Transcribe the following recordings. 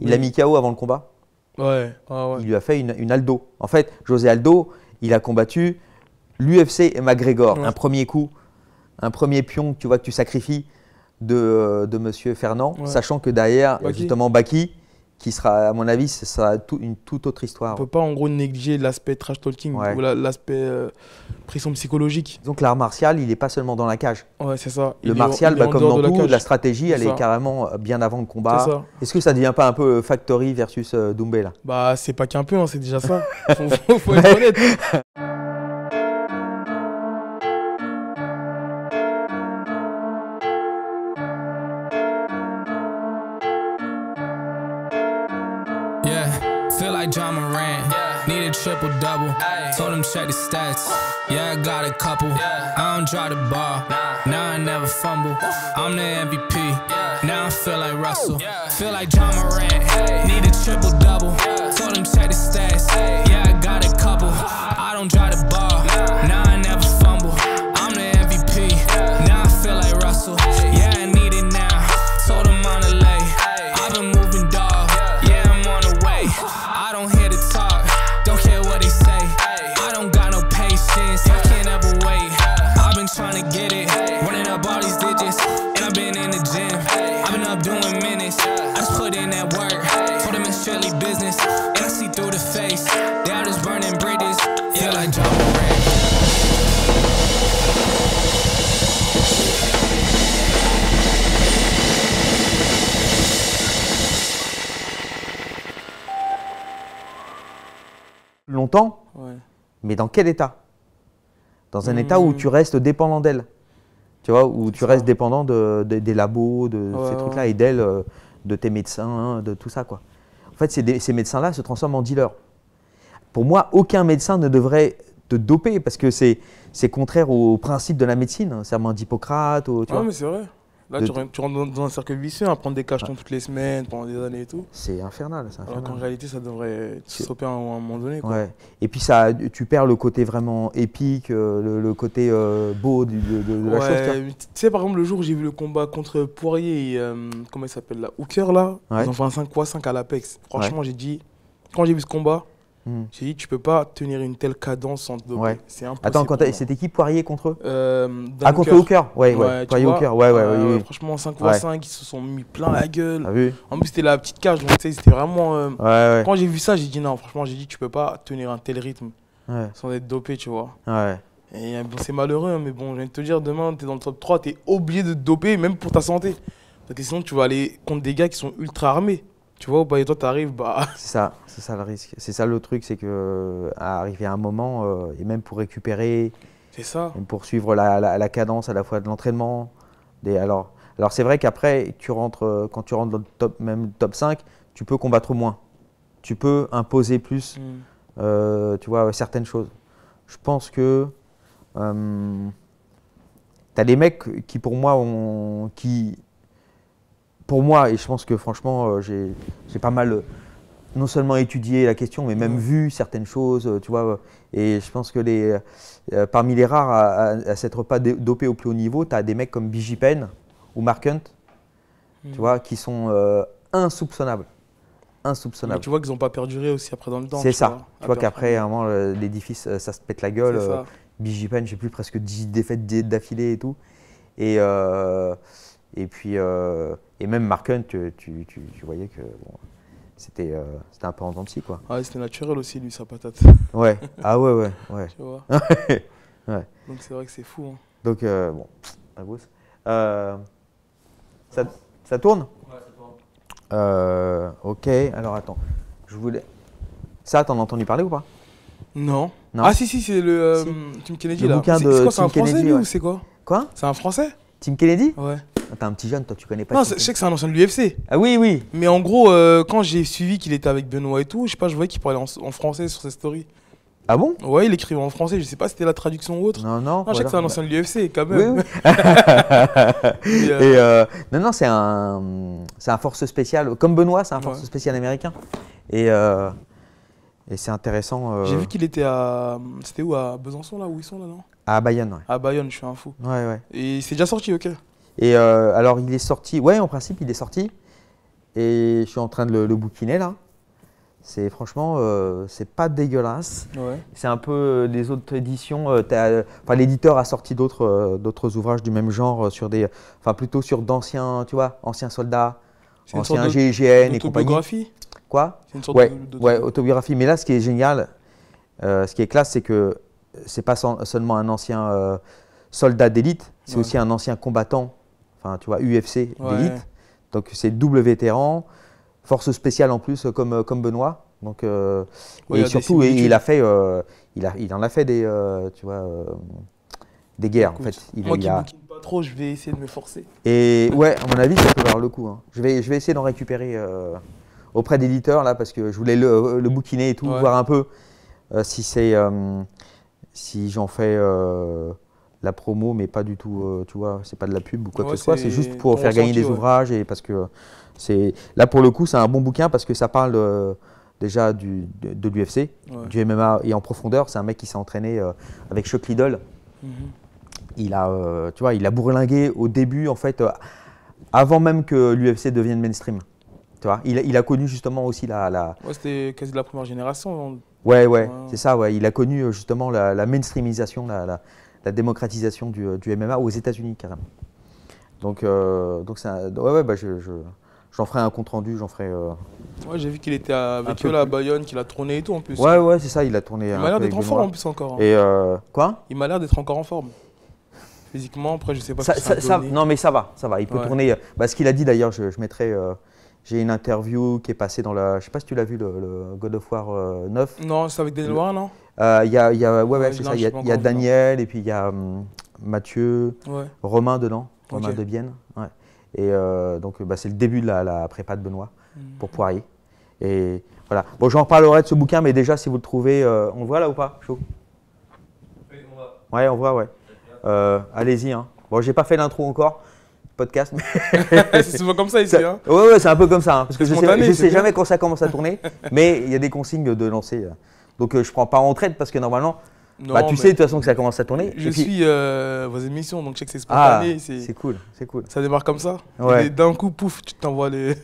Il a mis KO avant le combat. Ouais, Il lui a fait une, Aldo. En fait, José Aldo, il a combattu l'UFC et McGregor. Un premier coup, un premier pion que tu vois que tu sacrifies de, euh, de Monsieur Fernand, sachant que derrière, justement, Baki, qui sera, à mon avis, ce sera une toute autre histoire. On ne peut pas en gros négliger l'aspect trash talking ou l'aspect euh, pression psychologique. Donc l'art martial, il n'est pas seulement dans la cage. Ouais, c'est ça. Le martial, bah, comme dans tout, la, la, stratégie, elle est carrément euh, bien avant le combat. Est-ce que ça ne devient pas un peu euh, Factory versus Doumbé là Bah, c'est pas qu'un peu, hein, c'est déjà ça. faut être honnête. triple double. Aye. Told him check the stats. Yeah, I got a couple. Yeah. I don't drop the ball. Nah. Now I never fumble. I'm the MVP. Yeah. Now I feel like Russell. Yeah. Feel like John Morant. Hey. Need a triple double. Yeah. Told him check the stats. Hey. Yeah, I got a couple. I don't drop the ball. Nah. Now I never fumble. I'm the MVP. Now I feel like Russell. Hey. Yeah. Longtemps, mais dans quel état Dans un hmm. état où tu restes dépendant d'elle tu vois, où tu restes dépendant de, des labos, de ces trucs-là, et d'elle, euh, de tes médecins, de tout ça, quoi. En fait, ces médecins-là se transforment en dealers. Pour moi, aucun médecin ne devrait te doper parce que c'est contraire au principe de la médecine. Hein. C'est un d'Hippocrate. Ah, mais c'est vrai. Là, tu, rentres, dans un cercle vicieux, à hein, prendre des cachetons toutes les semaines, pendant des années et tout. C'est infernal. infernal. Alors réalité, ça devrait stopper à un, moment donné. Quoi. Ouais. Et puis, ça, tu perds le côté vraiment épique, euh, le, côté euh, beau du, de, la chose. Tu sais, par exemple, le jour où j'ai vu le combat contre Poirier et, euh, comment il s'appelle là Hooker, là, ils ont fait un 5 x 5 à l'Apex. Franchement, j'ai dit, quand j'ai vu ce combat, Hmm. J'ai dit, tu peux pas tenir une telle cadence sans te doper. C'est impossible. Attends, c'était qui Poirier contre eux euh, Ah, contre Hooker Ouais, ouais. ouais Poirier hooker ouais, ouais, ah, oui, Franchement, 5 x 5, ils se sont mis plein la gueule. En plus, c'était la petite cage, donc c'était vraiment. Euh, quand j'ai vu ça, j'ai dit, non, franchement, j'ai dit, tu peux pas tenir un tel rythme sans être dopé, tu vois. Et euh, bon, c'est malheureux, hein, mais bon, je viens de te dire, demain, tu es dans le top 3, tu es obligé de te doper, même pour ta santé. Parce que sinon, tu vas aller contre des gars qui sont ultra armés. Tu vois, bah, et toi, t'arrives, bah. C'est ça, c'est ça le risque. C'est ça le truc, c'est que à arriver à un moment, euh, et même pour récupérer. C'est ça. pour suivre la, cadence à la fois de l'entraînement. Des, alors, alors c'est vrai qu'après, tu rentres, euh, quand tu rentres dans le top, même top 5, tu peux combattre moins. Tu peux imposer plus, hmm. euh, tu vois, certaines choses. Je pense que. T'as des mecs qui, pour moi, ont, qui, pour moi, et je pense que franchement, euh, j'ai pas mal euh, non seulement étudié la question, mais même vu certaines choses, euh, tu vois. Et je pense que les, parmi les rares à, s'être pas dopé au plus haut niveau, tu as des mecs comme Biji Pen ou Mark Hunt, hmm. tu vois, qui sont insoupçonnables. Insoupçonnables. tu vois qu'ils n'ont pas perduré aussi après dans le temps. C'est ça. tu vois qu'après, vraiment, l'édifice, ça se pète la gueule. BJ j'ai plus presque 10 défaites d'affilée et tout. Et, et puis. Et même Marken, tu, tu, tu, voyais que bon, c'était euh, un peu en dents quoi. Ah, c'était naturel aussi, lui, sa patate. Ouais, ah ouais, ouais. ouais. Tu vois. ouais. Donc c'est vrai que c'est fou. Hein. Donc, euh, bon, à vous. Euh, ça, ça, tourne Ouais, ça tourne. ok, alors attends. Je voulais. Ça, t'en as entendu parler ou pas non. Ah si, si, c'est le, Tim Kennedy. Le là. bouquin Kennedy. C'est quoi, un français ou c'est quoi Quoi C'est un français Tim Kennedy Ouais t'es un petit jeune, toi, tu connais pas. Non, je sais que c'est un ancien de l'UFC. Ah oui, oui. Mais en gros, euh, quand j'ai suivi qu'il était avec Benoît et tout, je sais pas, je voyais qu'il parlait en, français sur ses stories. Ah bon Ouais, il écrivait en français, je sais pas si c'était la traduction ou autre. Non, non. je sais que c'est un ancien de l'UFC quand même. et, euh, euh, non, non, c'est un, un force spécial. Comme Benoît, c'est un force spécial américain. Et. Et c'est intéressant. J'ai vu qu'il était à. C'était où À Besançon, là Où ils sont, là, non À Bayonne, ouais. À Bayonne, je suis un fou. Ouais, ouais. Et c'est déjà sorti, ok et euh, alors, il est sorti. Ouais, en principe, il est sorti. Et je suis en train de le, bouquiner là. C'est franchement, euh, c'est pas dégueulasse. C'est un peu les euh, autres éditions. Enfin, l'éditeur a sorti d'autres d'autres ouvrages du même genre sur des, enfin plutôt sur d'anciens, tu vois, anciens soldats, anciens GIGN et compagnie. Quoi une sorte ouais, de, ouais, autobiographie. Mais là, ce qui est génial, ce qui est classe, c'est que c'est pas seulement un ancien soldat d'élite, c'est aussi un ancien combattant tu vois, UFC d'élite. Donc c'est double vétéran, force spéciale en plus comme, euh, comme Benoît. Donc, euh, et surtout, il, a fait, euh, il, a, il en a fait des, tu vois, des guerres en fait. Il, moi qui bouquine pas trop, je vais essayer de me forcer. Et ouais, à mon avis, ça peut avoir le coup. Hein. Je, vais, je vais essayer d'en récupérer auprès d'éditeurs là parce que je voulais le, bouquiner et tout, voir un peu si c'est, si j'en fais la promo, mais pas du tout, euh, tu vois, c'est pas de la pub ou quoi que ce soit, c'est juste pour faire gagner des ouvrages et parce que c'est là pour le coup, c'est un bon bouquin parce que ça parle euh, déjà du, de, l'UFC, du MMA et en profondeur. C'est un mec qui s'est entraîné euh, avec Chuck Liddell. Mm-hmm. Il a, tu vois, il a bourlingué au début en fait, avant même que l'UFC devienne mainstream. Tu vois, il, a connu justement aussi la. la... c'était quasi de la première génération. Hein. Ouais, ouais, c'est ça. Ouais, il a connu justement la, mainstreamisation, la la démocratisation du, euh, MMA aux États-Unis carrément. Donc, euh, donc un, ouais, ouais, bah, je, j'en ferai un compte rendu, j'en ferai. Euh, ouais, j'ai vu qu'il était avec eux à Bayonne, qu'il a tourné et tout en plus. Ouais, ouais, c'est ça, il a tourné. Il m'a l'air d'être en forme en plus encore. Hein. Et quoi Il m'a l'air d'être encore en forme. Physiquement, après, je sais pas. Ça, non, mais ça va, ça va. Il peut tourner. Bah, ce qu'il a dit d'ailleurs, je, mettrai. j'ai une interview qui est passée dans la. Je sais pas si tu l'as vu, le, God of War 9. Non, c'est avec des Warren, non il euh, y a, ouais, ouais, Il y a, Daniel et puis il y a hum, Mathieu, Romain dedans, Romain de Bienne. Ouais. Et euh, donc, bah, c'est le début de la, prépa de Benoît mmh. pour Poirier. Et voilà. Bon, j'en reparlerai de ce bouquin, mais déjà, si vous le trouvez, euh, on le voit là ou pas Chaud Oui, on voit. Ouais, on voit, ouais. Allez-y. Hein. Bon, j'ai pas fait l'intro encore, podcast, c'est souvent comme ça ici. Hein. Ouais, ouais, c'est un peu comme ça. Hein, parce que je sais, je sais jamais quand ça commence à tourner, mais il y a des consignes de lancer. Donc, euh, je prends pas en trade parce que normalement, bah, tu sais de toute façon que ça commence à tourner. Je suis euh, vos émissions, donc je sais que c'est ah, spontané. c'est cool, c'est cool. Ça démarre comme ça. et D'un coup, pouf, tu t'envoies les.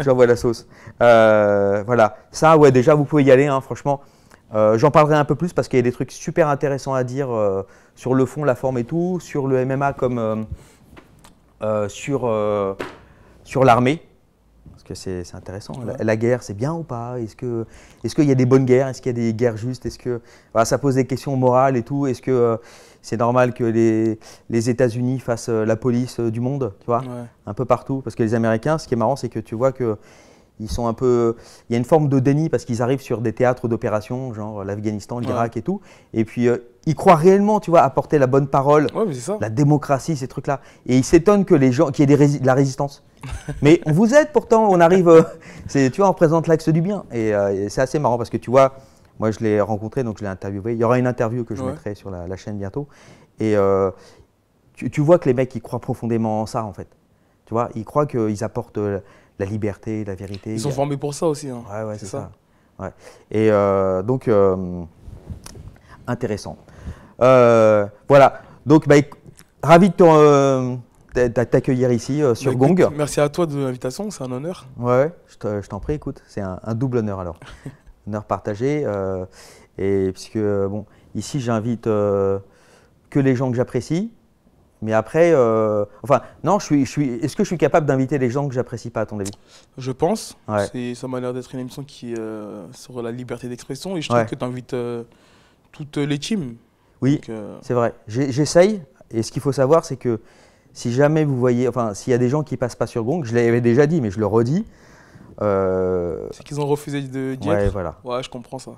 J'envoie la sauce. Euh, voilà. Ça, ouais, déjà, vous pouvez y aller, hein, franchement. J'en parlerai un peu plus parce qu'il y a des trucs super intéressants à dire sur le fond, la forme et tout, sur le MMA comme sur, sur l'armée. Parce que c'est intéressant. La, guerre, c'est bien ou pas Est-ce qu'il est qu'il y a des bonnes guerres Est-ce qu'il y a des guerres justes Est-ce que ça pose des questions morales et tout Est-ce que euh, c'est normal que les, les États-Unis fassent euh, la police euh, du monde, tu vois, un peu partout Parce que les Américains, ce qui est marrant, c'est que tu vois que ils sont un peu. Il y a une forme de déni parce qu'ils arrivent sur des théâtres d'opérations, genre euh, l'Afghanistan, l'Irak et tout. Et puis euh, ils croient réellement, tu vois, apporter la bonne parole, la démocratie, ces trucs-là. Et ils s'étonnent que les gens, qu'il y ait de la résistance. mais on vous aide pourtant, on arrive. Euh, tu vois, on représente l'axe du bien. Et, c'est assez marrant parce que tu vois, moi je l'ai rencontré, donc je l'ai interviewé. Il y aura une interview que je mettrai sur la, chaîne bientôt. Et tu, tu vois que les mecs, ils croient profondément en ça, en fait. Tu vois, ils croient qu'ils apportent la liberté, la vérité. Ils sont formés pour ça aussi. Hein. c'est ça. Et euh, donc, euh, intéressant. Euh, voilà. Donc, bah, ravi de t'accueillir ici sur bah, Gong. Merci à toi de l'invitation, c'est un honneur. Ouais, je t'en prie, écoute, c'est un, un, double honneur alors. honneur partagé. et puisque, bon, ici, j'invite que les gens que j'apprécie. Mais après, euh, enfin, non, je suis, je suis, est-ce que je suis capable d'inviter les gens que j'apprécie pas, à ton avis Je pense. C'est, ça m'a l'air d'être une émission qui est euh, sur la liberté d'expression et je trouve que tu invites euh, toutes les teams. Oui, c'est vrai. J'essaye. Et ce qu'il faut savoir, c'est que si jamais vous voyez, enfin, s'il y a des gens qui passent pas sur Gong, je l'avais déjà dit, mais je le redis. C'est qu'ils ont refusé de dire. Ouais, voilà. Ouais, je comprends ça.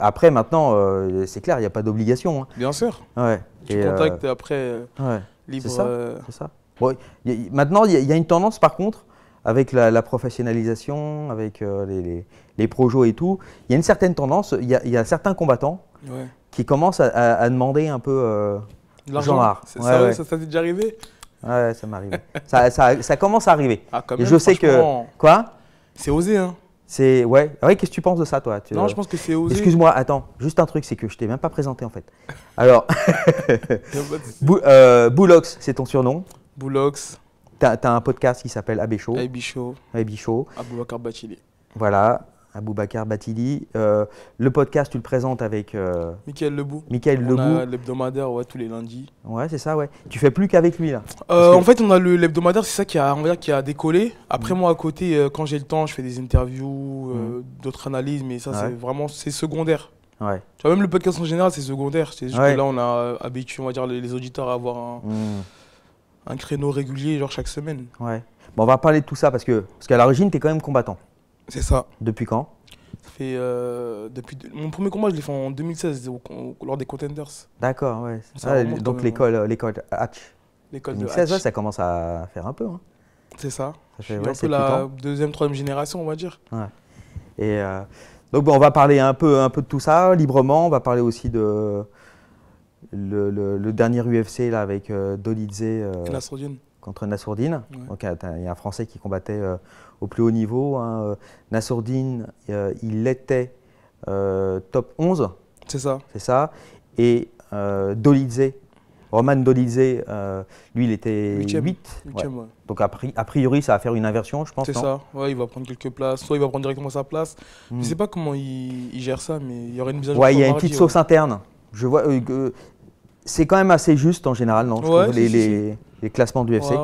Après, maintenant, c'est clair, il n'y a pas d'obligation. Hein. Bien sûr. Ouais. Tu et contactes après. Euh, c'est ça. ça. maintenant, il y, a une tendance, par contre, avec la, professionnalisation, avec euh, les, les, projos et tout, il y a une certaine tendance, il y, a certains combattants qui commencent à, demander un peu euh, l'argent. ça, t'est déjà arrivé Ouais, ça m'arrive. ça, ça, commence à arriver. Ah, je sais que. Quoi C'est osé, hein c'est ah ouais. qu'est-ce que tu penses de ça, toi Non, euh, je pense que c'est osé. Excuse-moi, attends. Juste un truc, c'est que je t'ai même pas présenté en fait. Alors, Bou euh, c'est ton surnom. Boulox. T'as as un podcast qui s'appelle Abécho. Abécho. Abécho. Aboubacar Bachili. Voilà. Aboubacar Batili. Euh, le podcast, tu le présentes avec. Euh, Michael Lebou. Michael on l'hebdomadaire, ouais, tous les lundis. Ouais, c'est ça, ouais. Tu fais plus qu'avec lui, là euh, En fait, on a l'hebdomadaire, c'est ça qui a, qui a décollé. Après, mm. moi, à côté, quand j'ai le temps, je fais des interviews, mm. d'autres analyses, mais ça, c'est vraiment c'est secondaire. Ouais. Tu vois, même le podcast en général, c'est secondaire. C'est juste que là, on a habitué, on va dire, les, auditeurs à avoir mm. un, créneau régulier, genre chaque semaine. Ouais. on va parler de tout ça parce que, parce qu'à l'origine, tu es quand même combattant. C'est ça. Depuis quand ça fait, euh, depuis, Mon premier combat, je l'ai fait en 2016, lors des Contenders. D'accord, ouais. Ah, donc hein. l'école euh, l'école Hatch. L'école de Hatch. ça commence à faire un peu. Hein. C'est ça. ça un peu la deuxième, troisième génération, on va dire. Ouais. Et euh, donc on va parler un peu, un peu de tout ça librement. On va parler aussi de le, dernier UFC là avec euh, Dolidze contre Nasourdine. il y a un Français qui combattait au plus haut niveau. Hein. Euh, euh, il était euh, top 11. C'est ça. C'est ça. Et Dolizé, Roman Dolizé, lui, il était 8. Donc, a, priori, ça va faire une inversion, je pense. C'est ça. Ouais, il va prendre quelques places. Soit il va prendre directement sa place. Je ne hmm. sais pas comment il, gère ça, mais il y aurait une mise il y a une petite sauce interne. Je vois. c'est quand même assez juste en général, non les, les, classements du FC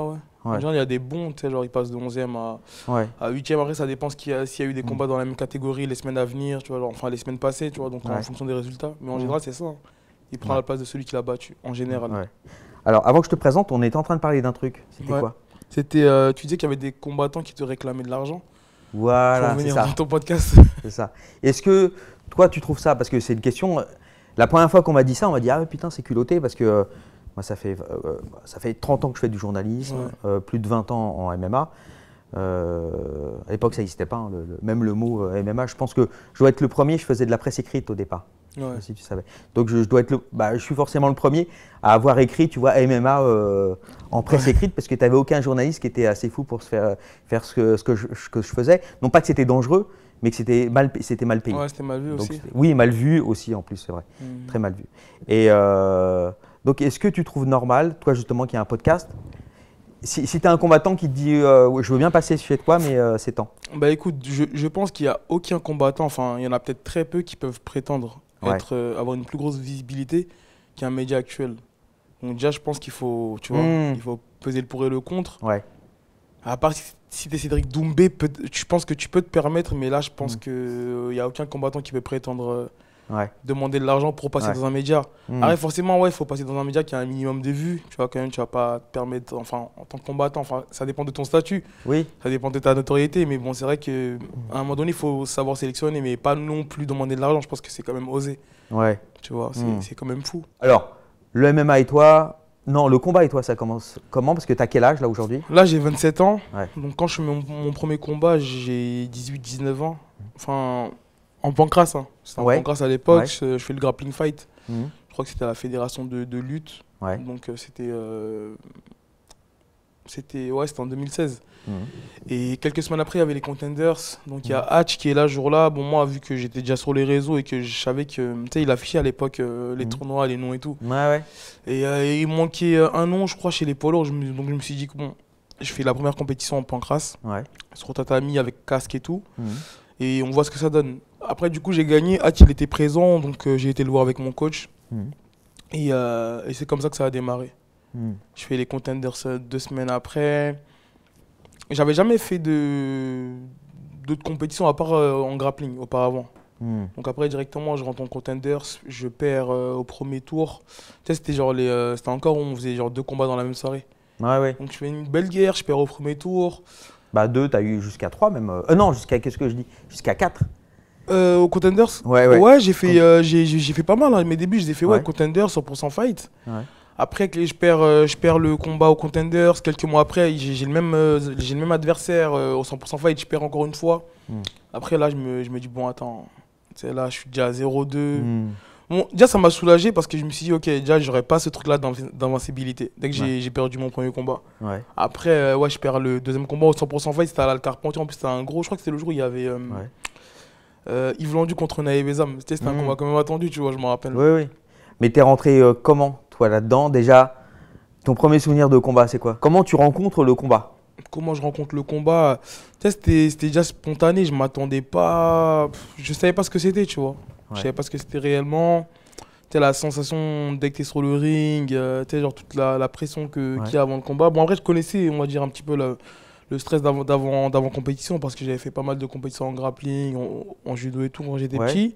il y a des bons, tu sais, genre ils passent de 11e à, à 8e. Après, ça dépend s'il y, y, a eu des mm. combats dans la même catégorie les semaines à venir, tu vois, enfin les semaines passées, tu vois, donc en fonction des résultats. Mais en mm. général, c'est ça. Hein. Il prend la place de celui qui l'a battu, en général. Alors, avant que je te présente, on était en train de parler d'un truc. C'était quoi C'était, euh, tu disais qu'il y avait des combattants qui te réclamaient de l'argent. Voilà, c'est ça. Dans ton podcast. C'est ça. Est-ce que toi, tu trouves ça Parce que c'est une question. Euh, la première fois qu'on m'a dit ça, on m'a dit Ah putain, c'est culotté parce que euh, moi, ça fait, euh, euh, ça fait 30 ans que je fais du journalisme, euh, plus de 20 ans en MMA. à l'époque, ça n'existait pas, hein, le, même le mot MMA. Je pense que je dois être le premier, je faisais de la presse écrite au départ. Si tu savais. Donc, je, dois être bah, je suis forcément le premier à avoir écrit, tu vois, MMA en presse écrite, parce que tu n'avais aucun journaliste qui était assez fou pour se faire, faire ce, que, ce que, je, que je faisais. Non pas que c'était dangereux, mais que c'était mal, c'était mal payé. Ouais, c'était mal vu aussi. Oui, mal vu aussi en plus, c'est vrai. Mmh. Très mal vu. Et donc, est-ce que tu trouves normal, toi justement, qu'il y a un podcast si, tu un combattant qui te dit euh, je veux bien passer chez toi, mais euh, c'est temps Bah écoute, je, pense qu'il n'y a aucun combattant, enfin il y en a peut-être très peu qui peuvent prétendre être, euh, avoir une plus grosse visibilité qu'un média actuel. Donc déjà je pense qu'il faut, tu vois, hmm. il faut peser le pour et le contre. Ouais. À part si, tu es Cédric Doumbé, tu penses que tu peux te permettre, mais là je pense hmm. qu'il n'y a aucun combattant qui peut prétendre Demander de l'argent pour passer dans un média. Hmm. forcément, ouais, il faut passer dans un média qui a un minimum de vues. Tu vois, quand même, tu vas pas te permettre, enfin, en tant que combattant, enfin, ça dépend de ton statut. Oui. Ça dépend de ta notoriété. Mais bon, c'est vrai qu'à hmm. un moment donné, il faut savoir sélectionner, mais pas non plus demander de l'argent. Je pense que c'est quand même osé. Ouais. Tu vois, c'est hmm. quand même fou. Alors, le MMA et toi, non, le combat et toi, ça commence comment Parce que tu as quel âge là aujourd'hui Là, j'ai 27 ans. Donc, quand je fais mon, premier combat, j'ai 18-19 ans. Enfin, en pancras hein. c'était en pancras à l'époque, je, fais le grappling fight. Mhm. Je crois que c'était à la fédération de, lutte. Donc euh, c'était euh, c'était ouais, en 2016. Mhm. Et quelques semaines après, il y avait les Contenders. Donc il y a mhm. Hatch qui est là jour-là. Bon, moi, vu que j'étais déjà sur les réseaux et que je savais que, tu sais, il affichait à l'époque euh, les tournois, les noms et tout. Ouais, ouais. Et, il manquait un nom, je crois, chez les polos. donc je me suis dit que bon, je fais la première compétition en pancras, ouais. sur tatami avec casque et tout. Et on voit ce que ça donne. Après, du coup, j'ai gagné. Hatch, il était présent, donc euh, j'ai été le voir avec mon coach. Hmm. Et, euh, et c'est comme ça que ça a démarré. Hmm. Je fais les contenders euh, deux semaines après. J'avais jamais fait de d'autres compétitions à part en grappling auparavant. Hmm. Donc après directement je rentre en contenders, je perds au premier tour. Tu sais c'était genre les c'était encore où on faisait genre deux combats dans la même soirée. ouais. Donc je fais une belle guerre, je perds au premier tour. Bah deux, t'as eu jusqu'à trois même. non, jusqu'à qu'est-ce que je dis Jusqu'à quatre. Euh, Contenders Ouais, ouais. j'ai fait, euh, j'ai, fait pas mal. Hein, mes débuts, j'ai fait, ouais, Contenders, 100% fight. Après, je perds, euh, je perds le combat au Contenders. Quelques mois après, j'ai, le même, j'ai le même adversaire au 100% fight. Je perds encore une fois. Hmm. Après, là, je me, dis, bon, attends, là, je suis déjà à 0-2. Hmm. déjà, ça m'a soulagé parce que je me suis dit, ok, déjà, j'aurais pas ce truc-là d'invincibilité dès que j'ai perdu mon premier combat. Après, ouais, je perds le deuxième combat au 100% fight, c'était à l'Alcarpentier. En plus, c'était un gros, je crois que c'était le jour où il y avait euh, Yves Landu contre naïve Bezam. C'était un mhm. combat quand même attendu, tu vois, je m'en rappelle. Oui, oui. Mais t'es rentré euh, comment, toi, là-dedans Déjà, ton premier souvenir de combat, c'est quoi Comment tu rencontres le combat Comment je rencontre le combat C'était déjà spontané, je m'attendais pas. Je savais pas ce que c'était, tu vois. Je savais pas ce que c'était réellement. T'as la sensation dès que t'es sur le ring, euh, genre toute la, pression qu'il y a avant le combat. Bon, en vrai, je connaissais, on va dire, un petit peu le. La le stress d'avant compétition parce que j'avais fait pas mal de compétitions en grappling, en, judo et tout quand j'étais petit.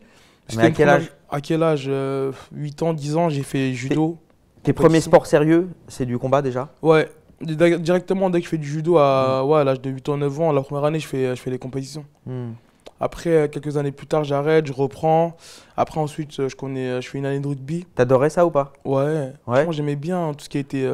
Mais à quel, âge à quel âge 8 euh, ans, 10 ans, j'ai fait judo. Tes premiers sports sérieux, c'est du combat déjà Ouais, directement dès que je fais du judo à, hmm. l'âge de 8 ans, 9 ans, la première année, je fais, je fais les compétitions. Hmm. Après, euh, quelques années plus tard, j'arrête, je reprends. Après, ensuite, euh, je, connais, je fais une année de rugby. T'adorais ça ou pas Ouais, ouais. j'aimais bien tout ce qui était été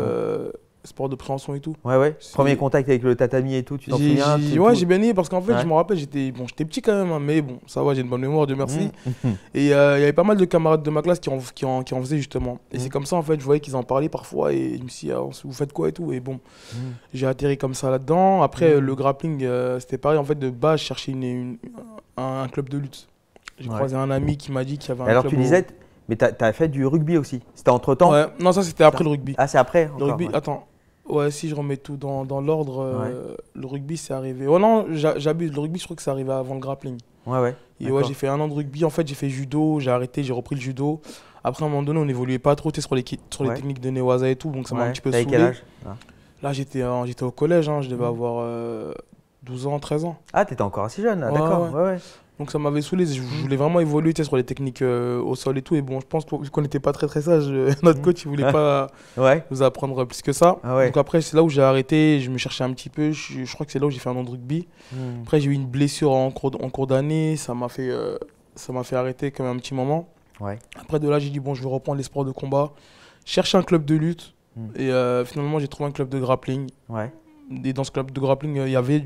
sport de préhension et tout. Ouais, ouais. Premier contact avec le tatami et tout, tu t'en souviens Ouais, j'ai bien aimé parce qu'en fait, je me rappelle, j'étais bon, j'étais petit quand même, hein, mais bon, ça va, j'ai une bonne mémoire, Dieu merci. Mm. Et euh, il y avait pas mal de camarades de ma classe qui en, qui en, faisaient justement. Et mm. c'est comme ça, en fait, je voyais qu'ils en parlaient parfois et je me suis dit, ah, vous faites quoi et tout. Et bon, mm. j'ai atterri comme ça là-dedans. Après, le grappling, euh, c'était pareil. En fait, de base, je cherchais une, un, club de lutte. J'ai croisé un ami qui m'a dit qu'il y avait un Alors, club. Alors, tu disais, mais tu as, fait du rugby aussi. C'était entre temps Ouais, non, ça, c'était après le rugby. Ah, c'est après Le rugby, attends. Ouais, si je remets tout dans, l'ordre, euh, le rugby c'est arrivé. Oh non, j'abuse, le rugby je crois que c'est arrivé avant le grappling. Ouais, ouais. Et ouais, j'ai fait un an de rugby, en fait j'ai fait judo, j'ai arrêté, j'ai repris le judo. Après, à un moment donné, on n'évoluait pas trop, tu sur les, sur les techniques de Newaza et tout, donc ça m'a un petit peu saoulé. quel âge Là, j'étais au collège, hein, je devais avoir 12 euh, ans, 13 ans. Ah, t'étais encore assez jeune, d'accord. Ouais, ouais. Donc ça m'avait saoulé. Je mm. voulais vraiment évoluer sur les techniques euh, au sol et tout. Et bon, je pense qu'on n'était pas très très sage. Euh, notre mm. coach, il voulait pas ouais. nous apprendre plus que ça. Ah Donc après, c'est là où j'ai arrêté. Je me cherchais un petit peu. Je, crois que c'est là où j'ai fait un an de rugby. Mm. Après, j'ai eu une blessure en cours, d'année. Ça m'a fait, euh, fait arrêter quand même un petit moment. Après, de là, j'ai dit, bon, je vais reprendre les de combat. Chercher un club de lutte. Et finalement, j'ai trouvé un club de grappling. Et dans ce club de grappling, il y il y avait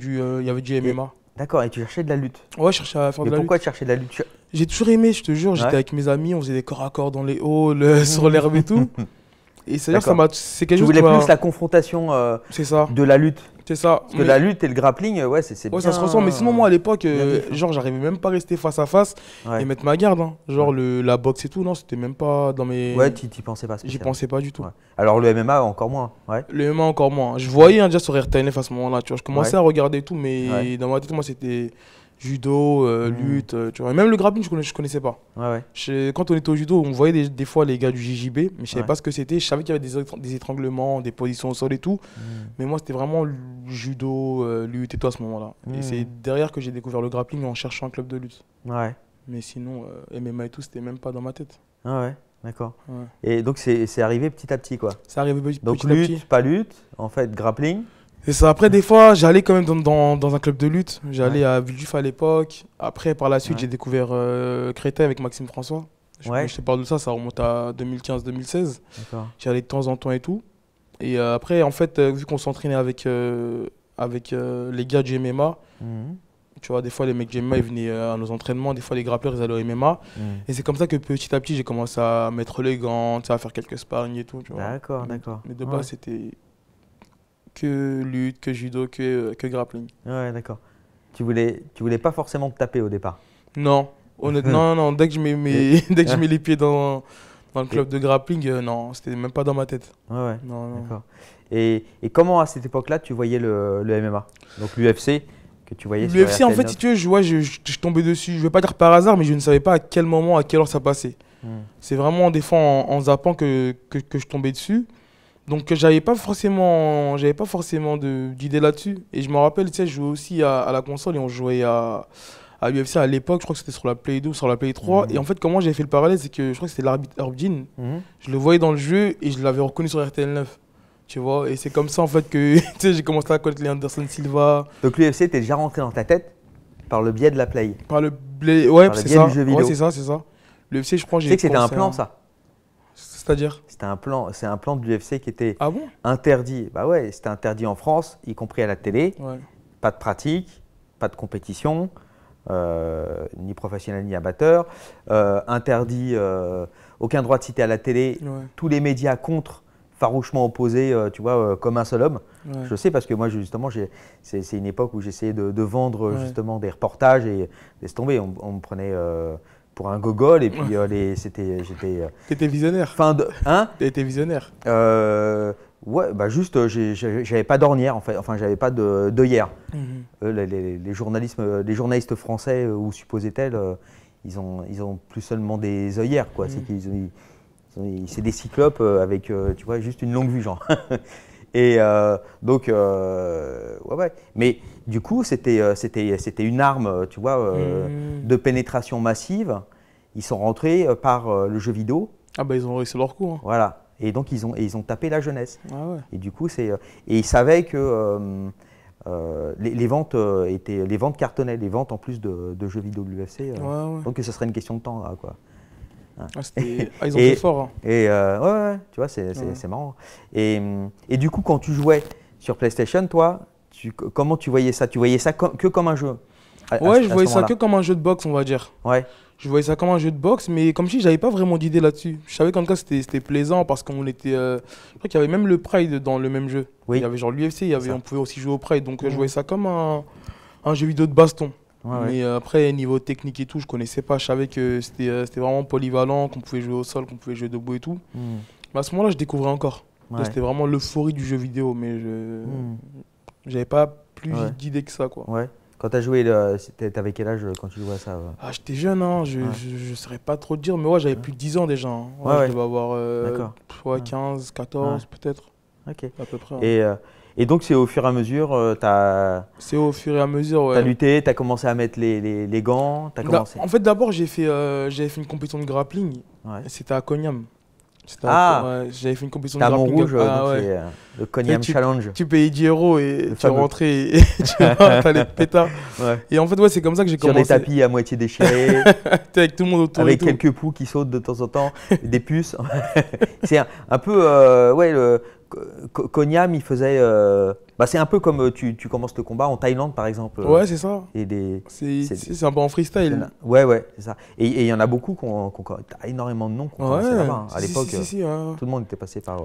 du MMA. D'accord, et tu cherchais de la lutte Ouais, je cherchais à faire de la lutte. Mais pourquoi tu cherchais de la lutte J'ai toujours aimé, je te jure. J'étais avec mes amis, on faisait des corps à corps dans les halls, euh, sur l'herbe et tout. Et c'est-à-dire que ça C'est tu voulais plus la confrontation euh, ça. de la lutte. C'est ça. Parce que la lutte et le grappling, ouais, c'est ouais, ça se ressent, Mais sinon, moi, à l'époque, euh, genre, j'arrivais même pas à rester face à face et mettre ma garde. Hein. Genre, le, la boxe et tout, non, c'était même pas dans mes. Ouais, tu pensais pas. J'y pensais pas du tout. Alors, le MMA, encore moins. Ouais. Le MMA, encore moins. Je voyais hein, déjà sur RTNF à ce moment-là, tu vois. Je commençais à regarder tout, mais dans ma tête, moi, c'était judo, euh, hmm. lutte, euh, tu vois. même le grappling, je ne connaissais, pas. Ouais, quand on était au judo, on voyait des, fois les gars du JJB, mais je savais pas ce que c'était. Je savais qu'il y avait des, étranglements, des positions au sol et tout. Hmm. Mais moi, c'était vraiment judo, euh, lutte et tout à ce moment-là. Et hmm. c'est derrière que j'ai découvert le grappling en cherchant un club de lutte. Ouais. Mais sinon, MMA et tout, c'était même pas dans ma tête. Ah ouais. D'accord. Et donc c'est arrivé petit à petit quoi. C'est arrivé petit, à petit. Donc lutte, pas lutte, en fait grappling. C'est ça. Après, des fois, j'allais quand même dans, un club de lutte. J'allais à Villejuif à l'époque. Après, par la suite, j'ai découvert euh, Créteil avec Maxime François. Je, te parle de ça, ça remonte à 2015-2016. J'allais de temps en temps et tout. Et euh, après, en fait, euh, vu qu'on s'entraînait avec, euh, avec les gars du MMA, mhm. tu vois, des fois, les mecs du MMA, ils venaient à nos entraînements. Des fois, les grappeurs ils allaient au MMA. Mhm. Et c'est comme ça que petit à petit, j'ai commencé à mettre les gants, à faire quelques sparring et tout. D'accord, d'accord. Mais de base, c'était que lutte, que judo, que, grappling. Ouais, d'accord. Tu voulais, tu voulais pas forcément te taper au départ Non, honnêtement, non, non. Dès que je mets, dès que je mets les pieds dans, dans le club de grappling, non. Euh, non, c'était même pas dans ma tête. Ouais, ouais. Non, non. Et, et, comment à cette époque-là tu voyais le, le MMA Donc l'UFC que tu voyais L'UFC, en fait, si tu veux, je, je, tombais dessus, je vais pas dire par hasard, mais je ne savais pas à quel moment, à quelle heure ça passait. Hmm. C'est vraiment des fois en, zappant que, que, que, je tombais dessus. Donc euh, j'avais pas forcément, j'avais pas forcément d'idée là-dessus. Et je me rappelle, tu sais, je jouais aussi à, la console et on jouait à, à UFC à l'époque. Je crois que c'était sur la Play 2 ou sur la Play 3. Mhm. Et en fait, comment j'ai fait le parallèle, c'est que je crois que c'était l'arbitre mhm. Je le voyais dans le jeu et je l'avais reconnu sur RTL 9. Tu vois, et c'est comme ça en fait que j'ai commencé à connaître les Anderson Silva. Donc l'UFC était déjà rentré dans ta tête par le biais de la Play. Par le, biais ouais, c'est ça. Ouais, c'est ça, c'est ça. L'UFC, je crois, j'ai. Tu sais que c'était un plan, ça cest dire C'était un plan, c'est un plan de l'UFC qui était ah interdit. Bah ouais, c'était interdit en France, y compris à la télé. Pas de pratique, pas de compétition, euh, ni professionnel ni amateur. Euh, interdit, euh, aucun droit de citer à la télé. Tous les médias contre, farouchement opposés, tu vois, comme un seul homme. Je sais parce que moi, justement, c'est, une époque où j'essayais de, vendre justement des reportages et laisse tomber. on me prenait pour un gogol. Et puis, euh, les, c'était, euh, j'étais. Euh, T'étais visionnaire. Fin de. Hein T'étais visionnaire. Euh, ouais, bah juste, j'avais pas d'ornière, en fait. Enfin, j'avais pas de, d'œillère. Mhm. les, les, les, journalistes, les journalistes français, ou supposés tels, ils, ont, ils ont plus seulement des œillères, quoi. C'est mhm. qu'ils ils, ils, c'est des cyclopes avec, tu vois, juste une longue vue, genre. et donc, ouais, ouais. Mais du coup, c'était euh, une arme, euh, tu vois, euh, mmh. de pénétration massive. Ils sont rentrés par le jeu vidéo. Ah bah ils ont réussi leur coup. Hein. Voilà. Et donc ils ont, ils ont tapé la jeunesse. Ah ouais. Et du coup, c'est et ils savaient que les, ventes étaient les ventes cartonnaient, les ventes en plus de, jeux vidéo de Donc que ce serait une question de temps là, quoi. Hein. Ah, ah, ils ont fait fort. Hein. Et ouais, tu vois, c'est marrant. Et, et, du coup, quand tu jouais sur PlayStation, toi, comment tu voyais ça Tu voyais ça que comme un jeu Ouais, je voyais ça que comme un jeu de boxe, on va dire. Ouais. Je voyais ça comme un jeu de boxe, mais comme si j'avais pas vraiment d'idée là-dessus. Je savais qu'en tout cas c'était plaisant parce qu'on était. Euh, je crois qu'il y avait même le Pride dans le même jeu. Oui. Il y avait genre l'UFC, on pouvait aussi jouer au Pride. Donc euh, je voyais ça comme un, jeu vidéo de baston. mais euh, après, niveau technique et tout, je connaissais pas. Je savais que c'était vraiment polyvalent, qu'on pouvait jouer au sol, qu'on pouvait jouer debout et tout. Hmm. Mais à ce moment-là, je découvrais encore. C'était vraiment l'euphorie du jeu vidéo, mais je. Hmm. J'avais pas plus d'idées que ça, quoi. Ouais. Quand tu as joué, euh, t'avais quel âge euh, quand tu jouais ça euh ah, J'étais jeune, hein. je, ne je, saurais pas trop te dire, mais ouais, j'avais plus de 10 ans déjà. Hein. Je devais avoir euh, 15, 14 peut-être. Ok. À peu près. Et, et donc, c'est au fur et à mesure, tu as. C'est au fur et à mesure, ouais. lutté, tu as commencé à mettre les, les, les gants, commencé. En fait, d'abord, j'ai fait, fait une compétition de grappling. C'était à Cognam. Ah, j'avais fait une compétition de la rouge, le Cognac Challenge. Tu payais 10 euros et tu rentrais et, et tu un les pétards. Ouais. Et en fait, ouais, c'est comme ça que j'ai commencé. Sur des tapis à moitié déchirés. T'es avec tout le monde autour. Avec quelques poux qui sautent de temps en temps, des puces. c'est un, peu, euh, ouais, le, Konyam, il faisait. Euh, bah, c'est un peu comme euh, tu, commences le combat en Thaïlande, par exemple. Euh, ouais, c'est ça. C'est un peu en freestyle. Ouais, ouais, c'est ça. Et il y en a beaucoup qu'on. a énormément de noms qu'on ouais, là-bas. À l'époque, tout le monde était passé par.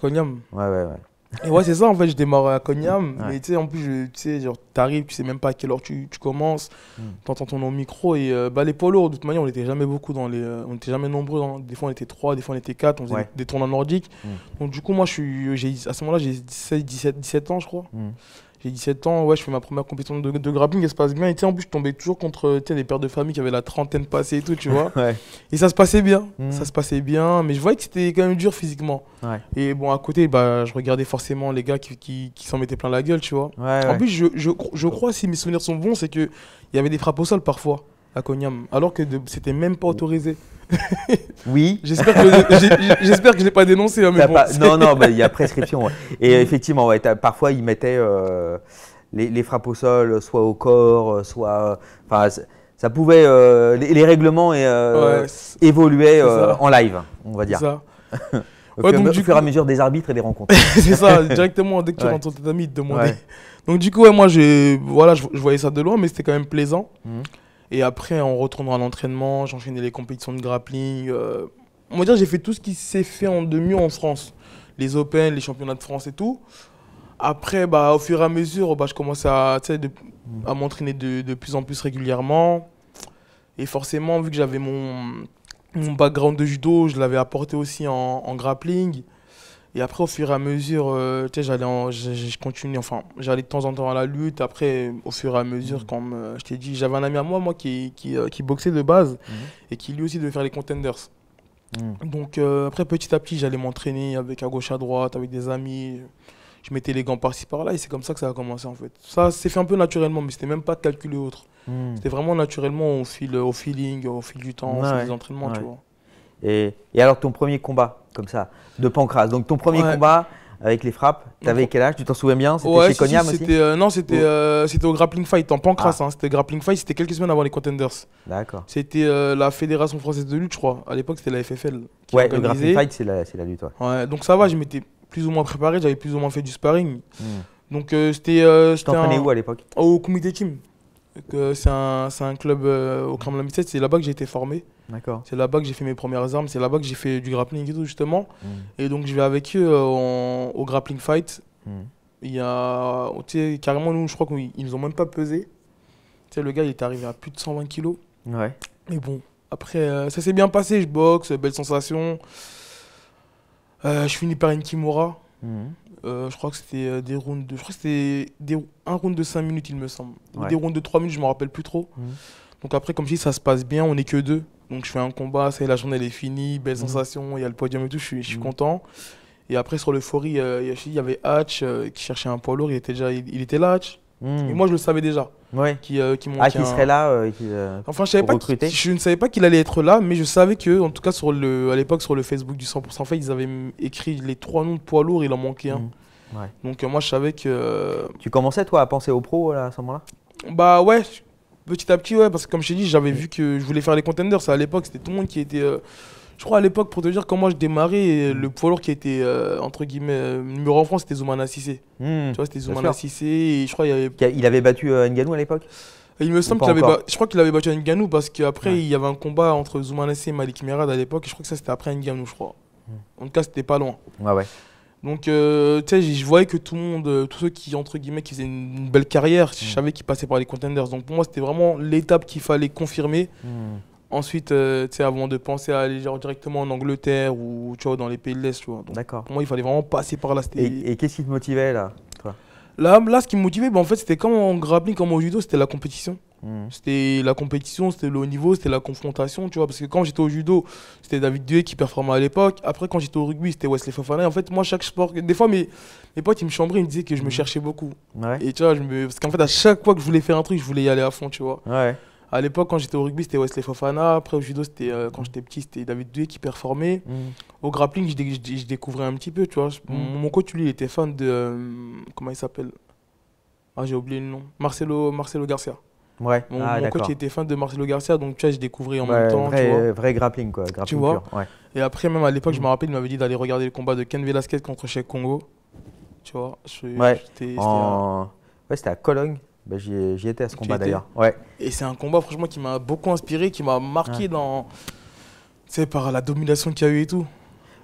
Konyam. Ouais, ouais, ouais. Et ouais, c'est ça, en fait, je démarre à Cognam. Mais tu sais, en plus, tu sais, genre, t'arrives, tu sais même pas à quelle heure tu, tu commences. Hmm. T'entends ton nom micro. Et euh, bah, les polos, de toute manière, on était jamais beaucoup dans les. Euh, on était jamais nombreux. Hein. Des fois, on était trois, des fois, on était quatre. On faisait des tournois nordiques. Hmm. Donc, du coup, moi, je suis, à ce moment-là, j'ai 17, 17, ans, je crois. Hmm j'ai 17 ans, ouais, je fais ma première compétition de, de grappling, ça se passe bien. Et en plus, je tombais toujours contre des pères de famille qui avaient la trentaine passée et tout, tu vois. Et ça se passait bien, mmh. ça se passait bien, mais je voyais que c'était quand même dur physiquement. Et bon, à côté, bah, je regardais forcément les gars qui, qui, s'en mettaient plein la gueule, tu vois. en plus, je, je, je, crois, si mes souvenirs sont bons, c'est qu'il y avait des frappes au sol parfois à Cognam, alors que c'était même pas autorisé. Oui. J'espère que, j'espère que je l'ai pas dénoncé. Hein, mais bon, Non, non, il y a prescription. Et effectivement, parfois ils mettaient euh, les, frappes au sol, euh, soit au corps, euh, soit. Enfin, ça pouvait. les, règlements évoluaient en live, on va dire. Ça. au, fur, donc, du et à mesure des arbitres et des rencontres. c'est ça, directement, dès que tu rentres ton amis ils te demandaient. Donc, du coup, moi, je, voilà, je, voyais ça de loin, mais c'était quand même plaisant. Mhm. Et après, en retournant à l'entraînement, j'enchaînais les compétitions de grappling. Euh, on va dire, j'ai fait tout ce qui s'est fait en demi en France. Les Open, les championnats de France et tout. Après, bah, au fur et à mesure, bah, je commençais à, à m'entraîner de, plus en plus régulièrement. Et forcément, vu que j'avais mon, mon background de judo, je l'avais apporté aussi en grappling. Et après, au fur et à mesure, euh, j'allais, je enfin, j'allais de temps en temps à la lutte. Après, au fur et à mesure, mhm. comme euh, je t'ai dit, j'avais un ami à moi, moi, qui, qui, euh, boxait de base mhm. et qui lui aussi devait faire les contenders. Mhm. Donc après, petit à petit, j'allais m'entraîner avec à gauche, à droite, avec des amis. Je mettais les gants par-ci, par-là et c'est comme ça que ça a commencé, en fait. Ça s'est fait un peu naturellement, mais c'était même pas calculé autre. C'était vraiment naturellement au, fil, au feeling, au fil du temps, au fil des entraînements, tu vois. Et, alors ton premier combat, comme ça, de pancras. Donc ton premier combat avec les frappes, t'avais quel âge Tu t'en souviens bien C'était chez Cognam aussi euh, Non, euh, c'était au Grappling Fight en pancras. Ah. Hein, c'était Grappling Fight, c'était quelques semaines avant les Contenders. D'accord. C'était euh, la Fédération Française de Lutte, je crois. À l'époque, c'était la FFL. ouais, le Grappling Fight, c'est la, la, lutte. Ouais. donc ça va, je m'étais plus ou moins préparé, j'avais plus ou moins fait du sparring. Hmm. Donc c'était. tu t'entraînais où à l'époque Au comité team. C'est un, club euh, au Kremlin 7 c'est là-bas que j'ai été formé. C'est là-bas que j'ai fait mes premières armes, c'est là-bas que j'ai fait du grappling et tout, justement. Hmm. Et donc, je vais avec eux euh, au grappling fight. Hmm. Il y a. Oh, carrément, nous, je crois qu'ils ont même pas pesé. Tu le gars, il est arrivé à plus de 120 kilos. Mais bon, après, euh, ça s'est bien passé. Je boxe, belle sensation. je finis par une Kimura. Hmm. Euh, euh, je crois que c'était des rounds de. Je crois c'était un round de 5 minutes, il me semble. Des rounds de 3 minutes, je ne me rappelle plus trop. Mhm. Donc après, comme je dis, ça se passe bien, on n'est que deux. Donc je fais un combat, ça la journée est finie, belle mhm. sensation, il y a le podium et tout, je suis, je suis mhm. content. Et après, sur l'euphorie, euh, il y avait Hatch qui cherchait un poids lourd, il était, déjà, était là, Hmm. moi, je le savais déjà. Ouais. Qui, euh, ah, qui serait là euh, euh, Enfin, je, savais je ne savais pas qu'il allait être là, mais je savais que, en tout cas, sur le, à l'époque, sur le Facebook du 100% Fait, ils avaient écrit les trois noms de poids lourds, il en manquait un. Hmm. Donc, moi, je savais que. Tu commençais, toi, à penser aux pros à ce moment-là Bah, ouais, petit à petit, ouais, parce que comme je t'ai dit, j'avais vu que je voulais faire les contenders. Ça, à l'époque, c'était tout le monde qui était. Je crois à l'époque, pour te dire, comment je démarrais, le poids lourd qui était, euh, entre guillemets, euh, numéro en France, c'était Zoumana Sissé. Hmm, tu vois, c'était Zoumana Sissé. Et je crois il, avait... il avait battu euh, Nganou à l'époque il me semble qu'il avait, je crois qu'il avait battu Nganou parce qu'après il y avait un combat entre Zoumana Sissé et Malik Merad à l'époque. Je crois que ça c'était après Nganou, je crois. Hmm. En tout cas, c'était pas loin. Ouais, ouais. Donc, tu sais, je voyais que tout le monde, tous ceux qui, entre guillemets, qui faisaient une, belle carrière, je hmm. savais qu'ils passaient par les contenders. Donc, pour moi, c'était vraiment l'étape qu'il fallait confirmer Ensuite, euh, tu sais, avant de penser à aller directement en Angleterre ou tu vois, dans les pays de l'Est, tu vois. moi, il fallait vraiment passer par là. Et, et qu'est-ce qui te motivait là, là, là, ce qui me motivait, ben, en fait, c'était comme en grappling, comme au judo, c'était la compétition. Hmm. C'était la compétition, c'était le haut niveau, c'était la confrontation, tu vois. Parce que quand j'étais au judo, c'était David Dué qui performait à l'époque. Après, quand j'étais au rugby, c'était Wesley Fofana. En fait, moi, chaque sport. Des fois, mes, mes potes, ils me chambraient, ils me disaient que je me hmm. cherchais beaucoup. Et tu vois, je me... parce qu'en fait, à chaque fois que je voulais faire un truc, je voulais y aller à fond, tu vois. Ouais. À l'époque, quand j'étais au rugby, c'était Wesley Fofana. Après, au judo, c'était euh, quand j'étais petit, c'était David Doué qui performait. Mm. Au grappling, je, découvrais un petit peu, tu vois. Mm. Mon coach, lui, il était fan de. Euh, comment il s'appelle Ah, j'ai oublié le nom. Marcelo, Marcelo Garcia. Ouais. Mon, ah, coach était fan de Marcelo Garcia, donc tu vois, je découvrais en même temps. Vrai, vrai grappling, quoi. Grappling tu vois. Et après, même à l'époque, je me mm. rappelle, il m'avait dit d'aller regarder le combat de Ken Velasquez contre Cheikh Congo. Tu vois. Je, ouais. C'était à Cologne. Ben, j'y étais à ce combat d'ailleurs. Ouais. Et c'est un combat franchement qui m'a beaucoup inspiré, qui m'a marqué dans, c'est par la domination qu'il y a eu et tout.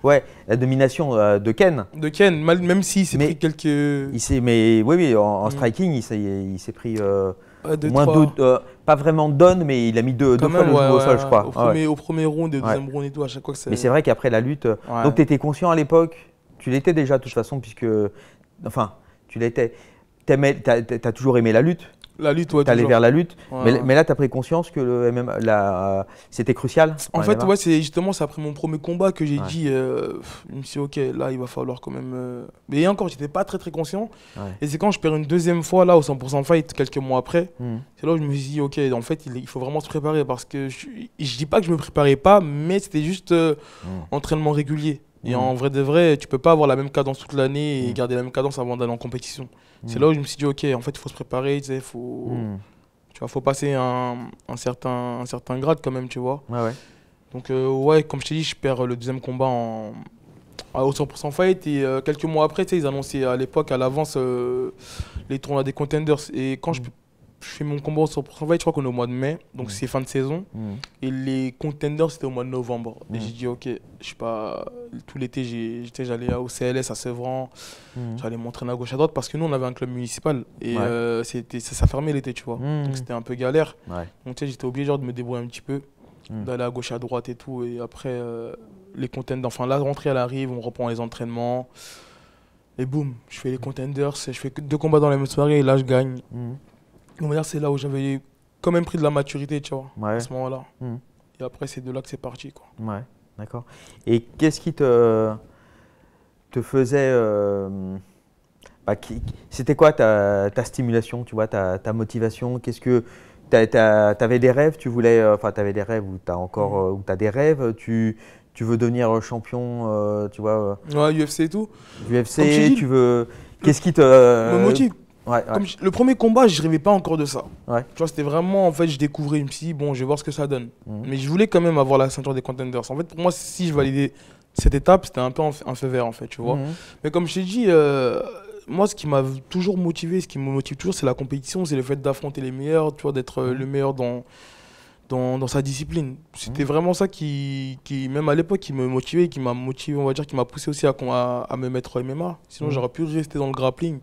Ouais, la domination euh, de Ken. De Ken, même s'il s'est pris quelques. Il mais oui, oui, en, mm. striking, il s'est pris. Euh, moins deux, euh, pas vraiment donne, mais il a mis deux, deux fois le au sol, je crois. Au premier, au premier round, et au deuxième round et tout, à chaque fois que Mais c'est vrai qu'après la lutte. Donc tu étais conscient à l'époque Tu l'étais déjà, de toute façon, puisque. Enfin, tu l'étais. Tu as, toujours aimé la lutte la lutte, ouais. T'allais vers la lutte, mais, mais, là, as pris conscience que le c'était crucial. En fait, moi c'est justement après mon premier combat que j'ai dit, euh, je me suis dit, ok, là, il va falloir quand même. Euh, mais encore, j'étais pas très très conscient. Et c'est quand je perds une deuxième fois là au 100% fight quelques mois après, hmm. c'est là où je me suis dit, ok, en fait, il, faut vraiment se préparer parce que je, je, dis pas que je me préparais pas, mais c'était juste hmm. euh, entraînement régulier. Et hmm. en vrai de vrai, tu peux pas avoir la même cadence toute l'année et garder la même cadence avant d'aller en compétition. C'est là où je me suis dit, ok, en fait, il faut se préparer, il faut, hmm. tu vois, faut passer un, certain, un certain grade quand même, tu vois. Donc, euh, ouais, comme je t'ai dit, je perds le deuxième combat à, 100% fight. Et euh, quelques mois après, ils annonçaient à l'époque, à l'avance, euh, les tournois des contenders. Et quand je hmm je fais mon combat sur travail, je crois qu'on est au mois de mai, donc mm. c'est fin de saison. Mm. Et les contenders, c'était au mois de novembre. Et mm. j'ai dit, ok, je sais pas, tout l'été, j'allais au CLS à Sevran, j'allais m'entraîner à gauche à droite parce que nous, on avait un club municipal et euh, ça, ça, fermait l'été, tu vois. Donc c'était un peu galère. Donc tu j'étais obligé de me débrouiller un petit peu, d'aller à gauche à droite et tout. Et après, euh, les contenders, enfin la rentrée, elle arrive, on reprend les entraînements. Et boum, je fais les contenders, je fais deux combats dans la même soirée et là je gagne c'est là où j'avais quand même pris de la maturité, tu vois, à ce moment-là. Hmm. Et après, c'est de là que c'est parti, quoi. Ouais, d'accord. Et qu'est-ce qui te, te faisait. Euh, bah, c'était quoi ta, stimulation, tu vois, ta, motivation Qu'est-ce que. Tu avais des rêves, tu voulais. Euh, enfin, tu des rêves ou tu as encore. Hmm. Euh, ou des rêves, tu tu veux devenir champion, tu vois. ouais, UFC et tout. UFC, tu, veux. Qu'est-ce qui te. me motive le premier combat, je rêvais pas encore de ça. Tu vois, c'était vraiment, en fait, je découvrais une psy, bon, je vais voir ce que ça donne. Mhm. Mais je voulais quand même avoir la ceinture des contenders. En fait, pour moi, si je validais cette étape, c'était un peu un feu vert, en fait, tu vois. Mhm. Mais comme je t'ai dit, euh, moi, ce qui m'a toujours motivé, ce qui me motive toujours, c'est la compétition, c'est le fait d'affronter les meilleurs, tu vois, d'être euh, le mhm. meilleur dans, dans, sa discipline. C'était vraiment ça qui, qui même à l'époque, qui me motivait, qui m'a motivé, on va dire, qui m'a poussé aussi à, à, me mettre au MMA. Sinon, j'aurais pu rester dans le grappling.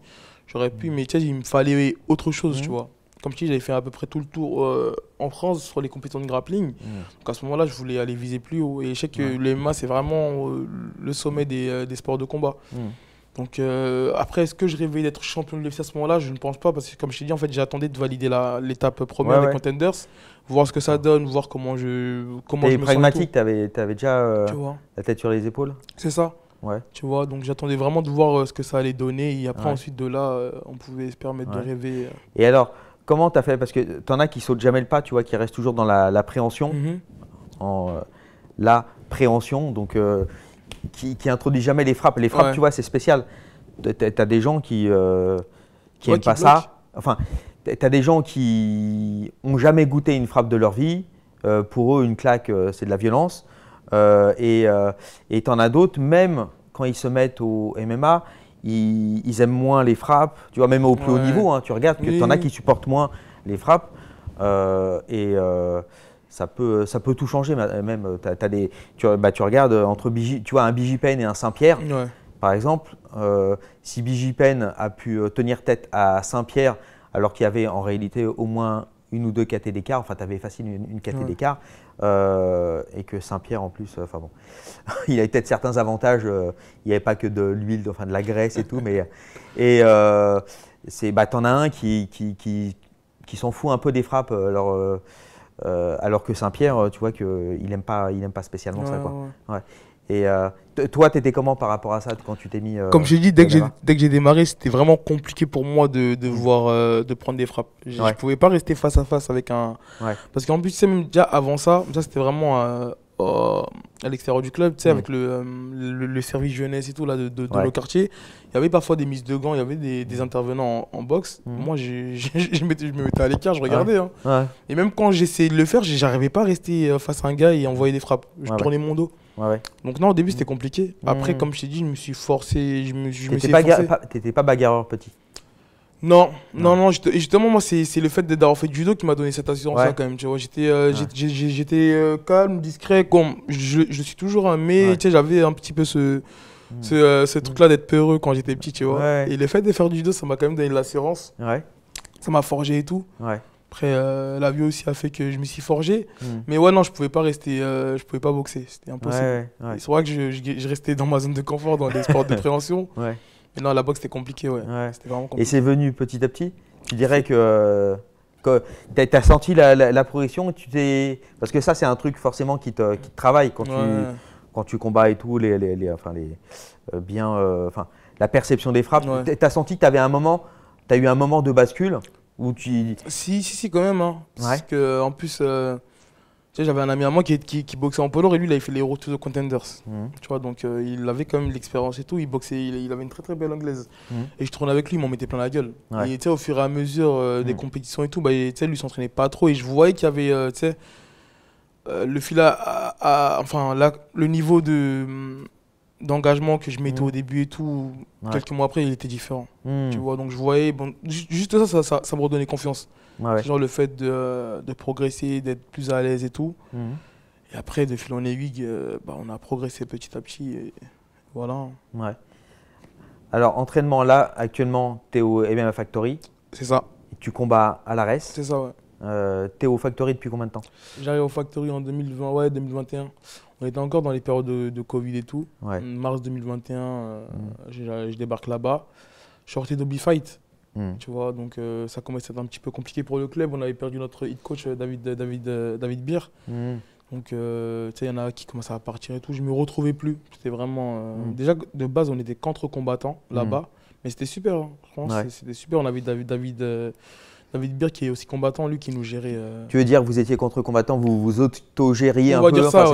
J'aurais pu, mais tu sais, il me fallait autre chose, tu mhm. vois. Comme tu dis, j'avais fait à peu près tout le tour euh, en France sur les compétences de grappling. Mhm. Donc à ce moment-là, je voulais aller viser plus haut. Et je sais que le MMA, c'est vraiment euh, le sommet des, euh, des, sports de combat. Mhm. Donc après, est-ce que je rêvais d'être champion de l'UFC à ce moment-là Je ne pense pas parce que comme je t'ai dit, en fait, j'attendais de valider l'étape première des contenders, voir ce que ça donne, voir comment je comment Et je pragmatique, me sens. pragmatique, t'avais avais déjà la tête sur les épaules. C'est ça. Ouais. Tu vois, donc j'attendais vraiment de voir euh, ce que ça allait donner. Et après, ensuite de là, euh, on pouvait se permettre de rêver. Euh. Et alors, comment tu as fait Parce que tu en as qui sautent jamais le pas, tu vois, qui restent toujours dans l'appréhension. La, mhm. la préhension, donc qui, qui, introduit jamais les frappes. Les frappes, tu vois, c'est spécial. Tu as des gens qui pas ça. Enfin, tu as des gens qui ont jamais goûté une frappe de leur vie. pour eux, une claque, c'est de la violence. Euh, et euh, tu en as d'autres, même quand ils se mettent au MMA, ils, aiment moins les frappes. Tu vois, même au plus haut niveau, hein, tu regardes que tu en as qui supportent moins les frappes. Euh, et ça, peut, ça peut tout changer. Même, bah, tu, regardes entre tu vois, un BJ pen et un Saint-Pierre, par exemple. si BJ pen a pu tenir tête à Saint-Pierre, alors qu'il y avait en réalité au moins une ou deux KT d'écart, enfin, tu avais facile une, caté d'écart. Euh, et que Saint-Pierre en plus, euh, enfin bon, il a peut-être certains avantages. Euh, il n'y avait pas que de l'huile, enfin de la graisse et tout, mais et c'est bah t'en as un qui qui, qui, s'en fout un peu des frappes alors alors que Saint-Pierre, tu vois qu'il il aime pas il pas spécialement ça quoi. Et euh, toi, étais comment par rapport à ça quand tu t'es mis euh, Comme je l'ai dit, dès que j'ai démarré, c'était vraiment compliqué pour moi de, mm. voir euh, de prendre des frappes. Je, pouvais pas rester face à face avec un. Parce qu'en plus, c'est même déjà avant ça, ça c'était vraiment euh, euh, à l'extérieur du club, tu sais, mm. avec euh, le, service jeunesse et tout là, de, de, nos il y avait parfois des mises de gants, il y avait des, mm. intervenants en, boxe. Mm. Moi, je, je, me mettais à l'écart, je regardais. Hein. Et même quand j'essayais de le faire, j'arrivais pas à rester euh, face à un gars et envoyer des frappes. Je tournais mon dos. Donc non, au début, c'était compliqué. Après, comme je t'ai dit, je me suis forcé. Je me, je T'étais pas, pas bagarreur petit non, non, non, justement, moi, c'est le fait d'avoir fait du judo qui m'a donné cette assurance-là, quand même, tu vois. J'étais euh, euh, calme, discret, comme je, suis toujours, un hein, mais tu sais, j'avais un petit peu ce, mm. euh, ce, truc-là d'être peureux quand j'étais petit, tu vois. Et le fait de faire du judo, ça m'a quand même donné de l'assurance. Ça m'a forgé et tout. Après, la vie aussi a fait que je me suis forgé. Mm. Mais ouais, non, je pouvais pas rester, je pouvais pas boxer. C'était impossible. C'est vrai que je, restais dans ma zone de confort dans les sports de Ouais. Mais non, la boxe, c'était compliqué, ouais. Et c'est venu petit à petit Tu dirais que. tu as, senti la, progression tu Parce que ça, c'est un truc forcément qui te, travaille quand, tu, quand tu combats et tout, les, les, enfin, les, euh, euh, enfin, la perception des frappes. Tu as senti que tu avais un moment, tu as eu un moment de bascule où tu. Si, si, si, quand même. Hein. Parce que, en plus. Euh, j'avais un ami à moi qui, qui, boxait en polo et lui, il avait fait les Road to the Contenders. Mhm. Tu vois, donc euh, il avait quand même l'expérience et tout. Il boxait, il, avait une très très belle anglaise. Mhm. Et je tournais avec lui, il m'en mettait plein la gueule. il Et au fur et à mesure euh, des mhm. compétitions et tout, bah, tu sais, lui s'entraînait pas trop. Et je voyais qu'il y avait, euh, tu sais, le fil à, enfin, là le niveau de mm, d'engagement que je mettais au début et tout, quelques mois après, il était différent. Tu vois, donc je voyais, bon, juste ça, ça, ça, ça me redonnait confiance. Genre le fait de, progresser, d'être plus à l'aise et tout. Mhm. Et après, de fil en aiguille, euh, bah, on a progressé petit à petit. voilà. Ouais. Alors, entraînement là, actuellement, tu es au MMA Factory. C'est ça. tu combats à l'ARES. C'est ça, ouais. Euh, tu au Factory depuis combien de temps J'arrive au Factory en 2020, ouais, 2021. On était encore dans les périodes de, Covid et tout. Mars 2021, euh, mhm. je, débarque là-bas. Je suis sorti d'Obi Fight. Hmm. Tu vois, donc euh, ça commençait à être un petit peu compliqué pour le club. On avait perdu notre hit coach euh, David, euh, David, David Beer. Hmm. Donc, tu sais, il y en a qui commençaient à partir et tout. Je me retrouvais plus. C'était vraiment. Hmm. Déjà, de base, on était contre-combattants là-bas. Mais c'était super. Hein. c'était super. On avait David David Bir qui est aussi combattant, lui qui nous gérait. Euh. Tu veux dire vous étiez contre combattant, vous vous auto-gériez un peu dire hein, ça,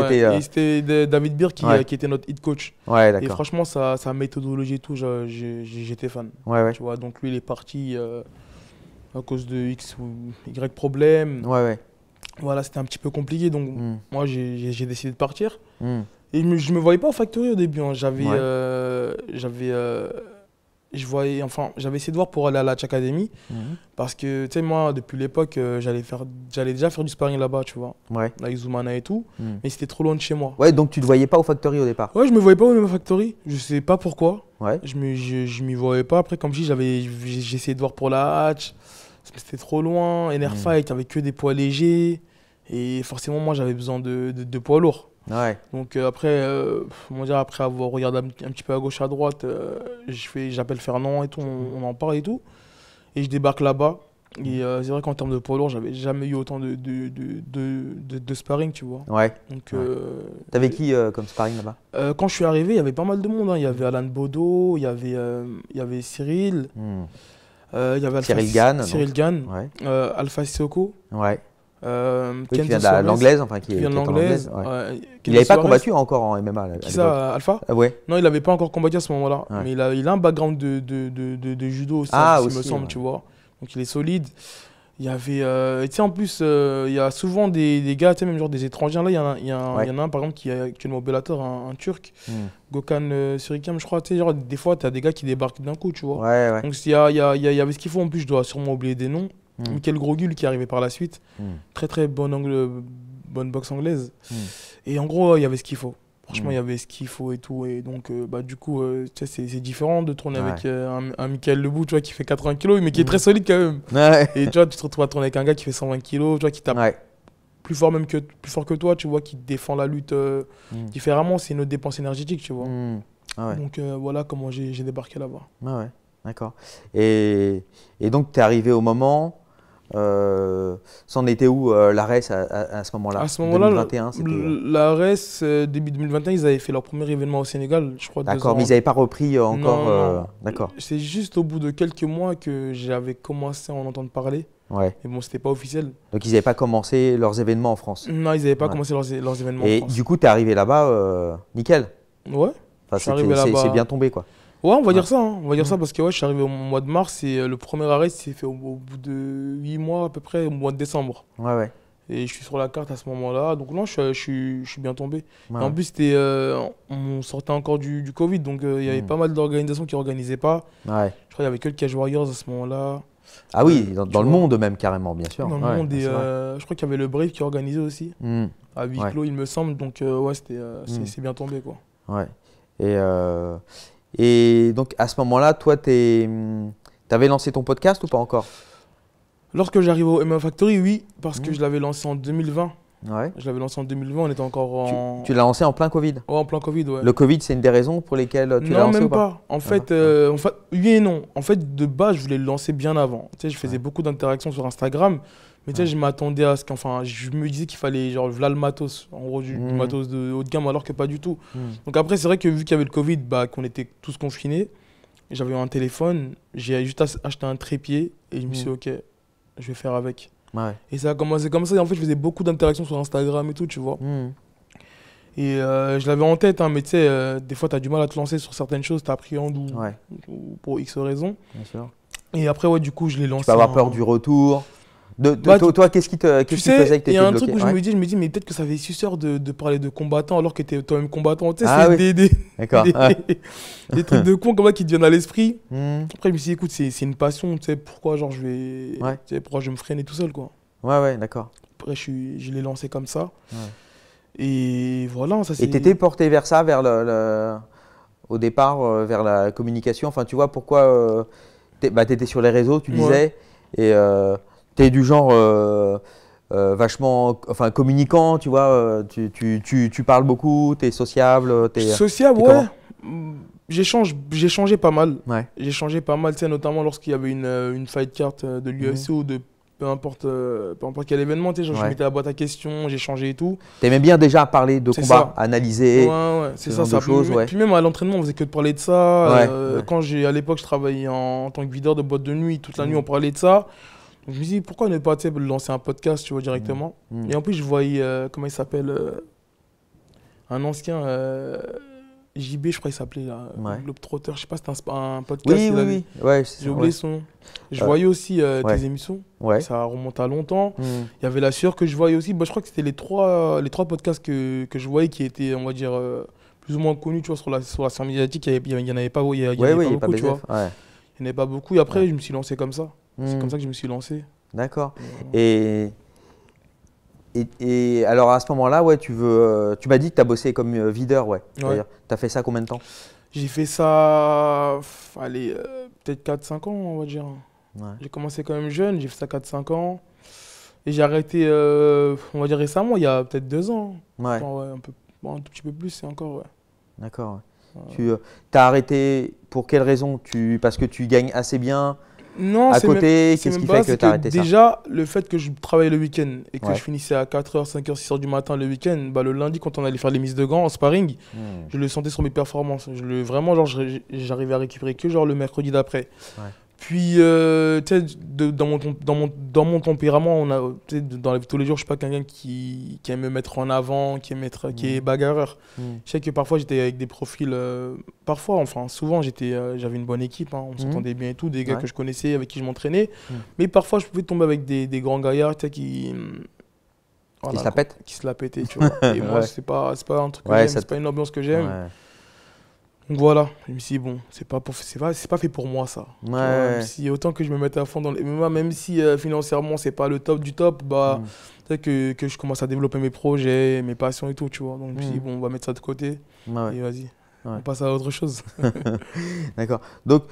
C'était euh, David Bir euh, qui, était notre hit coach. Ouais, et franchement, sa, méthodologie et tout, j'étais fan. Tu vois, donc lui, il est parti à cause de X ou Y problème. Voilà, c'était un petit peu compliqué, donc hmm. moi j'ai décidé de partir. Hmm. Et je me, voyais pas au factory au début. Hein. J'avais voyais, enfin, j'avais essayé de voir pour aller à la Academy. Mhm. Parce que, tu sais, moi, depuis l'époque, euh, j'allais faire, j'allais déjà faire du sparring là-bas, tu vois. Ouais. Avec Izumana et tout. Mhm. Mais c'était trop loin de chez moi. Ouais, donc tu ne voyais pas au Factory au départ Ouais, je me voyais pas au Factory. Je sais pas pourquoi. Ouais. Je m'y je, voyais pas. Après, comme je dis, j'avais, j'ai essayé de voir pour la Hatch. C'était trop loin. Enerfight, mhm. il Fight, avec que des poids légers. Et forcément, moi, j'avais besoin de poids lourds. Donc euh, après, euh, dire, après avoir regardé un, petit peu à gauche, à droite, euh, j'appelle Fernand et tout, on, en parle et tout. Et je débarque là-bas. Et c'est vrai qu'en termes de poids lourd, j'avais jamais eu autant de, de, sparring, tu vois. Ouais. Donc. T'avais qui comme sparring là-bas Quand je suis arrivé, il y avait pas mal de monde. Hein. Il y avait Alan Bodo, il y avait, y avait Cyril. Hmm. Cyril Gann. Cyril Alpha Soko. Ouais. Euh, qui vient de l'anglaise, enfin qui, qui vient de l'anglaise. il n'avait pas combattu encore en hein, MMA. À qui ça, Alpha ah, ouais. Non, il n'avait pas encore combattu à ce moment-là. Mais il a, il a un background de, de, de, judo aussi, ah, il me semble, tu vois. Donc il est solide. Il y avait. Euh, tu sais, en plus, euh, il y a souvent des, des gars, tu sais, même genre des étrangers. Là, il y, en a, il y, en a, un, par exemple, qui est actuellement au un, Turc, hmm. gokan euh, sirikam je crois. Tu sais, genre, des fois, tu as des gars qui débarquent d'un coup, tu vois. Donc il y, a, il y, a, il y avait ce qu'il faut. En plus, je dois sûrement oublier des noms. Michael hmm. Grogul qui est arrivé par la suite. Hmm. Très très bonne, angle... bonne boxe anglaise. Hmm. Et en gros, il y avait ce qu'il faut. Franchement, il y avait ce qu'il faut et tout. Et donc, euh, bah, du coup, euh, c'est différent de tourner avec euh, un, Michael Lebou, tu vois, qui fait 80 kg mais qui est très solide quand même. Et tu vois, tu te retrouves à tourner avec un gars qui fait 120 kg, tu vois, qui tape plus fort même que plus fort que toi, tu vois, qui défend la lutte différemment. C'est une autre dépense énergétique, tu vois. Ah donc voilà comment j'ai débarqué là-bas. Ah ouais. D'accord. Et, et, donc, tu es arrivé au moment euh, C'en était où euh, la l'ARES à, ce moment-là À ce moment-là, euh, l'ARES, euh, début 2021, ils avaient fait leur premier événement au Sénégal, je crois. D'accord, mais ils n'avaient pas repris encore. D'accord. C'est juste au bout de quelques mois que j'avais commencé à en entendre parler. Ouais. Mais bon, c'était pas officiel. Donc ils n'avaient pas commencé leurs événements en France Non, ils n'avaient pas commencé leurs, événements Et en France. Et du coup, tu es arrivé là-bas, nickel Ouais. Enfin, c'est bien tombé, quoi. Ouais, on va dire ça. Hein. On va dire ça mm. parce que ouais, je suis arrivé au mois de mars et euh, le premier arrêt s'est fait au, bout de 8 mois à peu près, au mois de décembre. Ouais, ouais. Et je suis sur la carte à ce moment-là. Donc non, je, suis bien tombé. en plus, c'était, euh, on sortait encore du, du Covid, donc euh, il y avait mm. pas mal d'organisations qui n'organisaient pas. Ouais. Je crois qu'il n'y avait que le Cash Warriors à ce moment-là. Ah oui, dans, le monde même carrément, bien sûr. Dans le monde, bah, et, je crois qu'il y avait le Brave qui organisait aussi, mm. à huis clos, il me semble. Donc ouais, c'était, c'est bien tombé. Quoi. Ouais. Et, et donc à ce moment-là, toi, tu hmm, avais lancé ton podcast ou pas encore Lorsque j'arrive au MMA Factory, oui, parce que mmh. je l'avais lancé en 2020. Ouais. Je l'avais lancé en 2020, on était encore en. Tu, l'as lancé en plein Covid en plein Covid, ouais. Le Covid, c'est une des raisons pour lesquelles euh, tu l'as lancé même ou pas, pas. En, ah fait, euh, en fait, oui et non. En fait, de base, je voulais le lancer bien avant. Tu sais, je faisais beaucoup d'interactions sur Instagram. Mais tu sais, je m'attendais à ce qu'enfin, je me disais qu'il fallait, genre, voilà le matos, en gros, du, mm. matos de haut de gamme, alors que pas du tout. Mm. Donc après, c'est vrai que vu qu'il y avait le Covid, bah, qu'on était tous confinés, j'avais un téléphone, j'ai juste acheté un trépied et je me suis dit, mm. ok, je vais faire avec. Et ça a commencé comme ça. Et en fait, je faisais beaucoup d'interactions sur Instagram et tout, tu vois. Et euh, je l'avais en tête, hein, mais tu sais, euh, des fois, tu as du mal à te lancer sur certaines choses, tu pris en ou, pour X raisons. Et après, ouais, du coup, je l'ai lancé. Tu peux avoir peur du retour. Bah, toi, qu'est-ce qui te qu ce Il y a un truc où je me dis, je me dis, mais peut-être que ça avait suceur de, de parler de combattant alors que tu toi-même combattant. Tu sais, ah c'est des, des, trucs de con comme ça qui te viennent à l'esprit. Hmm. Après, je me suis dit, écoute, c'est une passion, tu sais, pourquoi, genre, je vais, tu sais, pourquoi je me freiner tout seul, quoi. Ouais, ouais, d'accord. Après, je, je l'ai lancé comme ça. Et voilà, ça Et t'étais porté vers ça, vers le, au départ, euh, vers la communication. Enfin, tu vois, pourquoi. Euh... Bah, t'étais sur les réseaux, tu disais. Et. Euh, es du genre euh, euh, vachement enfin, communicant, tu vois, euh, tu, tu, tu, parles beaucoup, t'es sociable. Es, sociable, es mm, ouais. j'ai changé pas mal. J'ai changé pas mal, tu notamment lorsqu'il y avait une, une fight card de l'UFC mhm. ou de peu importe, peu importe quel événement, tu ouais. je mettais la boîte à questions, changé et tout. aimais bien déjà parler de combat, analyser, ouais, ouais, c'est ça, ça. Chose, puis, puis même à l'entraînement, on faisait que de parler de ça. quand j'ai, à l'époque, je travaillais en, tant que videur de boîte de nuit, toute la nuit, mhm. on parlait de ça. Je me dis pourquoi ne pas lancer un podcast, tu vois, directement. Mm. Mm. Et en plus, je voyais, euh, comment il s'appelle euh, Un ancien euh, JB, je crois qu'il s'appelait, là. Ouais. je sais pas, c'était un, podcast. Oui, oui, oui. Ouais, J'ai oublié son Je voyais aussi tes émissions. Ça remonte à longtemps. Mm. Il y avait la sueur que je voyais aussi. Bah, je crois que c'était les trois, les trois podcasts que, que je voyais qui étaient, on va dire, plus ou moins connus, tu vois, sur la, sur la scène médiatique. Il n'y en avait pas, avait pas beaucoup, tu vois. Il n'y en avait pas beaucoup. Et après, je me suis lancé comme ça. C'est hmm. comme ça que je me suis lancé. D'accord. Euh, et, et, alors à ce moment-là, ouais, tu, veux, euh, tu m'as dit que tu as bossé comme euh, videur. Ouais. Tu as fait ça combien de temps J'ai fait ça, allez, peut-être 4-5 ans, on va dire. Ouais. J'ai commencé quand même jeune, j'ai fait ça 4-5 ans. Et j'ai arrêté, on va dire récemment, il y a peut-être 2 ans. Ouais. un, un tout petit peu plus, c'est encore. Ouais. D'accord. Tu as arrêté pour quelle raison tu, Parce que tu gagnes assez bien non, à côté Qu'est-ce qui fait que déjà, le fait que je travaillais le week-end et que je finissais à 4h, 5h, 6h du matin le week-end, bah, le lundi, quand on allait faire les mises de gants en sparring, hmm. je le sentais sur mes performances. Je le, vraiment, genre, j'arrivais à récupérer que genre, le mercredi d'après. Ouais. Puis, euh, tu sais, dans mon, dans, mon, dans mon tempérament, on a, dans tous les jours, je suis pas quelqu'un qui, aime me mettre en avant, qui, aime qui est mmh. bagarreur. Mmh. Je sais que parfois, j'étais avec des profils. Euh, parfois, enfin, souvent, j'étais, euh, j'avais une bonne équipe, hein, on mmh. s'entendait bien et tout, des gars que je connaissais, avec qui je m'entraînais. Mais parfois, je pouvais tomber avec des, des grands gaillards, tu sais, qui. qui se la pètent Qui se la pétaient, tu vois. et moi, c'est pas, pas un truc que c'est pas une ambiance que j'aime voilà, je me suis dit, bon, c'est pas, c'est pas, c'est pas fait pour moi ça. même si, autant que je me mette à fond dans les MMA, même si euh, financièrement c'est pas le top du top, bah, mm. que, que je commence à développer mes projets, mes passions et tout, tu vois. Donc je me suis dit, mm. bon, on va mettre ça de côté et vas-y, on passe à autre chose. D'accord. Donc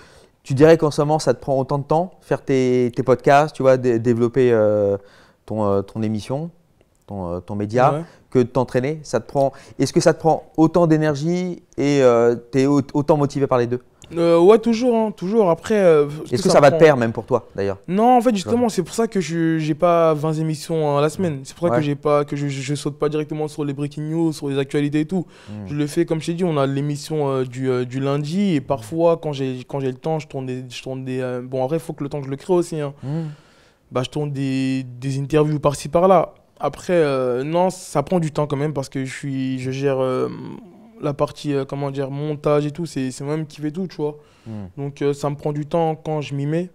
tu dirais qu'en ce moment ça te prend autant de temps, faire tes, tes podcasts, tu vois, développer euh, ton, euh, ton émission, ton, ton média que de t'entraîner ça te prend... Est-ce que ça te prend autant d'énergie et euh, t'es tu es autant motivé par les deux euh, Ouais, toujours, hein, toujours. Après. Euh, est-ce que, ça, va te perdre même pour toi d'ailleurs Non, en fait, justement, c'est pour ça que je j'ai pas 20 émissions à hein, la semaine. C'est pour ça que que, pas, que je, saute pas directement sur les breaking news, sur les actualités et tout. Hmm. Je le fais, comme je t'ai dit, on a l'émission du, du, lundi et parfois, quand j'ai le temps, je tourne des. Je tourne des bon, après, faut que le temps que je le crée aussi. Hein. Hmm. Bah, je tourne des, des interviews par-ci par-là. Après, euh, non, ça prend du temps quand même parce que je, suis, je gère euh, la partie, euh, comment dire, montage et tout. C'est moi-même qui fais tout, tu vois. Hmm. Donc, ça me prend du temps quand je m'y mets.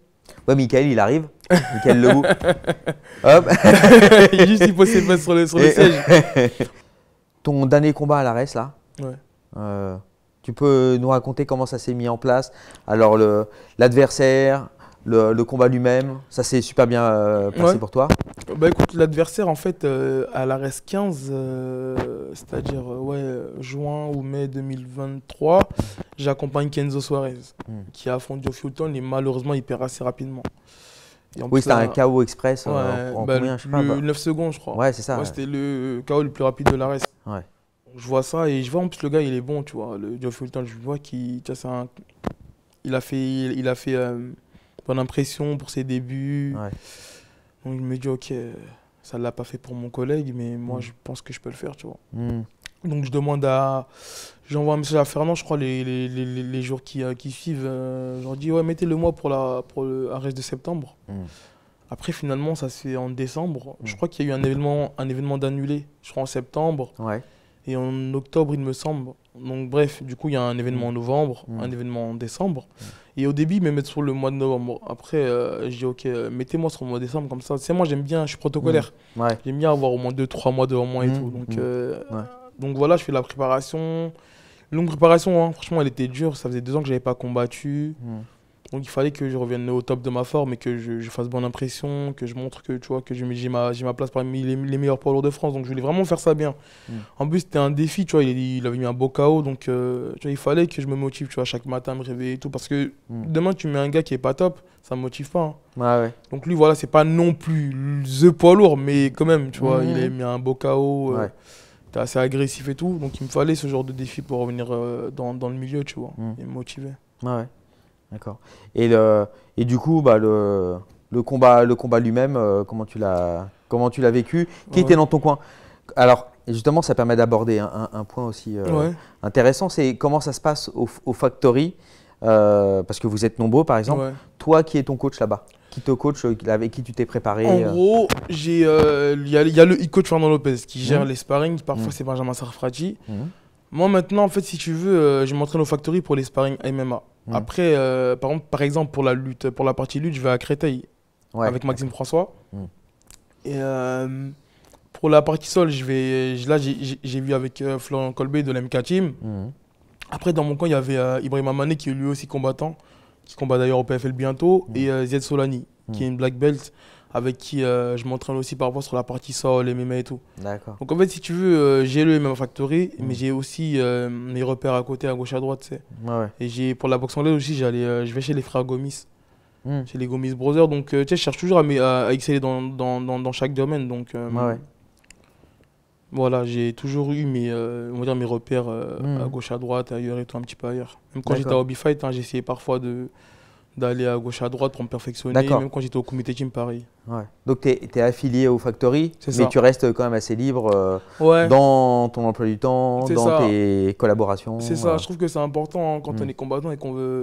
Ouais, Michael, il arrive. Michael Lebou. Hop. il juste, il sur le, siège. Ton dernier combat à res là tu peux nous raconter comment ça s'est mis en place Alors, l'adversaire, le, combat lui-même, ça s'est super bien passé pour toi bah écoute, l'adversaire en fait euh, à la RES 15, euh, c'est-à-dire euh, ouais, juin ou mai 2023, j'accompagne Kenzo Suarez hmm. qui a affronté Joe Fulton et malheureusement il perd assez rapidement. Oui, c'était un KO express en, 9 bah, bah. secondes, je crois. Ouais, c'est ça. c'était le KO le plus rapide de la RES. Je vois ça et je vois en plus le gars, il est bon, tu vois. Le Joe Fulton, je vois qu'il a fait, il, a fait bonne impression pour ses débuts. Donc il me dit ok, ça ne l'a pas fait pour mon collègue, mais moi, mm. je pense que je peux le faire, tu vois. Mm. Donc je demande à. J'envoie un message à Fernand, je crois, les, jours qui, euh, suivent. Euh, je leur dis, ouais, mettez-le moi pour, la, le reste de septembre. Mm. Après, finalement, ça se fait en décembre. Je crois qu'il y a eu un événement, un événement d'annulé, je crois, en septembre. Ouais et en octobre, il me semble. Donc bref, du coup, il y a un événement mm. en novembre, mm. un événement en décembre. Mm. Et au début, ils me mettent sur le mois de novembre. Après, euh, je dis, ok, euh, mettez-moi sur le mois de décembre, comme ça. C'est moi, j'aime bien, je suis protocolaire. J'aime bien avoir au moins deux, trois mois devant moi et tout. Donc, euh, donc voilà, je fais la préparation. Longue préparation, hein. franchement, elle était dure. Ça faisait deux ans que je n'avais pas combattu. Donc il fallait que je revienne au top de ma forme et que je, fasse bonne impression, que je montre que tu vois que j'ai ma, ma place parmi les, meilleurs poids lourds de France. Donc je voulais vraiment faire ça bien. Mm. En plus c'était un défi, tu vois, il, avait mis un beau KO, donc euh, tu vois, il fallait que je me motive, tu vois, chaque matin à me réveiller et tout, parce que mm. demain tu mets un gars qui est pas top, ça me motive pas. Hein. Ah ouais. Donc lui voilà, c'est pas non plus the poids lourd, mais quand même, tu vois, il mm. a mis un beau KO. Euh, ouais. assez agressif et tout, donc il me fallait ce genre de défi pour revenir euh, dans, le milieu, tu vois, et me motiver. Ah ouais. D'accord. Et, et du coup, bah, le, le combat, le combat lui-même, euh, comment tu l'as, comment tu l'as vécu Qui était dans ton coin Alors, justement, ça permet d'aborder un, point aussi euh, intéressant, c'est comment ça se passe au, Factory, euh, parce que vous êtes nombreux, par exemple. Toi, qui est ton coach là-bas qui te coach, avec qui tu t'es préparé En gros, il y, a le e-coach Fernando Lopez qui gère mmh. les sparring. Parfois, mmh. c'est Benjamin Sarfrati. Mmh. Moi, maintenant, en fait, si tu veux, je m'entraîne au Factory pour les sparring MMA. Après, euh, par, exemple, pour la lutte, pour la partie lutte, je vais à Créteil avec Maxime François. Mm. Et euh, pour la partie sol, je vais, là, j'ai vu avec Florent euh, Florian de l'MK Team. Mm. Après, dans mon camp, il y avait Ibrahim Amane qui est lui aussi combattant, qui combat d'ailleurs au PFL bientôt, mm. et Ziad Solani, qui est une black belt avec qui euh, je m'entraîne aussi parfois sur la partie sol, MMA et tout. D'accord. Donc en fait, si tu veux, euh, j'ai le MMA Factory, mm. mais j'ai aussi euh, mes repères à côté, à gauche, à droite, tu sais. ouais. Et j'ai pour la boxe anglaise aussi, j'allais, je vais chez les frères Gomis, mm. chez les Gomis Brothers. Donc tu sais, je cherche toujours à, exceller dans, dans, dans, dans, chaque domaine. Donc ouais. voilà, j'ai toujours eu mes, on va dire mes repères mm. à gauche, à droite, ailleurs et tout, un petit peu ailleurs. Même quand j'étais à Hobby Fight, hein, j'essayais parfois de d'aller à gauche à droite pour me perfectionner, même quand j'étais au comité Team Paris. Donc tu es, affilié au Factory, mais tu restes quand même assez libre euh, dans ton emploi du temps, dans tes collaborations. C'est ça, je trouve que c'est important hein, quand mm. on est combattant et qu'on veut,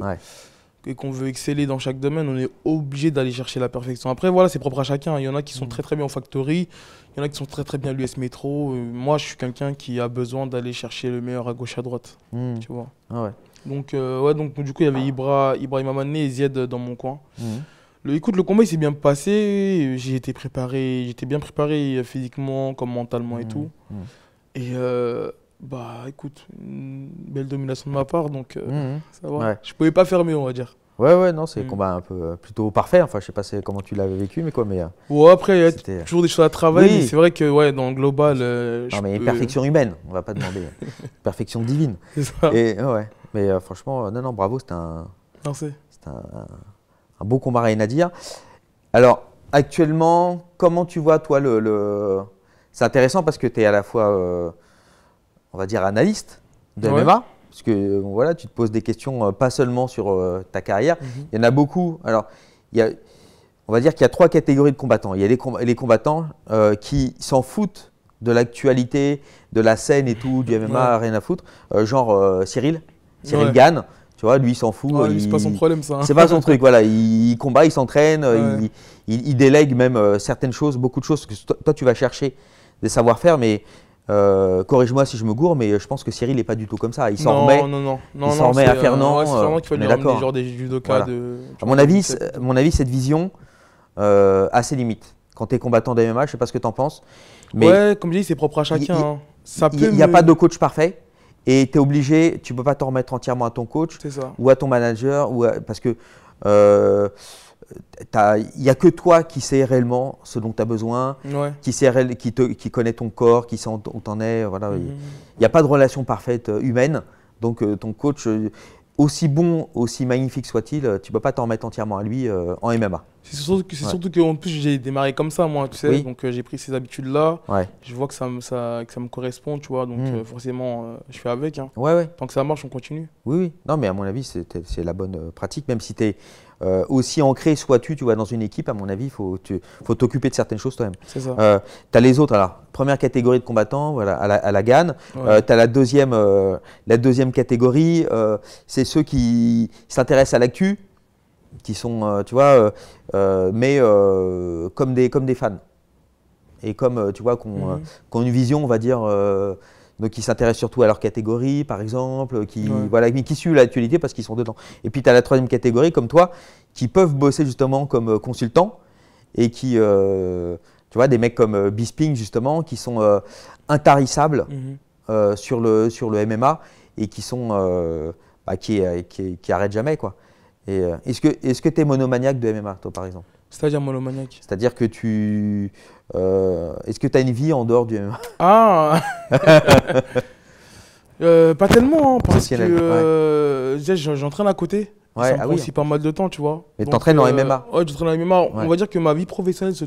et qu'on veut exceller dans chaque domaine, on est obligé d'aller chercher la perfection. Après voilà, c'est propre à chacun, il y en a qui sont mm. très très bien au Factory, il y en a qui sont très très bien à l'US Metro. Euh, moi je suis quelqu'un qui a besoin d'aller chercher le meilleur à gauche à droite. Mm. Tu vois. Ah ouais. Donc, euh, ouais, donc, du coup, il y avait ah. Ibra, Ibrahim Amane et Zied dans mon coin. Mhm. Le, écoute, le combat il s'est bien passé. J'ai été préparé, j'étais bien préparé physiquement, comme mentalement et mhm. tout. Mhm. Et euh, bah, écoute, une belle domination de ma part, donc euh, ça va. Je pouvais pas faire mieux, on va dire. Ouais, ouais, non, c'est un mm. combat un peu plutôt parfait. Enfin, je sais pas comment tu l'avais vécu, mais quoi, mais. après, il y a toujours des choses à travailler. C'est vrai que, ouais, dans le global. non, mais perfection humaine, on va pas demander. perfection divine. C'est ça. Et ouais. Mais euh, franchement, euh, non, non, bravo, c'est un, un, un, beau combat, rien à dire. Alors, actuellement, comment tu vois, toi, le. C'est intéressant parce que tu es à la fois, euh, on va dire, analyste de MMA. Parce que voilà, tu te poses des questions pas seulement sur ta carrière. Mhm. Il y en a beaucoup. Alors, on va dire qu'il y a trois catégories de combattants. Il y a les, combattants qui s'en foutent de l'actualité, de la scène et tout, du MMA, rien à foutre. genre Cyril, Cyril Tu vois, lui, il s'en fout. C'est pas son problème, ça. Hein. C'est pas son truc, voilà. Il combat, il s'entraîne, il, délègue même euh, certaines choses, beaucoup de choses que toi, tu vas chercher des savoir-faire, mais euh, corrige-moi si je me gourre, mais je pense que Cyril n'est pas du tout comme ça. Il s'en remet. Non, non, il s'en à euh, Fernand. non, genre des judokas. De, à mon avis, mon avis, cette vision a ses limites. Quand tu es combattant d'MMA, je sais pas ce que tu en penses. Mais ouais, comme je dis, c'est propre à chacun. Il n'y hein. a pas de coach parfait. Et tu es obligé, tu peux pas t'en remettre entièrement à ton coach ou à ton manager, ou parce que n'y euh, a que toi qui sais réellement ce dont tu as besoin, qui, sait, qui, te, qui, connaît ton corps, qui sait où t'en es. Voilà. Mmh. Il n'y a pas de relation parfaite euh, humaine. Donc euh, ton coach, aussi bon, aussi magnifique soit-il, tu ne peux pas t'en remettre entièrement à lui en MMA. C'est surtout, que surtout plus, j'ai démarré comme ça, moi, tu sais. Donc, euh, j'ai pris ces habitudes-là. Je vois que ça, me, ça, ça me correspond, tu vois. Donc, hmm. euh, forcément, euh, je suis avec. Hein. Tant que ça marche, on continue. Oui, oui. Non, mais à mon avis, c'est la bonne pratique. Même si tu es aussi ancré, soit tu tu vois, dans une équipe, à mon avis, il faut t'occuper de certaines choses toi-même. C'est ça. tu as les autres. Alors, première catégorie de combattants, voilà, à la, à GAN. tu as la deuxième, la deuxième catégorie. c'est ceux qui s'intéressent à l'actu qui sont, euh, tu vois, euh, euh, mais comme, des, comme des fans. Et comme, tu vois, qu'on mhm. ont une vision, on va dire, donc qui s'intéressent surtout à leur catégorie, par exemple, qui, qui suivent l'actualité parce qu'ils sont dedans. Et puis tu as la troisième catégorie, comme toi, qui peuvent bosser justement comme consultants et qui, tu vois, des mecs comme Bisping, justement, qui sont intarissables mhm. sur, le, sur le MMA et qui sont. Bah, qui, qui, qui, arrêtent jamais, quoi. Et euh, est-ce que tu es monomaniaque de MMA, toi, par exemple C'est-à-dire monomaniaque C'est-à-dire que tu. Euh, est-ce que tu as une vie en dehors du MMA Ah euh, Pas tellement, hein, parce que j'entraîne à côté. Ouais, ah aussi pas mal de temps, tu vois. Mais t'entraînes en MMA Ouais, j'entraîne en MMA. On va dire que ma vie professionnelle, se...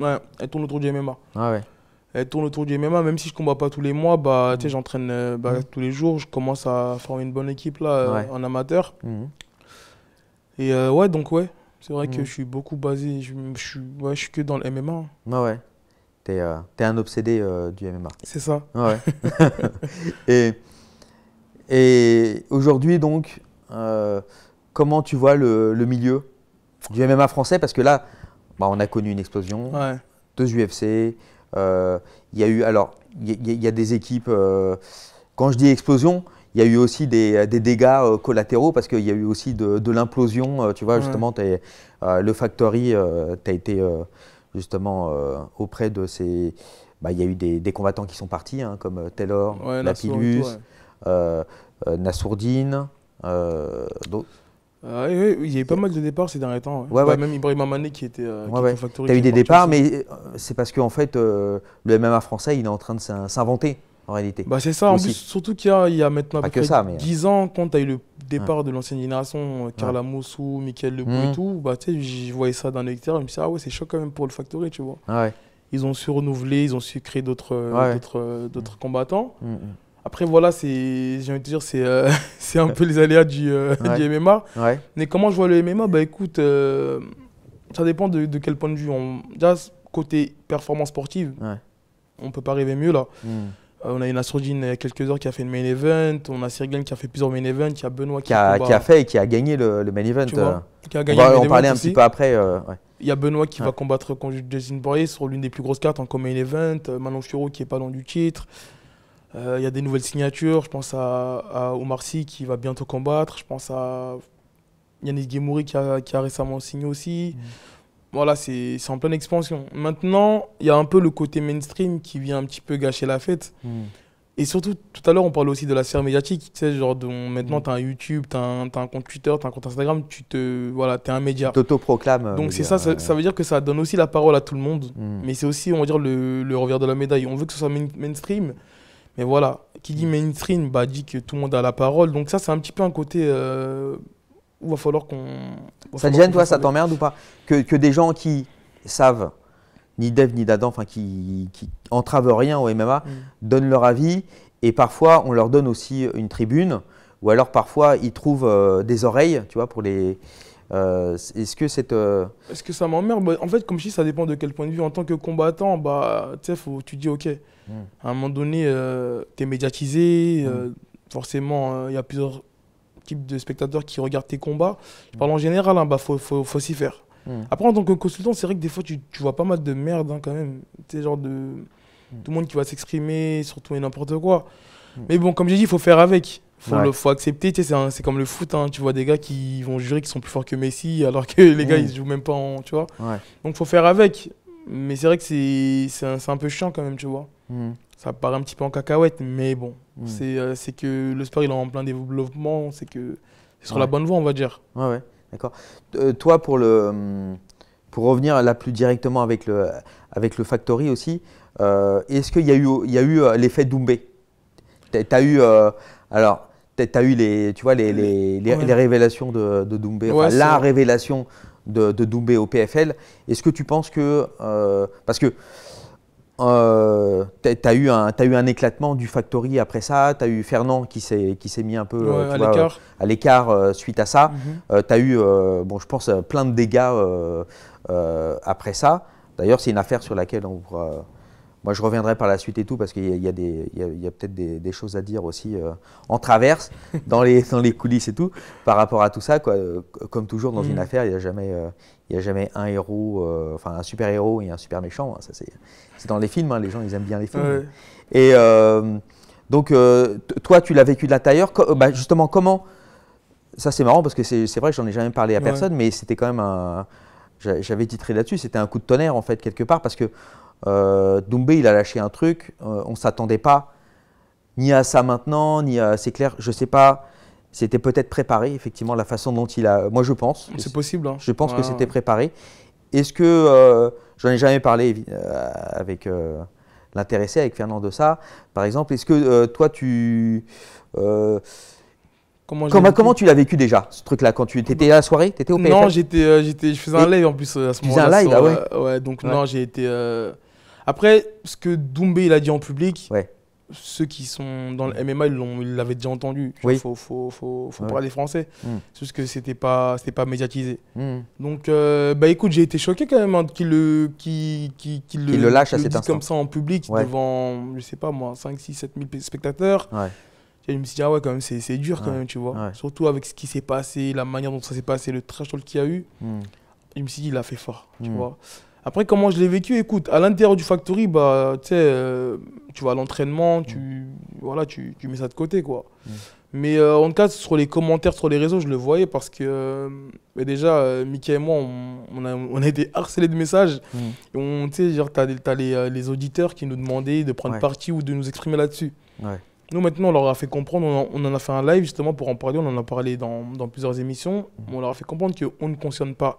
elle tourne autour du MMA. Ah ouais elle tourne autour du MMA. Même si je combat pas tous les mois, bah, mm. j'entraîne bah, mm. tous les jours. Je commence à former une bonne équipe là, en amateur. Mm. Et euh, ouais, donc ouais, c'est vrai que mm. je suis beaucoup basé, je, je suis, ouais, je suis que dans le MMA. Hein. ouais. ouais, t'es euh, un obsédé euh, du MMA. C'est ça. ouais. et et aujourd'hui, donc, comment tu vois le, le, milieu du MMA français Parce que là, bah, on a connu une explosion, deux UFC, il y a eu, alors, il y, a des équipes, quand je dis explosion, il y a eu aussi des, euh, dégâts euh, collatéraux parce qu'il y a eu aussi de, l'implosion. Euh, tu vois, justement, le factory, tu as été justement auprès de ces. Bah, il y a eu des, combattants qui sont partis, hein, comme Taylor, ouais, Lapillus, Nassourdine. d'autres. Ah, oui, il y a eu pas mal de départs ces derniers temps. Ouais, ouais. Bah, même Ibrahim Mané qui était, au Factory. Tu as eu des départs, mais c'est parce que en fait, le MMA français, il est en train de s'inventer en réalité. Bah, c'est ça, en plus, surtout qu'il y, a maintenant à peu 10 euh. ans, quand tu as eu le départ de l'ancienne génération, Carla euh, ouais. Michael Lebou mmh. et tout, bah, je voyais ça dans l'extérieur, je me disais, ah ouais, c'est chaud quand même pour le Factory, tu vois. Ah ils ont su renouveler, ils ont su créer d'autres euh, mmh. combattants. Mmh, Après, voilà, j'ai envie dire, c'est un peu les aléas du, MMA. Mais comment je vois le MMA Bah écoute, ça dépend de, quel point de vue. On... Déjà, côté performance sportive, on ne peut pas rêver mieux là. Euh, on a une Nasruddin il euh, y a quelques heures qui a fait le main event. On a Cyril qui a fait plusieurs main events. Il y a Benoît qui, a, fait et qui a gagné le, main event. Euh. on va en parler un petit peu après. Il y a Benoît qui va combattre contre Jason Boyer sur l'une des plus grosses cartes en comme main event. Manon Chiro qui n'est pas dans du titre. il y a des nouvelles signatures. Je pense à, à Omar qui va bientôt combattre. Je pense à Yannis Gemouri qui a, récemment signé aussi. Mm. Voilà, c'est en pleine expansion. Maintenant, il y a un peu le côté mainstream qui vient un petit peu gâcher la fête. Hmm. Et surtout, tout à l'heure, on parlait aussi de la sphère médiatique. Tu sais, genre, maintenant, hmm. tu as un YouTube, tu as, un compte Twitter, tu as un compte Instagram, tu te, voilà, es un média. proclame euh, Donc, c'est ça, euh, ça, veut dire que ça donne aussi la parole à tout le monde. Hmm. Mais c'est aussi, on va dire, le, revers de la médaille. On veut que ce soit mainstream. Mais voilà, qui dit mainstream, bah, dit que tout le monde a la parole. Donc, ça, c'est un petit peu un côté. Euh, il va falloir qu'on. Ça te gêne, toi, ça t'emmerde ou pas que, des gens qui savent, ni Dev ni d'Adam, enfin, qui, qui entravent rien au MMA, donnent leur avis et parfois on leur donne aussi une tribune ou alors parfois ils trouvent euh, des oreilles, tu vois, pour les. Euh, est-ce que c'est euh, Est-ce que ça m'emmerde bah, En fait, comme je dis, ça dépend de quel point de vue. En tant que combattant, bah, tu faut, tu dis ok. Mm. À un moment donné, tu es médiatisé. Mm. forcément, il y a plusieurs de spectateurs qui regardent tes combats. Je parle en général, hein, bah, faut, faut, s'y faire. Hmm. Après, en tant que consultant, c'est vrai que des fois, tu, vois pas mal de merde hein, quand même. Tu genre de. Hmm. Tout le monde qui va s'exprimer sur tout et n'importe quoi. Hmm. Mais bon, comme j'ai dit, il faut faire avec. Faut, faut accepter. c'est comme le foot. Hein. tu vois des gars qui vont jurer qu'ils sont plus forts que Messi alors que les gars, ils jouent même pas en. Tu vois Donc, faut faire avec. Mais c'est vrai que c'est un peu chiant quand même, tu vois ça part un petit peu en cacahuète, mais bon, hmm. euh, c'est que le sport il est en plein développement, c'est que c'est sur la bonne voie, on va dire. Ouais, ouais, d'accord. Euh, toi, pour, le, hmm, pour revenir là plus directement avec le, avec le Factory aussi, euh, est-ce qu'il y a eu, il eu l'effet Doumbé Tu as, eu. alors. As eu les, tu vois, les, les, révélations de, Doumbé, la révélation de, de, Doumbé au PFL. Est-ce que tu penses que. parce que euh, tu as, eu un éclatement du Factory après ça, tu as eu Fernand qui s'est mis un peu euh, euh, à l'écart euh, suite à ça, mhm. tu as eu, bon, je pense, plein de dégâts après ça. D'ailleurs, c'est une affaire sur laquelle on Moi, je reviendrai par la suite et tout, parce qu'il y a, peut-être des, choses à dire aussi en traverse, dans, les, dans les coulisses et tout, par rapport à tout ça. Quoi. Comme toujours, dans une mhm. affaire, il n'y a, jamais, il a jamais un héros, enfin un super-héros et un super méchant. Hein, ça c'est c'est dans les films, hein, les gens, ils aiment bien les films. Et euh, donc, euh, toi, tu l'as vécu de la tailleur. Euh, bah, justement, comment. Ça, c'est marrant parce que c'est vrai que j'en ai jamais parlé à personne, mais c'était quand même un. J'avais titré là-dessus, c'était un coup de tonnerre, en fait, quelque part, parce que euh, Doumbé, il a lâché un truc. on ne s'attendait pas ni à ça maintenant, ni à. C'est clair, je ne sais pas. C'était peut-être préparé, effectivement, la façon dont il a. Moi, je pense. C'est possible. Hein. Je pense que c'était préparé. Est-ce que, euh, j'en ai jamais parlé euh, avec euh, l'intéressé, avec Fernand ça par exemple, est-ce que toi, tu... Comment, comment, tu l'as vécu déjà, ce truc-là, quand tu étais à la soirée étais au PFL Non, j'étais, j'étais, je faisais un live en plus à ce moment-là. un live, ah ouais. ouais. Donc non, j'ai été... Après, ce que Doumbé, il a dit en public, ouais ceux qui sont dans le MMA, ils l'avaient déjà entendu. Il faut, faut, faut, parler français. Mm. C'est juste que c'était pas, pas médiatisé. Mm. Donc, euh, bah écoute, j'ai été choqué quand même hein, qu'il le, qui il le, le, lâche à cet instant. comme ça en public devant, je sais pas moi, 5, 6, 7 000 spectateurs. Ouais. je me suis dit, ah ouais, quand même, c'est dur quand même, tu vois. Surtout avec ce qui s'est passé, la manière dont ça s'est passé, le trash talk qu'il y a eu. Mm. Je me suis dit, il a fait fort, tu vois. Après, comment je l'ai vécu Écoute, à l'intérieur du factory, bah, tu euh, vas à l'entraînement, tu, mm. voilà, tu, mets ça de côté. quoi. Mm. Mais euh, en tout cas, sur les commentaires, sur les réseaux, je le voyais parce que euh, déjà, mickey et moi, on, a, été harcelés de messages. Mm. tu as, les, auditeurs qui nous demandaient de prendre parti ou de nous exprimer là-dessus. Nous, maintenant, on leur a fait comprendre, on, en a fait un live justement pour en parler, on en a parlé dans, plusieurs émissions. On leur a fait comprendre qu'on ne concerne pas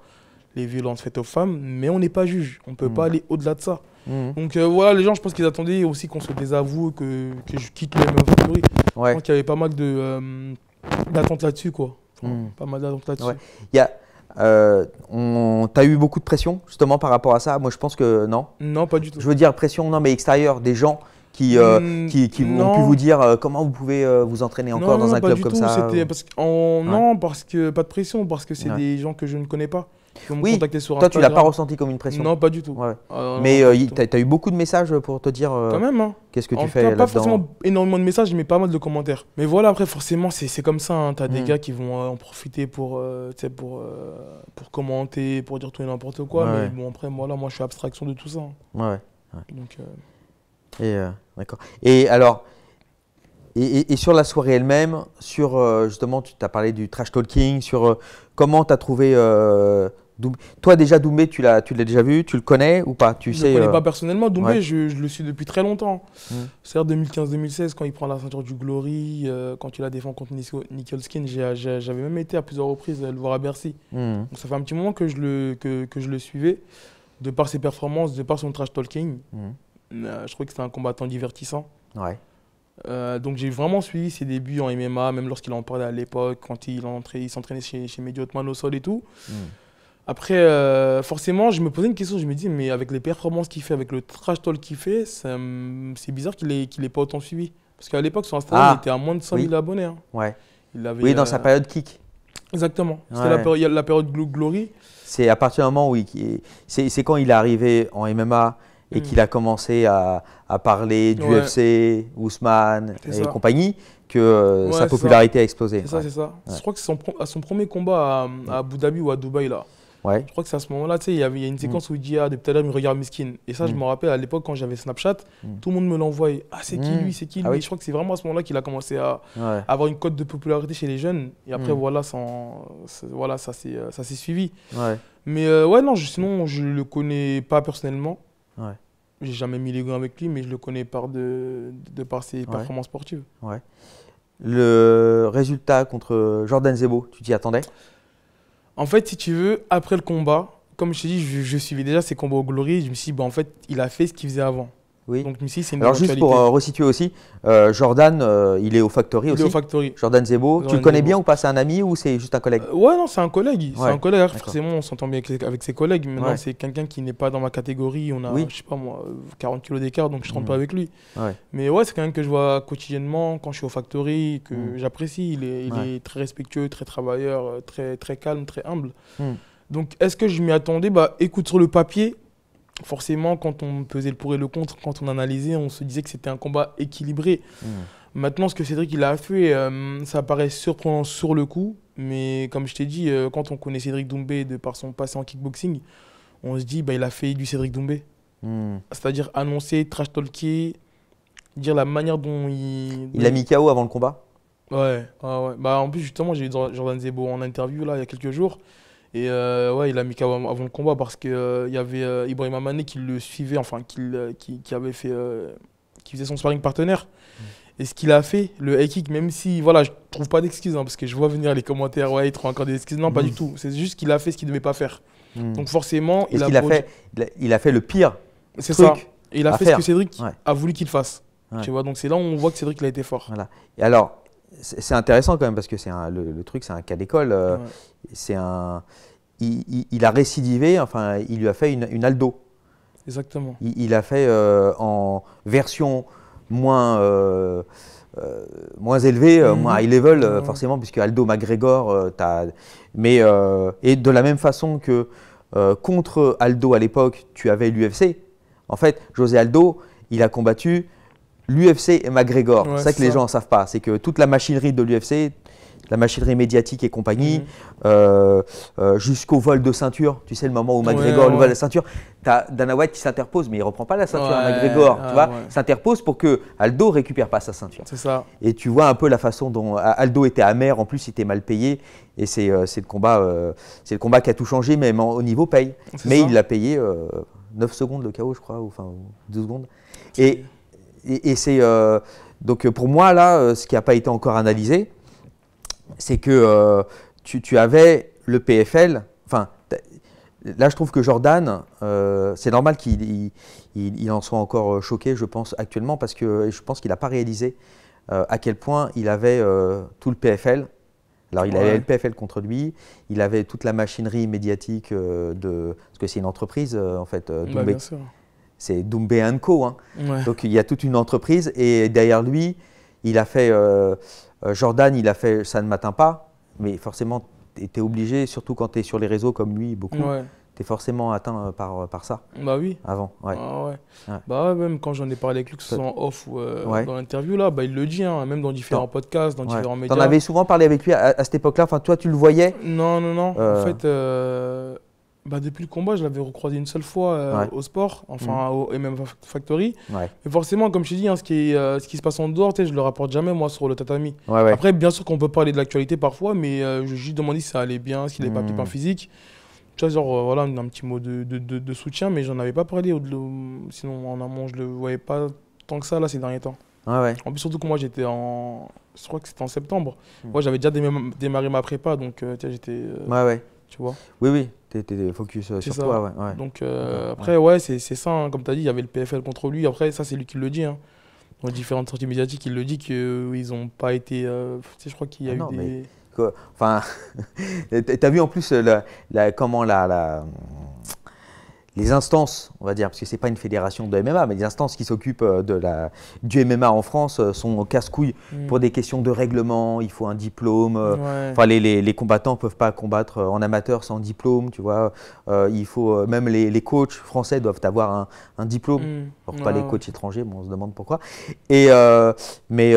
les violences faites aux femmes, mais on n'est pas juge. On ne peut mm. pas aller au-delà de ça. Mm. Donc euh, voilà, les gens, je pense qu'ils attendaient aussi qu'on se désavoue, que, que je quitte le même Je crois qu'il y avait pas mal euh, d'attentes là-dessus, quoi. Mm. Pas mal d'attentes là-dessus. Il y a... Euh, T'as eu beaucoup de pression justement par rapport à ça Moi je pense que non. Non, pas du tout. Je veux dire pression, non mais extérieure, des gens qui, euh, qui, ont pu vous dire comment vous pouvez vous entraîner encore dans un club comme tout. ça parce que, en... Non, parce que pas de pression, parce que c'est des gens que je ne connais pas oui, toi, tu l'as pas ressenti comme une pression Non, pas du tout. Ah, mais tu as, euh, eu beaucoup de messages pour te dire euh, Quand même, hein. qu'est-ce que tu fais là Pas forcément énormément de messages, mais pas mal de commentaires. Mais voilà, après, forcément, c'est comme ça. Hein. T'as Tu as des hmm. gars qui vont euh, en profiter pour, pour, pour commenter, pour dire tout et n'importe quoi. Mais bon, après, voilà, moi, je suis abstraction de tout ça. Hein. Ouais. ouais. Donc, Et, d'accord. Et alors, et, sur la soirée elle-même, sur euh, justement, tu t'as parlé du trash talking, sur euh, comment tu as trouvé. Euh, Toi, déjà, Doumbé, tu l'as déjà vu, tu le connais ou pas tu Je ne le connais pas personnellement. Doumbé, je, le suis depuis très longtemps. Hmm. C'est-à-dire 2015-2016, quand il prend la ceinture du Glory, quand il la défend contre Nicholskin, j'avais même été à plusieurs reprises le voir à Bercy. Hmm. Donc, ça fait un petit moment que je, le, que, que je le suivais, de par ses performances, de par son trash talking. Hmm. je trouvais que c'était un combattant divertissant. Ouais. Euh, donc j'ai vraiment suivi ses débuts en MMA, même lorsqu'il en parlait à l'époque, quand il, il s'entraînait chez, chez Mediotman au sol et tout. Hmm. Après, euh, forcément, je me posais une question, je me disais mais avec les performances qu'il fait, avec le trash talk qu'il fait, c'est bizarre qu'il n'ait pas autant suivi. Parce qu'à l'époque, sur Instagram, ah. il était à moins de 100 000 abonnés. Hein. oui, dans sa euh, période kick. Exactement. C'était la, la, période Glory. C'est à partir du moment où il. C'est quand il est arrivé en MMA et hmm. qu'il a commencé à, à parler du UFC, Ousmane et compagnie, que euh, sa popularité a explosé. C'est ça, c'est ça. Je crois que c'est à son premier combat à, Abu Dhabi ou à Dubaï, là. Ouais. Je crois que c'est à ce moment-là, tu sais, il y a une hmm. séquence où il dit Ah, depuis tout à l'heure, il me regarde Miskin. Et ça, je hmm. me rappelle à l'époque quand j'avais Snapchat, tout le monde me l'envoyait. Ah, c'est qui lui C'est qui ah lui Je crois que c'est vraiment à ce moment-là qu'il a commencé à avoir une cote de popularité chez les jeunes. Et après, voilà, sans, voilà, ça s'est euh, suivi. Mais euh, ouais, non, je, sinon, je le connais pas personnellement. J'ai jamais mis les gants avec lui, mais je le connais par de, par ses performances sportives. Le résultat contre Jordan Zebo, tu t'y attendais En fait, si tu veux, après le combat, comme je t'ai dit, je, suivais déjà ses combats au Glory. Je me suis dit, bah, en fait, il a fait ce qu'il faisait avant. Oui. Donc c'est une Alors juste pour euh, resituer aussi, euh, Jordan, euh, il est au Factory il aussi. Est au Factory. Jordan Zebo, tu le connais bien ou pas C'est un ami ou c'est juste un collègue Ouais, non, c'est un collègue. C'est un collègue. Forcément, on s'entend bien avec, ses collègues. Maintenant, non, c'est quelqu'un qui n'est pas dans ma catégorie. On a, oui. je sais pas moi, 40 kilos d'écart, donc je ne rentre mhm. pas avec lui. Mais ouais, c'est quelqu'un que je vois quotidiennement quand je suis au Factory, que mhm. j'apprécie. Il, est, très respectueux, très travailleur, très, très calme, très humble. Hmm. Donc, est-ce que je m'y attendais Bah, écoute, sur le papier, forcément, quand on pesait le pour et le contre, quand on analysait, on se disait que c'était un combat équilibré. Hmm. Maintenant, ce que Cédric il a fait, euh, ça paraît surprenant sur le coup, mais comme je t'ai dit, euh, quand on connaît Cédric Doumbé de par son passé en kickboxing, on se dit bah il a fait du Cédric Doumbé. Hmm. C'est-à-dire annoncer, trash talker, dire la manière dont il. Il a mis KO avant le combat. Ouais, Bah en plus justement j'ai eu Jordan Zebo en interview là il y a quelques jours. Et euh, ouais, il a mis avant le combat parce qu'il euh, y avait euh, Ibrahim Amane qui le suivait, enfin, qui, qui, avait fait, qui faisait son sparring partenaire. Mm. Et ce qu'il a fait, le high kick, même si, voilà, je trouve pas d'excuses, hein, parce que je vois venir les commentaires, ouais, il trouve encore des excuses. Non, pas mm. du tout. C'est juste qu'il a fait ce qu'il devait pas faire. Mm. Donc forcément, il a, fait, il a fait le pire. C'est ça. il a fait ce que Cédric a voulu qu'il fasse. Tu vois, donc c'est là où on voit que Cédric a été fort. Et alors, c'est intéressant quand même parce que c'est le, truc, c'est un cas d'école c'est un, il, a récidivé, enfin, il lui a fait une, Aldo. Exactement. Il, a fait euh, en version moins, euh, euh, moins élevée, mhm. moins high level, forcément, puisque Aldo McGregor, t'as... mais et de la même façon que contre Aldo à l'époque, tu avais l'UFC. En fait, José Aldo, il a combattu l'UFC et McGregor. c'est ça que les gens ne savent pas. C'est que toute la machinerie de l'UFC, la machinerie médiatique et compagnie, mhm. euh, euh, jusqu'au vol de ceinture. Tu sais, le moment où McGregor ouais, vole la ceinture, as Dana White qui s'interpose, mais il reprend pas la ceinture à McGregor, ah tu vois, s'interpose pour que Aldo récupère pas sa ceinture. C'est ça. Et tu vois un peu la façon dont ah, Aldo était amer, en plus il était mal payé, et c'est euh, le combat, le combat qui a tout changé, même au niveau paye. Mais il l'a payé 9 secondes de chaos, je crois, ou enfin 2 secondes. et, et c'est donc pour moi là, ce qui n'a pas été encore analysé, c'est que euh, tu, avais le PFL, enfin, là je trouve que Jordan, euh, c'est normal qu'il en soit encore euh, choqué, je pense, actuellement, parce que je pense qu'il n'a pas réalisé à quel point il avait tout le PFL. Alors il avait le PFL contre lui, il avait toute la machinerie médiatique de... Parce que c'est une entreprise, en fait, bah, c'est Doumbé Co. Hein. Donc il y a toute une entreprise, et derrière lui, il a fait... Euh, Jordan, il a fait ça ne m'atteint pas, mais forcément, tu obligé, surtout quand tu es sur les réseaux comme lui, beaucoup. tu es forcément atteint euh, par, euh, par ça. Bah oui. Avant, ouais. Ah bah ouais. même quand j'en ai parlé avec lui, que ce soit en off ou dans l'interview, là, bah, il le dit, hein, même dans différents podcasts, dans différents médias. Tu en avais souvent parlé avec lui à, cette époque-là, enfin, toi, tu le voyais Non, non, non. En fait, bah, Depuis le combat, je l'avais recroisé une seule fois euh, au sport, enfin mm. au MMA Factory. forcément, comme je te dis, hein, ce, qui est, euh, ce qui se passe en dehors, je ne le rapporte jamais moi sur le tatami. Après, bien sûr qu'on peut parler de l'actualité parfois, mais euh, je lui demandé si ça allait bien, s'il n'avait pas pris mm. physique. Tu vois, genre, voilà, un petit mot de, de, soutien, mais j'en avais pas parlé. au-delà, Sinon, en amont, je le voyais pas tant que ça là ces derniers temps. En plus, surtout que moi, j'étais en. Je crois que c'était en septembre. Mm. Moi, j'avais déjà démarré ma prépa, donc j'étais. Ouais ouais tu vois. Oui, oui, tu étais focus euh, sur toi. Donc euh, après, ouais, c'est ça, hein, comme tu as dit, il y avait le PFL contre lui. Après, ça, c'est lui qui le dit. Hein. Dans différentes sorties médiatiques, il le dit qu'ils euh, n'ont pas été. tu sais, je crois qu'il y a ah eu des. Enfin, t'as vu en plus comment la, la les instances, on va dire, parce que ce n'est pas une fédération de MMA, mais les instances qui s'occupent euh, de la, du MMA en France euh, sont casse-couilles mm. pour des questions de règlement, il faut un diplôme, euh, les, combattants ne peuvent pas combattre en amateur sans diplôme, tu vois, il faut, même les, coachs français doivent avoir un, diplôme, mm. pas les coachs étrangers, on se demande pourquoi. Et, mais,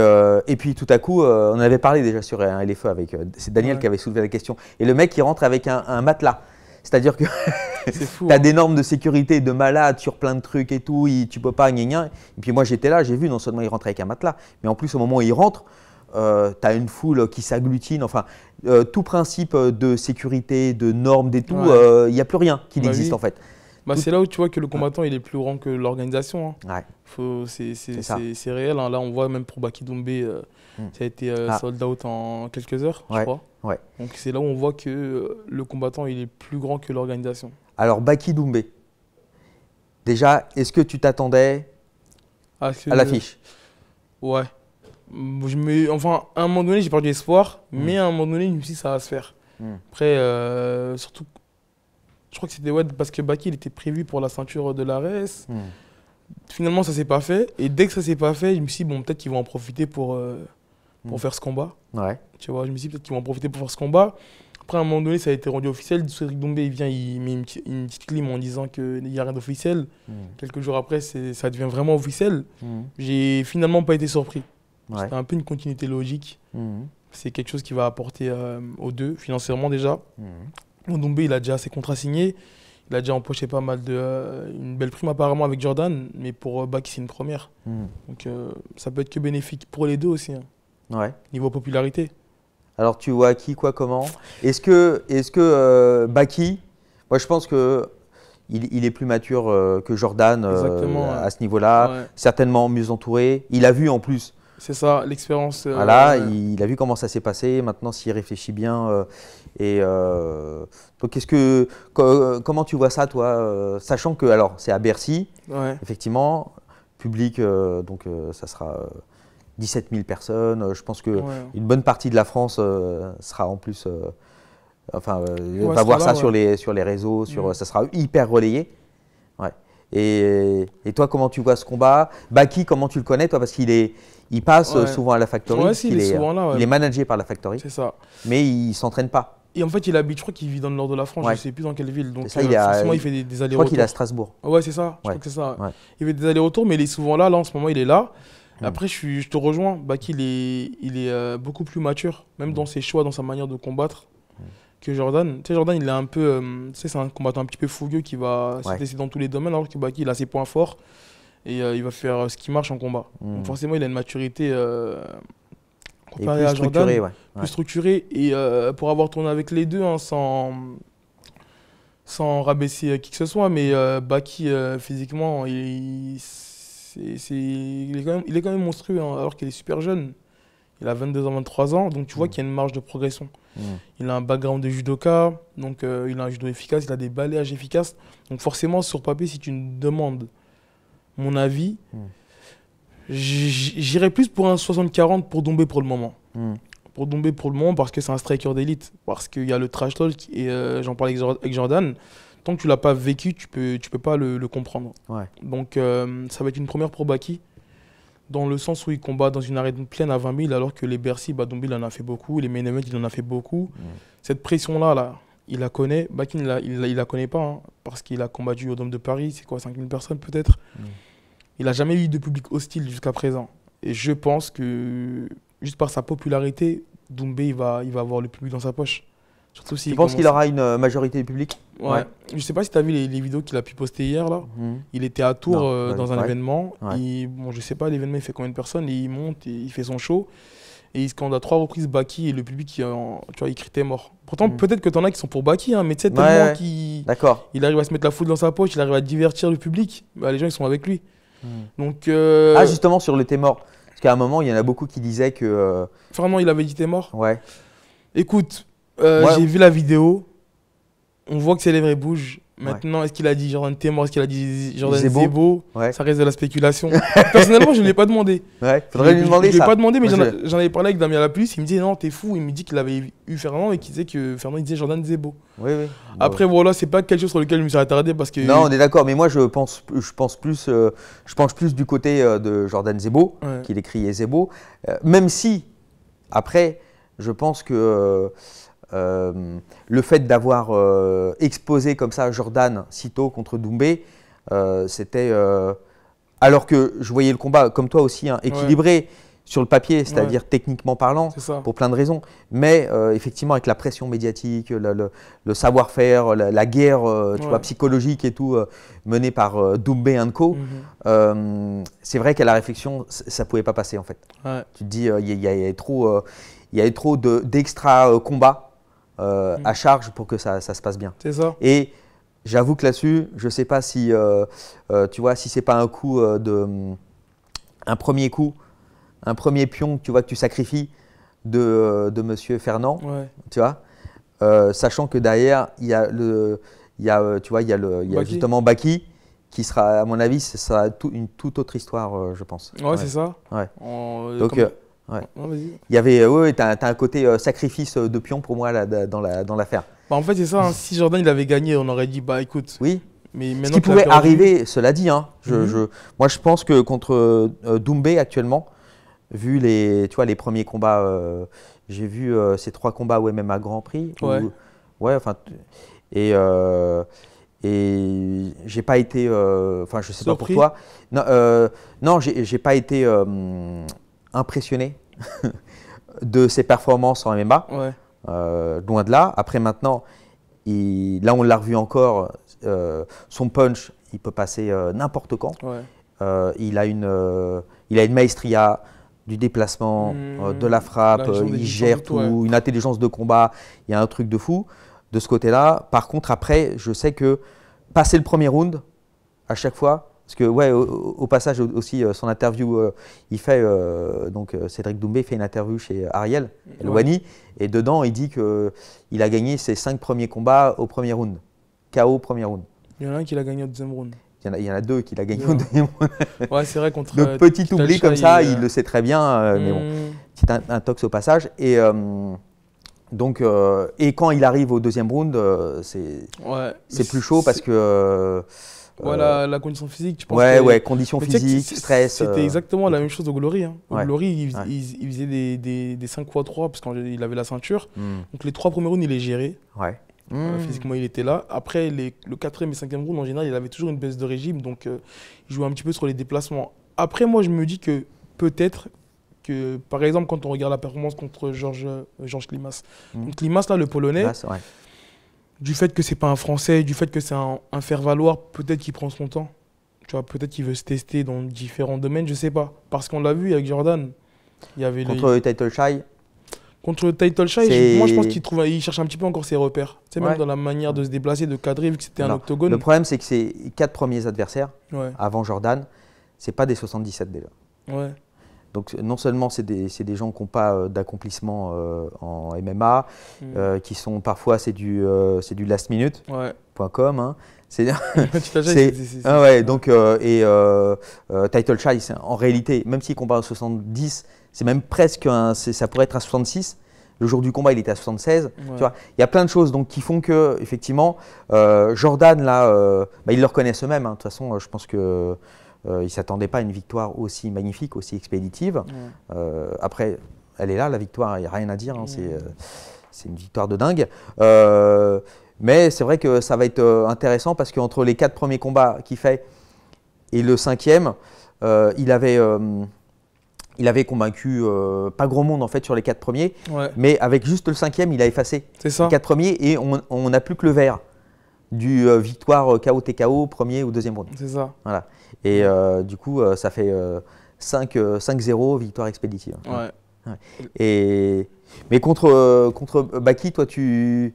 puis tout à coup, on avait parlé déjà sur un LFE, avec, c'est Daniel qui avait soulevé la question, et le mec qui rentre avec un matelas. C'est-à-dire que tu as hein. des normes de sécurité de malade sur plein de trucs et tout, tu peux pas, gna gna. Et puis moi j'étais là, j'ai vu, non seulement il rentrait avec un matelas, mais en plus au moment où il rentre, euh, tu as une foule qui s'agglutine. Enfin, euh, tout principe euh, de sécurité, de normes et tout, euh, il n'y a plus rien qui bah n'existe en fait. Bah, c'est là où tu vois que le combattant, il est plus grand que l'organisation. Hein. C'est réel. Hein. Là, on voit même pour Baki ça a été euh, ah. sold out en quelques heures, je crois. Donc, c'est là où on voit que euh, le combattant, il est plus grand que l'organisation. Alors, Baki déjà, est-ce que tu t'attendais ah, à, l'affiche Ouais. Je Enfin, à un moment donné, j'ai perdu espoir, hmm. mais à un moment donné, je me suis dit, ça va se faire. Hmm. Après, euh, surtout je crois que c'était ouais, parce que Baki était prévu pour la ceinture de la hmm. Finalement, ça s'est pas fait. Et dès que ça s'est pas fait, je me suis dit, bon, peut-être qu'ils vont en profiter pour, euh, pour hmm. faire ce combat. Tu vois, je me suis dit, peut-être qu'ils vont en profiter pour faire ce combat. Après, à un moment donné, ça a été rendu officiel. Cédric Dombé vient, il met une, petite clim en disant qu'il n'y a rien d'officiel. Hmm. Quelques jours après, ça devient vraiment officiel. J'ai finalement pas été surpris. C'était un peu une continuité logique. C'est quelque chose qui va apporter euh, aux deux, financièrement déjà. Ondoumbe, il a déjà ses contrats signés. Il a déjà empoché pas mal de. Euh, une belle prime apparemment avec Jordan, mais pour euh, Baki, c'est une première. Hmm. Donc euh, ça peut être que bénéfique pour les deux aussi. Hein. Ouais. Niveau popularité. Alors tu vois qui, quoi, comment Est-ce que, est -ce que Baki, moi je pense qu'il Il, est plus mature que Jordan à ce niveau-là. Certainement mieux entouré. Il a vu en plus c'est ça, l'expérience. Euh, voilà, euh, il, a vu comment ça s'est passé. Maintenant, s'il réfléchit bien. Euh, et donc, qu'est-ce que, comment tu vois ça, toi, sachant que, alors, c'est à Bercy, effectivement, public, donc ça sera 17 000 personnes. Je pense que une bonne partie de la France sera en plus, enfin, va voir ça sur les sur les réseaux, sur, mm. ça sera hyper relayé. Ouais. Et, et toi, comment tu vois ce combat Baki, comment tu le connais, toi, parce qu'il est il passe euh, souvent à la factory. il, est, souvent là, euh, il est managé par la factory. C'est ça. Mais il s'entraîne pas. Et en fait, il habite, je crois qu'il vit dans le nord de la France, je ne sais plus dans quelle ville. Donc, en ce moment, il, fait des, allers-retours. Je crois qu'il est à Strasbourg. Ouais, c'est ça. Je crois que c'est ça. Il fait des allers-retours, mais il est souvent là. Là, en ce moment, il est là. Après, je, suis, je, te rejoins. Baki, il est, il est euh, beaucoup plus mature, même dans ses choix, dans sa manière de combattre que Jordan. Tu sais, Jordan, il est un peu. tu sais, c'est un combattant un petit peu fougueux qui va se laisser dans tous les domaines, alors que Baki, il a ses points forts et euh, il va faire euh, ce qui marche en combat. Donc hmm. forcément, il a une maturité euh, plus structurée, Et pour avoir tourné avec les deux, hein, sans, sans rabaisser qui que ce soit, mais Baki, physiquement, il, est quand même, monstrueux, hein, alors qu'il est super jeune. Il a 22 ans, 23 ans, donc tu vois hmm. qu'il y a une marge de progression. Hmm. Il a un background de judoka, donc il a un judo efficace, il a des balayages efficaces. Donc forcément, sur papier, si tu me demandes mon avis, hmm. j'irai j'irais plus pour un 60-40 pour Dombé pour le moment. Hmm. Pour Dombé pour le moment, parce que c'est un striker d'élite, parce qu'il y a le trash talk, et euh, j'en parle avec Jordan. Tant que tu l'as pas vécu, tu peux, tu peux pas le, comprendre. Donc euh, ça va être une première pour Baki, dans le sens où il combat dans une arène pleine à 20 000, alors que les Bercy, bah, Dombé il en a fait beaucoup, les Menemet, il en a fait beaucoup. Hmm. Cette pression-là, là il la connaît. Bakin, il la, il la, connaît pas, hein, parce qu'il a combattu au Dôme de Paris, c'est quoi, 5000 personnes peut-être mm. Il n'a jamais eu de public hostile jusqu'à présent. Et je pense que, juste par sa popularité, Doumbé, il va, il va avoir le public dans sa poche. Surtout si tu penses qu'il aura une euh, majorité du public ouais. Je sais pas si tu as vu les, vidéos qu'il a pu poster hier. là. Mm. Il était à Tours euh, dans un événement. je ne bon, je sais pas l'événement, il fait combien de personnes. Et il monte, et il fait son show et il scande à trois reprises Baki et le public, qui, tu vois, il crie mort. Pourtant, mm. peut-être que t'en as qui sont pour Baki, hein, mais tu sais, tellement qu'il il arrive à se mettre la foule dans sa poche, il arrive à divertir le public, bah, les gens ils sont avec lui. Mm. Donc, euh, Ah, justement, sur le t'es mort. Parce qu'à un moment, il y en a beaucoup qui disaient que. Euh... il avait dit t'es mort Ouais. Écoute, euh, j'ai vu la vidéo, on voit que c'est les vrais bouges. Maintenant, est-ce qu'il a dit Jordan Témor Est-ce qu'il a dit Jordan Zebo, Ça reste de la spéculation. Personnellement, je ne l'ai pas demandé. ne l'ai pas demandé, mais j'en avais parlé avec Damien Lapus. Il me dit Non, t'es fou. Il me dit qu'il avait eu Fernand et qu'il disait que Fernand disait Jordan Zebo. Après, voilà, c'est pas quelque chose sur lequel je me suis attardé parce que. Non, on est d'accord, mais moi, je pense, je pense, plus, euh, je pense plus du côté euh, de Jordan Zebo, qu'il écrit Zebo. Euh, même si, après, je pense que. Euh, le fait d'avoir euh, exposé comme ça Jordan sitôt contre Doumbé, euh, c'était. alors que je voyais le combat, comme toi aussi, hein, équilibré sur le papier, c'est-à-dire techniquement parlant, pour plein de raisons. Mais effectivement, avec la pression médiatique, le, savoir-faire, la, guerre tu vois, psychologique et tout, menée par Doumbé et Co, mhm. c'est vrai qu'à la réflexion, ça ne pouvait pas passer en fait. Tu te dis, il y, avait a trop. il y a trop d'extra combat. combats euh, mm. à charge pour que ça, se passe bien. C'est ça. Et j'avoue que là-dessus, je ne sais pas si, euh, euh, tu vois, si c'est pas un coup euh, de. Mm, un premier coup, un premier pion, tu vois, que tu sacrifies de, de monsieur Fernand, tu vois, sachant que derrière, il y a le. Il tu vois, il y a, le, justement Baki qui sera, à mon avis, ça une toute autre histoire, je pense. Ouais, c'est ça. Ouais. Donc, Ouais. il y avait, ouais, t'as un côté euh, sacrifice euh, de pion pour moi là, dans l'affaire. La, dans bah, en fait, c'est ça. Hein. si Jordan il avait gagné, on aurait dit, bah écoute. Oui. Mais maintenant Ce qui pouvait arriver, cela dit, hein, je, mhm. je, moi je pense que contre euh, Doumbé actuellement, vu les, tu vois, les premiers combats, j'ai vu ces trois combats au MMA Grand Prix. Ouais. ouais, enfin. Et. et j'ai pas été, enfin je sais pas pour toi. Non, non j'ai pas été impressionné de ses performances en MMA. Euh, loin de là. Après, maintenant, là, on l'a revu encore. Euh, son punch, il peut passer euh, n'importe quand. il, a une, il a une maestria du déplacement, hmm. de la frappe, il gère tout, une intelligence de combat. Il y a un truc de fou de ce côté-là. Par contre, après, je sais que passer le premier round, à chaque fois, parce que, ouais, au, passage aussi, euh, son interview, euh, il fait, euh, donc Cédric Doumbé fait une interview chez Ariel Louani. et dedans, il dit qu'il a gagné ses cinq premiers combats au premier round. KO premier round. Il y en a un qui l'a gagné au deuxième round. Il y, en a, deux qu'il a deux qui l'a gagné au deuxième round. ouais, c'est vrai, contre. Donc, petit oubli comme ça, il, le sait très bien, mais bon, c'est hmm. un, tox au passage. Et. Donc, et quand il arrive au deuxième round, c'est plus chaud parce que voilà, euh, la condition physique, tu penses Ouais, ouais, condition physique, stress. C'était euh. exactement la même chose au Glory. Hein. Au Glory, il, faisait des, des, des 5 x 3 parce qu'il avait la ceinture. Hmm. Donc les trois premiers rounds, il les gérait. Ouais. Euh, hmm. physiquement, il était là. Après, les, le quatrième et cinquième round, en général, il avait toujours une baisse de régime. Donc, il jouait un petit peu sur les déplacements. Après, moi, je me dis que peut-être que, par exemple, quand on regarde la performance contre Georges Georges Klimas, Klimas, hmm. là, le Polonais, du fait que c'est pas un Français, du fait que c'est un, faire-valoir, peut-être qu'il prend son temps. Tu vois, peut-être qu'il veut se tester dans différents domaines, je sais pas. Parce qu'on l'a vu avec Jordan. Il y avait Contre le... Title Shy. Contre Title Shy, moi je pense qu'il trouve, cherche un petit peu encore ses repères. Tu sais, même dans la manière de se déplacer, de cadrer, vu que c'était un octogone. Le problème, c'est que ses quatre premiers adversaires, avant Jordan, c'est pas des 77 déjà. Ouais. Donc non seulement c'est des, des, gens qui n'ont pas euh, d'accomplissement euh, en MMA, euh, qui sont parfois c'est du, c'est du last minute. .com, hein. C'est ah ouais, donc et title Chase en réalité, même s'il combat à 70, c'est même presque un, ça pourrait être à 66. Le jour du combat, il était à 76. Tu vois, il y a plein de choses donc qui font que effectivement Jordan là, bah, ils le reconnaissent eux-mêmes. Hein. De toute façon, je pense que euh, il ne s'attendait pas à une victoire aussi magnifique, aussi expéditive. Euh, après, elle est là, la victoire, il n'y a rien à dire. Hein, euh, c'est une victoire de dingue. mais c'est vrai que ça va être intéressant parce qu'entre les quatre premiers combats qu'il fait et le cinquième, il avait il avait convaincu pas grand monde en fait sur les quatre premiers, mais avec juste le cinquième, il a effacé les quatre premiers et on n'a plus que le vert du victoire KOTKO KO TKO premier ou deuxième round. C'est ça. Voilà. Et euh, du coup, euh, ça fait 5-0, victoire expéditive. Ouais. Et, mais contre, euh, contre Baki, toi, tu,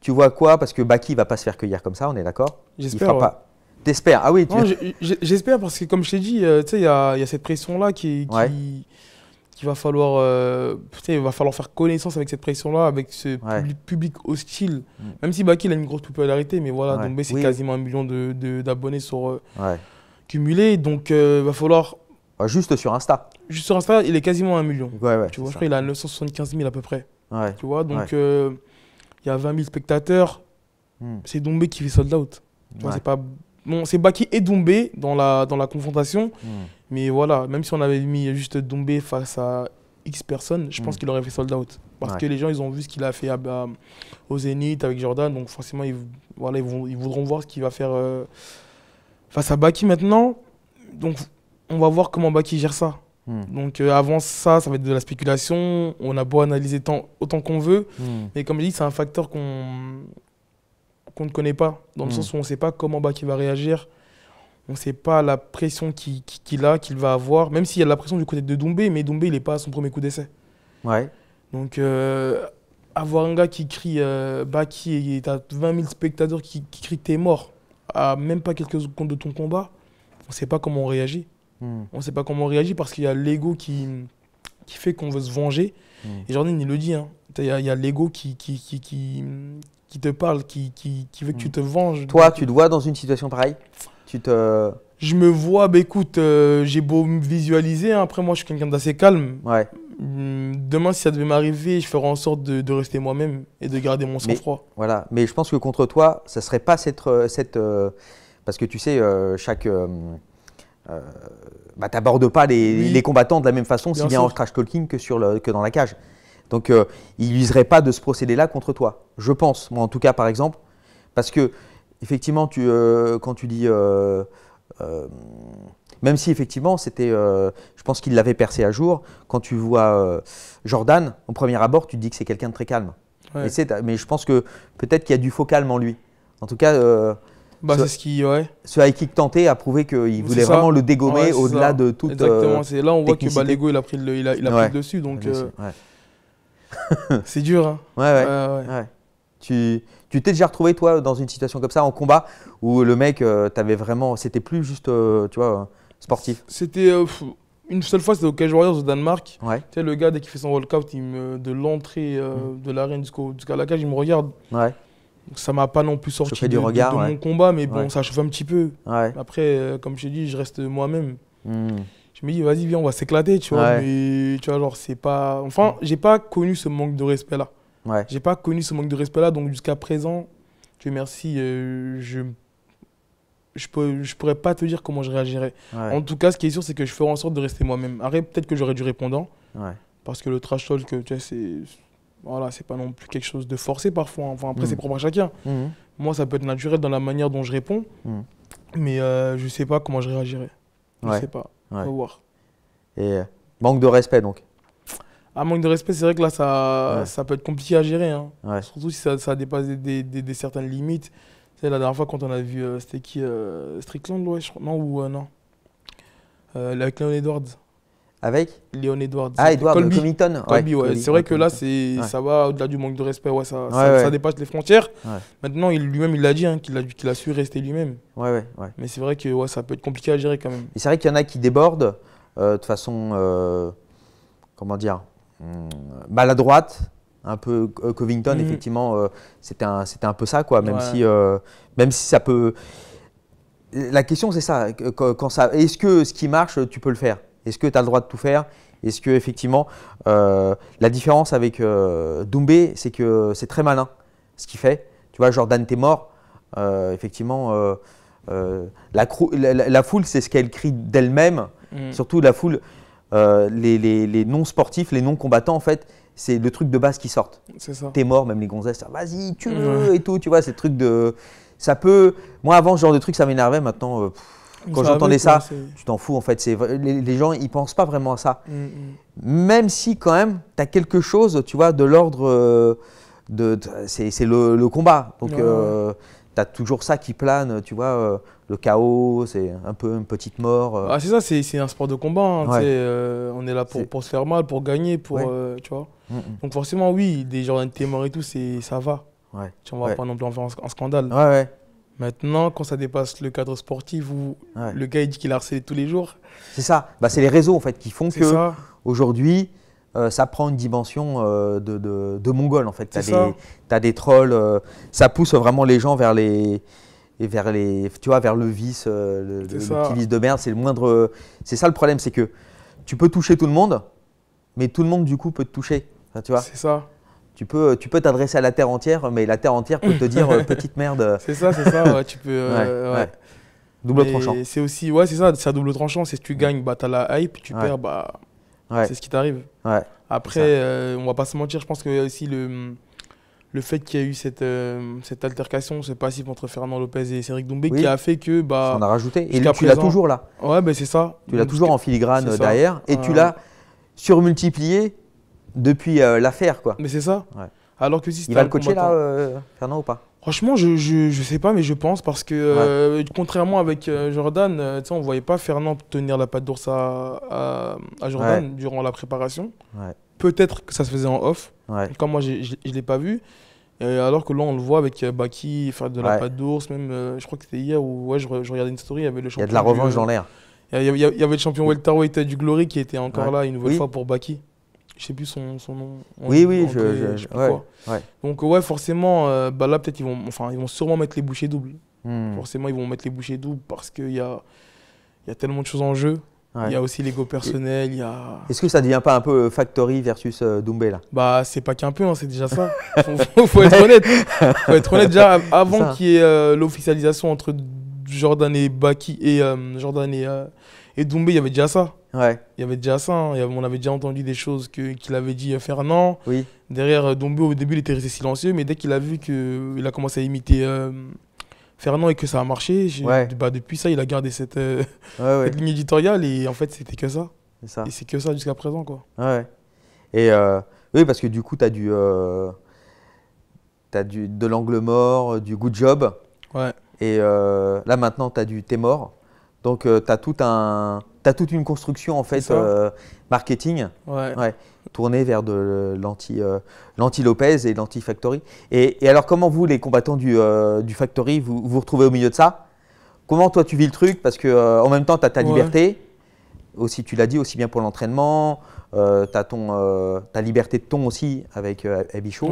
tu vois quoi Parce que Baki va pas se faire cueillir comme ça, on est d'accord J'espère. Ouais. pas. T'espères Ah oui. Tu... J'espère parce que comme je t'ai dit, tu sais, il y, y, a cette pression là qui, qui, va falloir, il va falloir faire connaissance avec cette pression là, avec ce public hostile. Mm. Même si Baki il a une grosse popularité, mais voilà, donc c'est quasiment un million d'abonnés de, d'abonnés sur. ouais cumulé. Donc, il euh, va falloir. Ah, juste sur Insta. Juste sur Insta, il est quasiment à million. Ouais, ouais, tu vois, je crois qu'il a 975 000 à peu près. Ouais. Tu vois, donc euh, il y a 20 000 spectateurs. Hmm. C'est Dombé qui fait sold out. C'est pas Bon, Baki et Dombé dans la, dans la confrontation. Hmm. Mais voilà, même si on avait mis juste Dombé face à X personnes, je pense hmm. qu'il aurait fait sold out. Parce que les gens, ils ont vu ce qu'il a fait à, au Zénith avec Jordan. Donc forcément, ils, voilà, ils, ils voudront voir ce qu'il va faire. Euh, Face à Baki maintenant, donc on va voir comment Baki gère ça. Hmm. Donc euh, avant ça, ça va être de la spéculation. On a beau analyser tant, autant qu'on veut, hmm. mais comme je dis, c'est un facteur qu'on qu'on ne connaît pas, dans le hmm. sens où on ne sait pas comment Baki va réagir. On ne sait pas la pression qu'il a, qu'il va avoir, même s'il y a la pression du côté de Doumbé, mais Doumbé, il n'est pas à son premier coup d'essai. Ouais. Donc, euh, avoir un gars qui crie euh, Baki et t'as 20 000 spectateurs qui, qui crient T'es mort à même pas quelques secondes de ton combat, on ne sait pas comment on réagit. Hmm. On sait pas comment on réagit parce qu'il y a l'ego qui, fait qu'on veut se venger. Hmm. Et Jordan, il le dit. Hein. Il y a, l'ego qui qui, qui, te parle, qui, veut que tu hmm. te venges. Toi, tu te vois dans une situation pareille tu te... Je me vois, bah écoute, euh, j'ai beau me visualiser. Hein. Après, moi, je suis quelqu'un d'assez calme. Ouais. Mm, demain, si ça devait m'arriver, je ferai en sorte de, rester moi-même et de garder mon sang-froid. Voilà, mais je pense que contre toi, ça serait pas cette. Euh, euh, parce que tu sais, euh, chaque. bah, t'abordes pas les, combattants de la même façon, si bien en trash talking que, sur le, que dans la cage. Donc, il liseraient pas de ce procédé-là contre toi. Je pense, moi en tout cas, par exemple. Parce que, effectivement, tu, quand tu dis. Même si effectivement, c'était, euh, je pense qu'il l'avait percé à jour. Quand tu vois euh, Jordan, au premier abord, tu te dis que c'est quelqu'un de très calme. Mais, mais, je pense que peut-être qu'il y a du faux calme en lui. En tout cas, euh, bah, ce, qui, ouais. ce high kick tenté a prouvé qu'il voulait vraiment le dégommer au-delà de toute. Exactement, là on voit que bah, l'ego il a pris le, dessus. Donc, c'est dur. Hein. Ouais, ouais. Tu t'es déjà retrouvé toi dans une situation comme ça en combat où le mec, t'avais vraiment, c'était plus juste, tu vois, sportif C'était euh, une seule fois, c'était au Cage Warriors au Danemark. Ouais. Tu sais, le gars, dès qu'il fait son walkout, il de l'entrée euh, mm. de l'arène jusqu'à la cage, il me regarde. Ouais. Donc, ça m'a pas non plus sorti de, mon combat, mais bon, ça chauffe un petit peu. Après, euh, comme je te dis, je reste moi-même. Hmm. Je me dis, vas-y, viens, on va s'éclater, tu vois. Mais tu vois, genre, c'est pas. Enfin, j'ai pas connu ce manque de respect-là. J'ai pas connu ce manque de respect-là, donc jusqu'à présent, je merci, je je ne je pourrais pas te dire comment je réagirais. En tout cas, ce qui est sûr, c'est que je ferai en sorte de rester moi-même. Arrête, peut-être que j'aurais du répondant. Parce que le trash talk, tu sais, c'est. Voilà, c'est pas non plus quelque chose de forcé parfois. Hein. Enfin, après, c'est mm. propre à chacun. Mm. Moi, ça peut être naturel dans la manière dont je réponds. Mm. Mais euh, je sais pas comment je réagirais. Je ne sais pas. On va voir. Et euh, manque de respect, donc ah, manque de respect, c'est vrai que là, ça, ça peut être compliqué à gérer. Hein. Surtout si ça, dépasse des certaines limites. C'est la dernière fois quand on a vu, euh, c'était qui euh, Strickland, je crois. Non, ou euh, non Avec Léon Edwards. Avec Léon Edwards. Ah, Edward, Colby. Colby, ouais. C'est vrai que là, ça va au-delà du manque de respect, ouais, ça, ça, dépasse les frontières. Maintenant, lui-même, il l'a dit, hein, qu'il, a, qu'il a su rester lui-même. Ouais, ouais, ouais. Mais c'est vrai que ça peut être compliqué à gérer quand même. Et c'est vrai qu'il y en a qui débordent de façon, comment dire, hmm, maladroite un peu euh, Covington, mm. effectivement, euh, c'était un, peu ça, quoi, même, si, euh, même si ça peut. La question, c'est ça. Quand, ça... Est-ce que ce qui marche, tu peux le faire Est-ce que tu as le droit de tout faire Est-ce que, effectivement, la différence avec Doumbé, c'est que c'est très malin ce qu'il fait. Tu vois, Jordan, t'es mort. effectivement, la, foule, c'est ce qu'elle crie d'elle-même. Mm. Surtout la foule, les non-sportifs, les non-combattants, en fait, c'est le truc de base qui sort. C'est ça. T'es mort, même les gonzesses, vas-y, tu veux et tout, tu vois, ces trucs de. Ça peut. Moi, avant, ce genre de truc, ça m'énervait. Maintenant, euh, quand j'entendais ça, tu t'en fous, en fait. C'est... Les, gens, ils pensent pas vraiment à ça. Mm, mm. Même si, quand même, t'as quelque chose, tu vois, de l'ordre. Euh, de, c'est, le, combat. Donc, euh, t'as toujours ça qui plane, tu vois le chaos, c'est un peu une petite mort. Euh. Ah, c'est ça, c'est un sport de combat. Hein, euh, on est là pour, se faire mal, pour gagner, pour. Euh, tu vois. Mm, mm. Donc, forcément, oui, des gens témoins et tout, ça va. Tu va pas non plus en faire un, scandale. Maintenant, quand ça dépasse le cadre sportif où le gars il dit qu'il a tous les jours. C'est ça. Bah, c'est les réseaux en fait qui font que aujourd'hui, ça prend une dimension de, de, de, en fait. Tu as, des trolls, ça pousse vraiment les gens vers les, et vers les, tu vois, vers le vice, euh, le, petit vice de merde, c'est le moindre. C'est ça le problème, c'est que tu peux toucher tout le monde, mais tout le monde du coup peut te toucher. tu vois. C'est ça. Tu peux, tu peux t'adresser à la terre entière, mais la terre entière peut te dire euh, petite merde. C'est ça, c'est ça. Ouais, tu peux. Euh, double tranchant. C'est aussi, ouais, c'est ça, c'est un double tranchant. C'est si tu mm. gagnes, bah t'as la hype, tu perds, bah c'est ce qui t'arrive. Après, on va pas se mentir, je pense que aussi le le fait qu'il y a eu cette, euh, cette altercation, ce passif entre Fernand Lopez et Cédric Doumbé qui a fait que. Bah, on a rajouté. Et tu l'as toujours là. Ouais, bah, c'est ça. Tu l'as toujours en filigrane derrière et tu l'as surmultiplié depuis euh, l'affaire. quoi. Mais c'est ça. Alors que si Il va le coacher là, euh, Fernand ou pas Franchement, je, je, je, sais pas, mais je pense parce que contrairement avec Jordan, on voyait pas Fernand tenir la patte d'ours à, à, Jordan durant la préparation. Peut-être que ça se faisait en off. Ouais. Comme moi, je ne l'ai pas vu. Euh, alors que là, on le voit avec euh, Baki, faire de la pâte d'ours, même, euh, je crois que c'était hier où ouais, je, regardais une story, il y avait le champion. Il y a de la revanche dans l'air. Il y, avait le champion welterweight du Glory qui était encore là une nouvelle fois pour Baki. Je sais plus son, son nom. Oui, oui, je, je, Donc, ouais, forcément, bah là, peut-être, ils vont, enfin, ils vont sûrement mettre les bouchées doubles. Hmm. Forcément, ils vont mettre les bouchées doubles parce qu'il y a, y a tellement de choses en jeu. Il y a aussi l'ego personnel, il y a... Est-ce que ça ne devient pas un peu euh, Factory versus euh, Doumbé là Bah c'est pas qu'un peu, hein, c'est déjà ça. faut, faut, être honnête. faut être honnête déjà avant qu'il y ait euh, l'officialisation entre Jordan et Baki et Jordan et, et Doumbé, il y avait déjà ça. Ouais. Il y avait déjà ça. Hein. On avait déjà entendu des choses qu'il avait dit à Fernand. Oui. Derrière Doumbé au début il était resté silencieux, mais dès qu'il a vu qu'il a commencé à imiter Fernand et que ça a marché, bah, depuis ça, il a gardé euh, cette, ligne éditoriale et en fait, c'était que ça. Et c'est que ça jusqu'à présent. Quoi. Et euh, oui, parce que du coup, tu as du. Euh, du, de l'angle mort, du good job. Et là maintenant, tu as du t'es mort. Donc, tu as, tout un, as toute une construction en fait marketing, tourné vers de l'anti euh, Lopez et l'anti Factory. Et, alors comment vous, les combattants du, euh, Factory, vous vous retrouvez au milieu de ça Comment toi tu vis le truc Parce que euh, en même temps, tu as ta liberté, aussi tu l'as dit, aussi bien pour l'entraînement, tu as ton, ta liberté de ton aussi avec Abichou.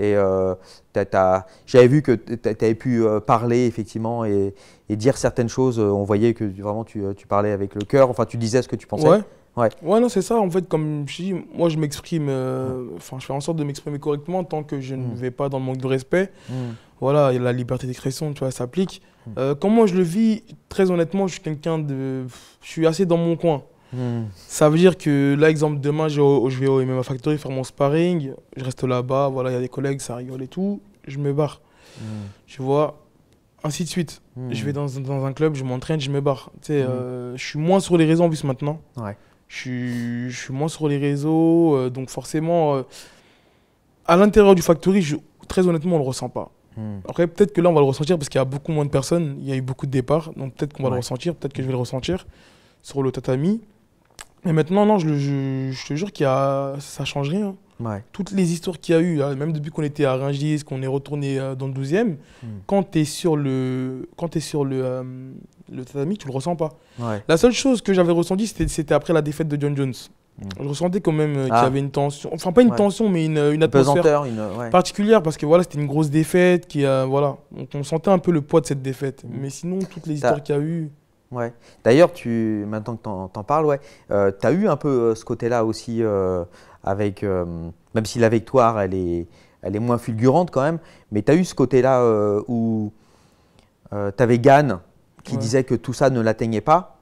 Et j'avais vu que tu avais pu parler effectivement et, et, dire certaines choses. On voyait que vraiment tu, tu parlais avec le cœur, enfin tu disais ce que tu pensais. Ouais. Ouais, non, c'est ça. En fait, comme je dis, moi, je m'exprime. Euh, enfin, je fais en sorte de m'exprimer correctement tant que je ne hmm. vais pas dans le manque de respect. Hmm. Voilà, la liberté d'expression, tu vois, s'applique. comment Euh, moi, je le vis, très honnêtement, je suis quelqu'un de. Je suis assez dans mon coin. Hmm. Ça veut dire que là, exemple, demain, je vais au MMA Factory faire mon sparring. Je reste là-bas. Voilà, il y a des collègues, ça rigole et tout. Je me barre. Tu vois ainsi de suite. Je vais dans, dans un club, je m'entraîne, je me barre. Tu sais, euh, je suis moins sur les raisons en plus maintenant. Ouais je, suis, moins sur les réseaux, euh, donc forcément, euh, à l'intérieur du factory, je, très honnêtement, on ne le ressent pas. Hmm. Après, peut-être que là, on va le ressentir parce qu'il y a beaucoup moins de personnes, il y a eu beaucoup de départs, donc peut-être qu'on va le ressentir, peut-être que je vais le ressentir sur le tatami. Mais maintenant, non, je, te jure que ça ne change rien. Toutes les histoires qu'il y a eu, hein, même depuis qu'on était à Rungis, qu'on est retourné euh, dans le 12e, hmm. quand tu sur le, quand es sur le, le tatami, tu le ressens pas. La seule chose que j'avais ressenti, c'était après la défaite de John Jones. on hmm. Je ressentais quand même euh, qu'il y ah. avait une tension, enfin pas une tension, mais une, une atmosphère une, particulière parce que voilà, c'était une grosse défaite qui a voilà, on sentait un peu le poids de cette défaite. Hmm. Mais sinon, toutes les histoires qu'il y a eu. Ouais. D'ailleurs, tu maintenant que tu en parles, ouais, euh, as as eu un peu euh, ce côté-là aussi avec, même si la victoire, elle est, elle est moins fulgurante quand même, mais tu as eu ce côté-là où tu avais Gann qui disait que tout ça ne l'atteignait pas.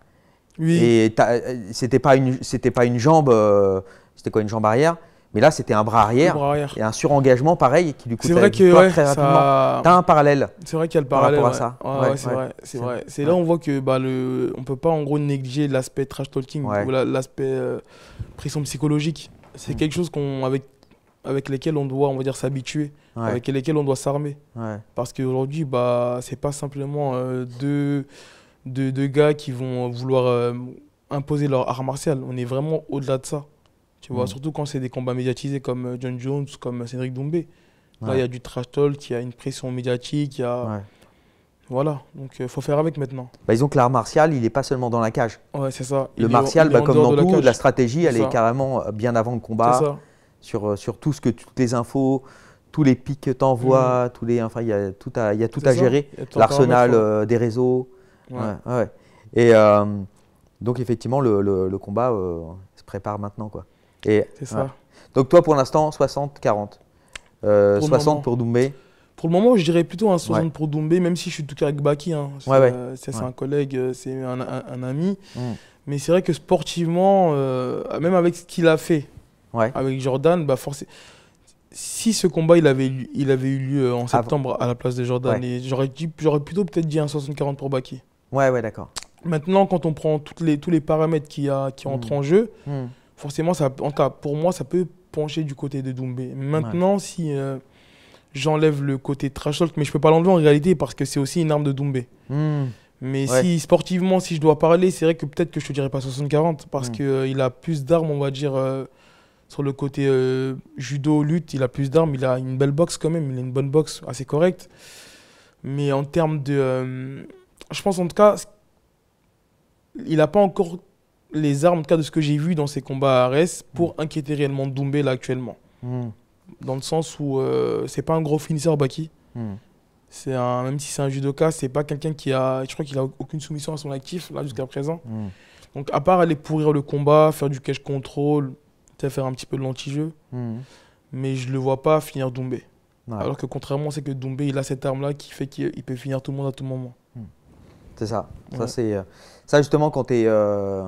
Oui. Et euh, c'était pas une, c'était pas une jambe, euh, c'était quoi une jambe arrière Mais là, c'était un bras arrière, et un surengagement pareil qui lui coûtait la as très rapidement. un parallèle. C'est vrai qu'il y a le parallèle à ça. c'est vrai, c'est vrai. C'est là on voit que bah le, on peut pas en gros négliger l'aspect trash talking ou l'aspect euh, pression psychologique. C'est hmm. quelque chose qu'on avec avec lesquels on doit, on va dire, s'habituer avec lesquels on doit s'armer. Parce qu'aujourd'hui, bah, ce n'est pas simplement euh, deux, gars qui vont vouloir euh, imposer leur art martial. On est vraiment au-delà de ça. Tu vois, mm. surtout quand c'est des combats médiatisés comme euh, John Jones, comme Cédric Doumbé. Là, il y a du trash talk, il y a une pression médiatique, a. Voilà, donc il faut faire avec maintenant. Bah, disons que l'art martial, il n'est pas seulement dans la cage. Ouais, c'est ça. Le martial, bah, comme dans de la, stratégie, elle est carrément bien avant le combat. Sur, sur tout ce que toutes les infos, tous les pics que tu envoies, mmh. tous les, enfin, il y a tout à, y a tout à gérer, l'arsenal euh, des réseaux. Ouais. Ouais, Et euh, donc, effectivement, le, le, combat euh, se prépare maintenant. Quoi. Et, C'est ça. Donc, toi, pour l'instant, 60-40. 60 pour Doumbé. Pour le moment, je dirais plutôt un 60 pour Doumbé, même si je suis tout cas avec Baki. Hein. C'est, un collègue, c'est un, un, ami. Mmh. Mais c'est vrai que sportivement, même avec ce qu'il a fait, avec Jordan, bah forcément si ce combat il avait, il avait eu lieu euh, en septembre à la place des Jordan, j'aurais plutôt peut-être dit un 60-40 pour Baki. Ouais, ouais, d'accord. Maintenant, quand on prend toutes les, tous les paramètres qui, a, qui entrent hmm. en jeu, hmm. forcément, ça, cas, pour moi, ça peut pencher du côté de Doumbé. Maintenant, si euh, j'enlève le côté trash talk, mais je peux pas l'enlever en réalité parce que c'est aussi une arme de Doumbé. Hmm. Mais si sportivement, si je dois parler, c'est vrai que peut-être que je te dirais pas 60-40 parce qu'il euh, il a plus d'armes, on va dire. Sur le côté euh, judo, lutte, il a plus d'armes, il a une belle boxe quand même, il a une bonne boxe assez correcte. Mais en termes de. Euh, je pense en tout cas, il n'a pas encore les armes, en tout cas de ce que j'ai vu dans ses combats à Arès, pour mm. inquiéter réellement Doumbé là actuellement. Mm. Dans le sens où euh, c'est pas un gros finisseur Baki. Mm. C'est un, même si c'est un judoka, c'est pas quelqu'un qui a. Je crois qu'il a aucune soumission à son actif là jusqu'à présent. Donc à part aller pourrir le combat, faire du cash control, sais, faire un petit peu de l'anti-jeu. Hmm. Mais je le vois pas finir Dombé. Alors que contrairement, c'est que Dombé, il a cette arme-là qui fait qu'il peut finir tout le monde à tout moment. Hmm. C'est ça. Ça, euh, ça, justement, quand tu es, euh,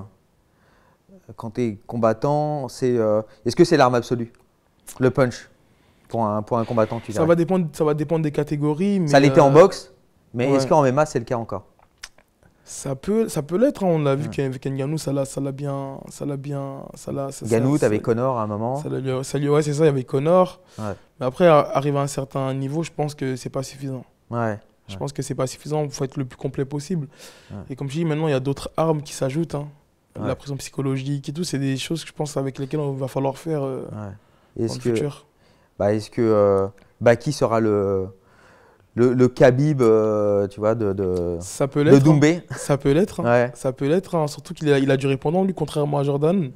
combattant, c'est, euh, est-ce que c'est l'arme absolue Le punch pour un, combattant, tu ça va dépendre Ça va dépendre des catégories. ça l'était en euh, boxe, mais est-ce qu'en MMA, c'est le cas encore ça peut, ça peut l'être, hein, on l'a vu qu'avec Nganou, ça l'a bien. Ça l'a bien ça Ganou, t'avais Connor à un moment ça, ça Ouais, c'est ça, il y avait Connor. Mais après, arriver à un certain niveau, je pense que c'est pas suffisant. Ouais. Je pense que c'est pas suffisant, il faut être le plus complet possible. Et comme je dis, maintenant, il y a d'autres armes qui s'ajoutent. Hein. La pression psychologique et tout, c'est des choses que je pense avec lesquelles on va falloir faire euh, dans le Bah, Est-ce que euh, bah, qui sera le le, le euh, tu vois, de, de, ça hein. Doumbé. Ça peut l'être. Hein. Ça peut l'être, hein. surtout qu'il a, il a du répondant, lui, contrairement à Jordan.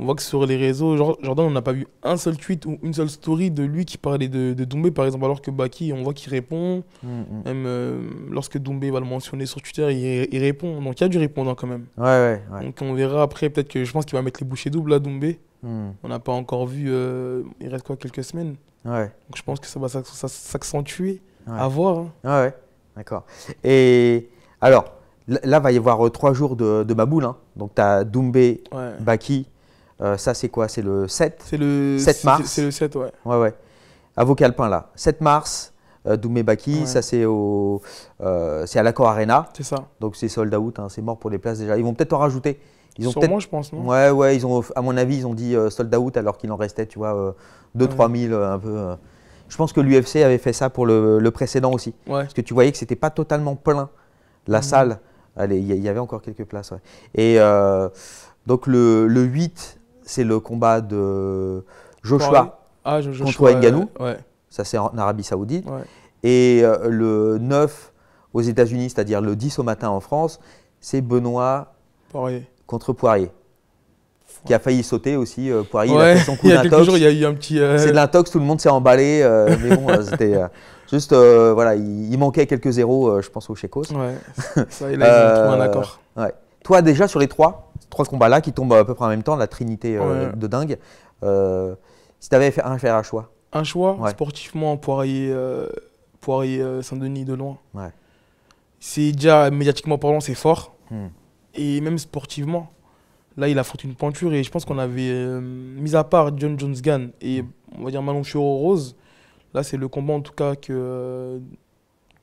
On voit que sur les réseaux, Jordan, on n'a pas vu un seul tweet ou une seule story de lui qui parlait de, de Doumbé, par exemple, alors que Baki, on voit qu'il répond. Mm, mm. Même euh, lorsque Doumbé va le mentionner sur Twitter, il, répond. Donc il y a du répondant quand même. Ouais, Donc on verra après, peut-être que je pense qu'il va mettre les bouchées doubles à Doumbé. Mm. On n'a pas encore vu, euh, il reste quoi, quelques semaines. Donc je pense que ça va s'accentuer. À voir. Hein. ouais, d'accord. Et alors, là, va y avoir euh, trois jours de, de baboule. Hein. Donc, tu as Doumbé, Baki. Euh, ça, c'est quoi C'est le 7 C'est le 7 mars. C'est le 7, ouais. Ouais, ouais. Avocat là. 7 mars, euh, Doumbé, Baki, ça c'est au, c'est à l'Accor Arena. C'est ça. Donc c'est sold out, hein. c'est mort pour les places déjà. Ils vont peut-être en rajouter. Ils ont moi, je pense. ouais, ouais. Ils ont, à mon avis, ils ont dit sold out alors qu'il en restait, tu vois, 2-3 000 un peu. Je pense que l'UFC avait fait ça pour le, précédent aussi. Parce que tu voyais que c'était pas totalement plein la mmh. salle. Allez, Il y, avait encore quelques places. Et euh, donc le, 8, c'est le combat de Joshua, ah, contre Nganou. Ça, c'est en Arabie Saoudite. Et euh, le 9 aux États-Unis, c'est-à-dire le 10 au matin en France, c'est Benoît contre Poirier qui a failli sauter aussi. Euh, Poirier, ouais, il a fait son Il y a eu un petit. Euh, c'est de l'intox, tout le monde s'est emballé. Euh, mais bon, euh, c'était juste, voilà, il, manquait quelques zéros, je pense, au Checos. Ouais, ça, il a trouvé un accord. Ouais. Toi, déjà, sur les trois, trois combats-là qui tombent à peu près en même temps, la trinité de dingue, si tu avais fait un, faire un choix Un choix Sportivement, Poirier, Poirier Saint-Denis de loin. C'est déjà, médiatiquement parlant, c'est fort. Hmm. Et même sportivement Là, il a foutu une pointure et je pense qu'on avait, euh, mis à part John Jones Gunn et mm. on va dire Malon Chiro Rose, là, c'est le combat en tout cas que. Euh,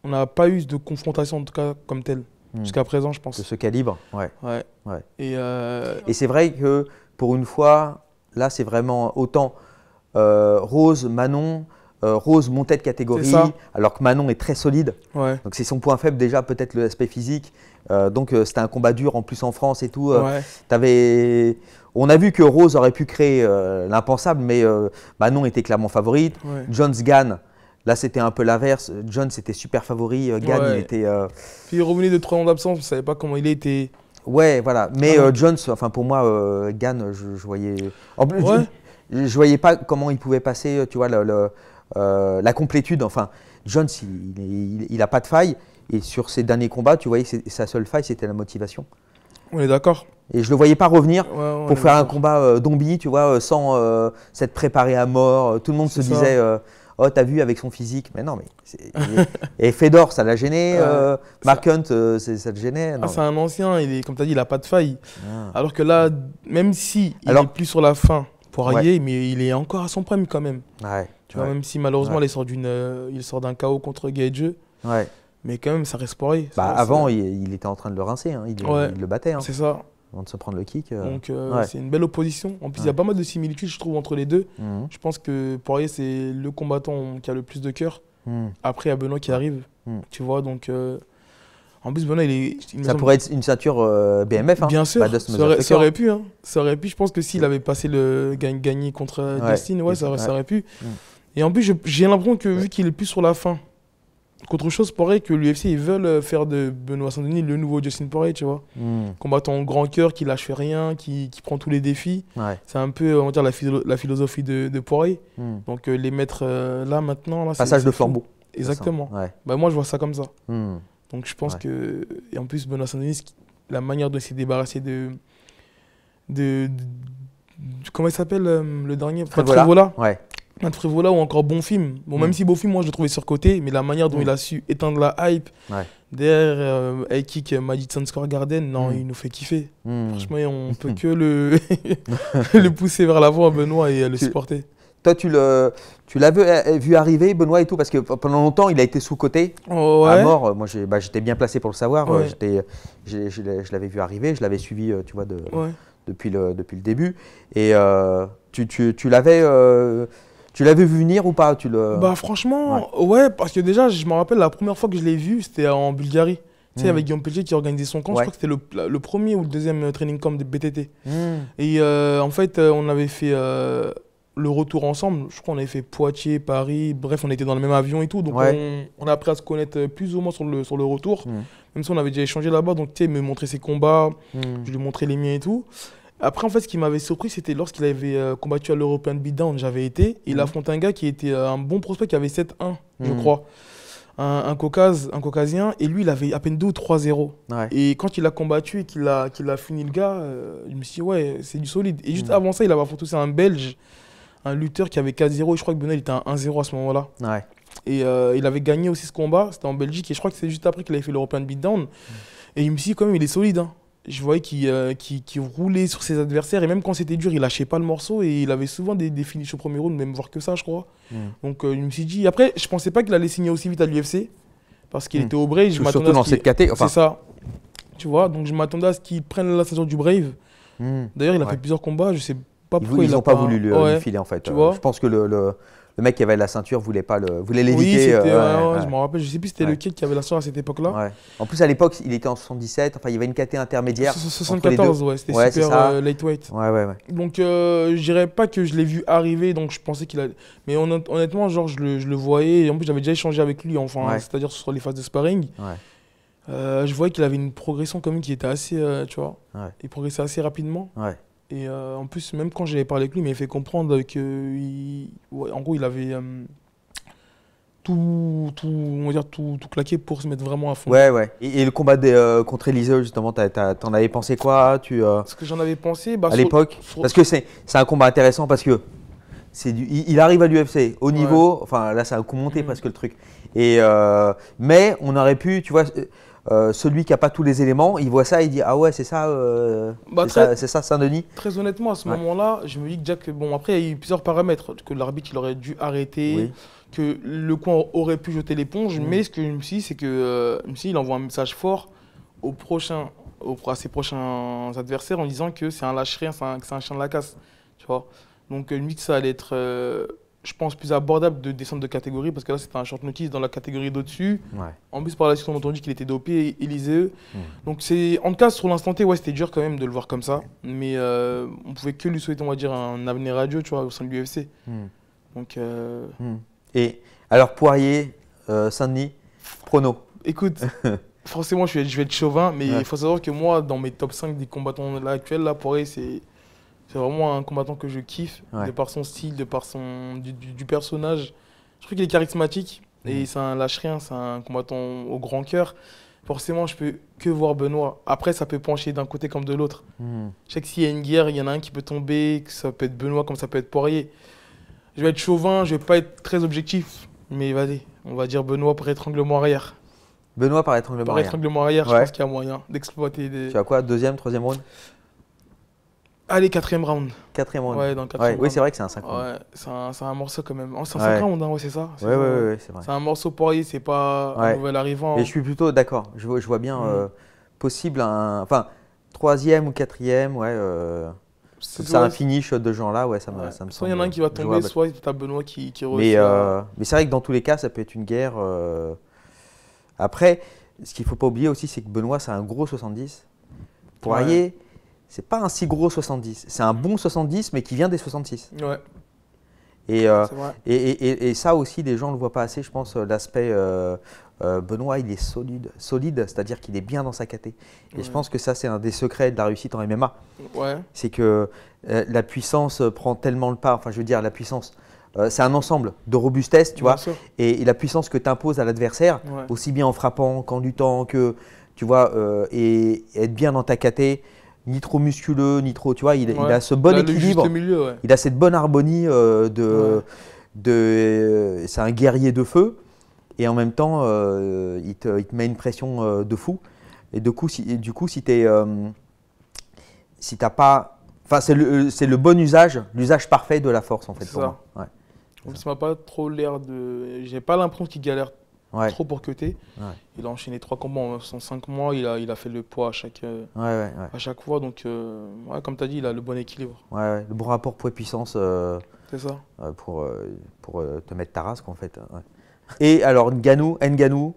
on n'a pas eu de confrontation en tout cas comme telle mm. jusqu'à présent, je pense. De ce calibre, ouais. Euh, et, c'est vrai que pour une fois, là, c'est vraiment autant Rose, Manon. Rose montait de catégorie, alors que Manon est très solide. Donc c'est son point faible déjà, peut-être l'aspect physique. Euh, donc euh, c'était un combat dur en plus en France et tout. Euh, on a vu que Rose aurait pu créer l'impensable, mais Manon était clairement favorite. Jones gagne. Là, c'était un peu l'inverse. Jones était super favori. Gann, il était. Puis il revenait de trois ans d'absence, on ne savait pas comment il était. Ouais, voilà. Mais ah Jones, enfin pour moi, Gann, je, voyais. En plus, je, voyais pas comment il pouvait passer, tu vois, la complétude. Enfin, Jones, il n'a pas de faille. Et sur ses derniers combats, tu voyais que sa seule faille, c'était la motivation. On est d'accord. Et je le voyais pas revenir pour faire un combat euh, tu vois, euh, sans euh, s'être préparé à mort. Tout le monde se disait. Euh, oh, t'as vu avec son physique. Mais non, mais. et Fedor, ça l'a gêné. Euh, Mark Hunt, ça le gênait. Ah, c'est un ancien, il est, comme tu as dit, il n'a pas de faille. Ah. Alors que là, même si il est plus sur la fin, pour aller mais il est encore à son prime quand même. Ouais. Tu vois, même si malheureusement, il sort d'un chaos contre Gage. Ouais. Mais quand même, ça reste Poirier. Bah, avant, il, était en train de le rincer, hein. il, le battait. Hein. C'est ça. Avant de se prendre le kick. Euh, donc, euh, c'est une belle opposition. En plus, il y a pas mal de similitudes, je trouve, entre les deux. Mhm. Je pense que Poirier, c'est le combattant qui a le plus de cœur. Mhm. Après, il y a Benoît qui arrive. Mhm. Tu vois, donc. Euh, en plus, Benoît, il est. ça pourrait être une ceinture BMF. Hein. Bien sûr. Bah, ça, aurait, pu. Hein. Ça aurait pu. Je pense que s'il avait passé le gagné contre Destiny, ouais, ça, aurait pu. Et en plus, j'ai l'impression que vu qu'il est plus sur la fin, autre chose, pourrait que l'UFC, ils veulent euh, faire de Benoît Saint-Denis le nouveau Justin Poirier, tu vois. Combattant hmm. Combattant grand cœur, qui lâche rien, qui, prend tous les défis. C'est un peu, on dire, la, philosophie de, Poiré. Hmm. Donc, euh, les mettre euh, là, maintenant. Là, Passage de flambeau. Exactement. Bah, moi, je vois ça comme ça. Hmm. Donc, je pense que. Et en plus, Benoît Saint-Denis, la manière de s'y débarrasser de. de, comment il s'appelle le dernier de Ouais. Matt là ou encore bon film. Bon, même mm. si Bon film, moi je le trouvais surcoté, mais la manière dont mm. il a su éteindre la hype derrière euh, I Kick euh, Square Garden, non, mm. il nous fait kiffer. Franchement, on peut que le, le pousser vers l'avant à Benoît et le supporter. Toi, tu le, l'as euh, euh, vu, arriver, Benoît et tout, parce que pendant longtemps, il a été sous-coté oh, à mort. Moi, bah, j'étais bien placé pour le savoir. J'étais, je l'avais vu arriver, je l'avais suivi, tu vois, depuis, le, depuis le début. Et tu, l'avais. Tu l'avais vu venir ou pas tu le... Bah franchement, ouais. parce que déjà, je me rappelle la première fois que je l'ai vu, c'était en Bulgarie. Tu sais, hmm. avec Guillaume Péché qui organisait son camp, je crois que c'était le, premier ou le deuxième euh, training camp de BTT. Hmm. Et euh, en fait, euh, on avait fait le retour ensemble. Je crois qu'on avait fait Poitiers, Paris, bref, on était dans le même avion et tout. Donc on, a appris à se connaître plus ou moins sur le, sur le retour. Hmm. Même si on avait déjà échangé là-bas, donc tu sais, il me montrait ses combats, je lui montrais les miens et tout. Après, en fait, ce qui m'avait surpris, c'était lorsqu'il avait euh, combattu à l'European Beatdown, j'avais été. Il a mhm. affronte un gars qui était euh, un bon prospect, qui avait 7-1, je mhm. crois. Un, un, Caucase, un Caucasien. Et lui, il avait à peine 2 ou 3-0. Et quand il a combattu et qu'il a, qu'il a fini le gars, il euh, je me suis dit, ouais, c'est du solide. Et juste mhm. avant ça, il avait affronté aussi un Belge, un lutteur qui avait 4-0. Je crois que Benel était à 1-0 à ce moment-là. Et il avait gagné aussi ce combat. C'était en Belgique. Et je crois que c'est juste après qu'il avait fait l'European Beatdown. Et il me suis dit, quand même, il est solide. Hein je voyais qu'il euh, qu roulait sur ses adversaires et même quand c'était dur, il lâchait pas le morceau et il avait souvent des, des finishes au premier round, même voir que ça, je crois. Hmm. Donc euh, je me suis dit, après, je pensais pas qu'il allait signer aussi vite à l'UFC parce qu'il hmm. était au Brave. Je Surtout dans cette catégorie. C'est ça. Tu vois, donc je m'attendais à ce qu'il prenne la saison du Brave. Hmm. D'ailleurs, il a fait plusieurs combats, je sais pas pourquoi. Ils n'ont pas, voulu euh, lui, filer en fait. vois je pense que le... le le mec qui avait la ceinture voulait pas le voulait l'éviter. Euh, oui, je me rappelle, je sais plus c'était le kid qui avait la ceinture à cette époque-là. En plus à l'époque, il était en 77, enfin il y avait une KT intermédiaire. 74, ouais, c'était super euh, lightweight. Donc euh, je dirais pas que je l'ai vu arriver, donc je pensais qu'il a. Mais honnêtement, genre je le, je le, voyais, et en plus j'avais déjà échangé avec lui, enfin, c'est-à-dire sur les phases de sparring. Euh, je voyais qu'il avait une progression quand même qui était assez, tu vois, il progressait assez rapidement. Ouais. Et euh, en plus, même quand j'avais parlé avec lui, il m'avait fait comprendre que, euh, en gros, il avait euh, tout, tout, on dire, tout, claqué pour se mettre vraiment à fond. Ouais, ouais. Et, le combat contre Eliseo, justement, t'en avais pensé quoi tu, Ce que j'en avais pensé. Bah, à l'époque Parce que c'est un combat intéressant parce que. Du, il arrive à l'UFC au niveau, enfin là ça a coup monté mm. parce que le truc. Et mais on aurait pu, tu vois, euh, celui qui n'a pas tous les éléments, il voit ça, et il dit Ah ouais, c'est ça, euh, bah, c'est ça, Saint-Denis Très honnêtement, à ce moment-là, je me dis que Jack, bon, après, il y a eu plusieurs paramètres, que l'arbitre il aurait dû arrêter, que le coin aurait pu jeter l'éponge, mais ce que je me suis c'est que euh, il envoie un message fort au prochain, au, à ses prochains adversaires en disant que c'est un que c'est un, chien de la casse. Tu vois Donc, je me ça allait être je pense, plus abordable de descendre de catégorie parce que là, c'était un short notice dans la catégorie d'au-dessus. En plus, par la suite, on a entendu qu'il était dopé, Élisée. Hmm. Donc, c'est en tout cas, sur l'instant T, ouais, c'était dur quand même de le voir comme ça. Mais euh, on pouvait que lui souhaiter, on va dire, un avenir radio, tu vois, au sein de l'UFC. Hmm. Donc. Euh, hmm. Et alors, Poirier, euh, Saint-Denis, Prono Écoute. forcément, je vais, être chauvin, mais il faut savoir que moi, dans mes top 5 des combattants de actuels, là, Poirier, c'est c'est vraiment un combattant que je kiffe, de par son style, de par son du, personnage. Je trouve qu'il est charismatique et ça mhm. c'est lâche rien, c'est un combattant au grand cœur. Forcément, je peux que voir Benoît. Après, ça peut pencher d'un côté comme de l'autre. Mhm. Je sais que s'il y a une guerre, il y en a un qui peut tomber, que ça peut être Benoît comme ça peut être Poirier. Je vais être chauvin, je vais pas être très objectif, mais vas-y, on va dire Benoît par étranglement arrière. Benoît par étranglement arrière. Par étranglement arrière, je pense qu'il y a moyen d'exploiter des. Tu as quoi, deuxième, troisième round Allez, quatrième round. Quatrième round. Ouais, dans ouais. Oui, c'est vrai que c'est un 5 ouais, c'est un, un, morceau quand même. c'est un 5 round, hein, c'est ça Oui, oui, c'est vrai. C'est un morceau pourri c'est pas un nouvel arrivant. Et je suis plutôt d'accord. Je, je, vois bien mm. euh, possible un. Enfin, troisième ou quatrième, ouais. Euh, c'est un finish de gens là ouais, ça me, ça me Soit il y en a un qui va tomber, jouable. soit as Benoît qui, qui reçoit. Mais, euh, mais c'est vrai que dans tous les cas, ça peut être une guerre. Après, ce qu'il ne faut pas oublier aussi, c'est que Benoît, c'est un gros 70. Poirier c'est pas un si gros 70. C'est un bon 70, mais qui vient des 66. Ouais. Euh, et, et, et, ça aussi, les gens ne le voient pas assez, je pense, euh, l'aspect euh, Benoît, il est solide, solide c'est-à-dire qu'il est bien dans sa caté. Et je pense que ça, c'est un des secrets de la réussite en MMA. Ouais. C'est que la puissance prend tellement le pas, enfin je veux dire, la puissance, c'est un ensemble de robustesse, tu vois, et, la puissance que tu imposes à l'adversaire, aussi bien en frappant qu'en luttant, que, tu vois, et être bien dans ta caté ni trop musculeux, ni trop. Tu vois, il, a ce bon équilibre. Il a cette bonne harmonie euh, de. de euh, c'est un guerrier de feu. Et en même temps, euh, il, te, il, met une pression de fou. Et, de coup, si, du coup, si t'es. si t'as pas. Enfin, c'est le, le, bon usage, l'usage parfait de la force, en fait, pour ça. moi. ça m'a pas trop l'air de. J'ai pas l'impression qu'il galère Trop pour cuter. Ouais. Il a enchaîné trois combats en cinq mois. Il a, il a fait le poids à chaque, euh, À chaque fois. Donc, euh, comme tu as dit, il a le bon équilibre. le bon rapport poids-puissance. Euh, c'est ça. pour pour te mettre ta race, en fait. Hein, Et alors, Nganou,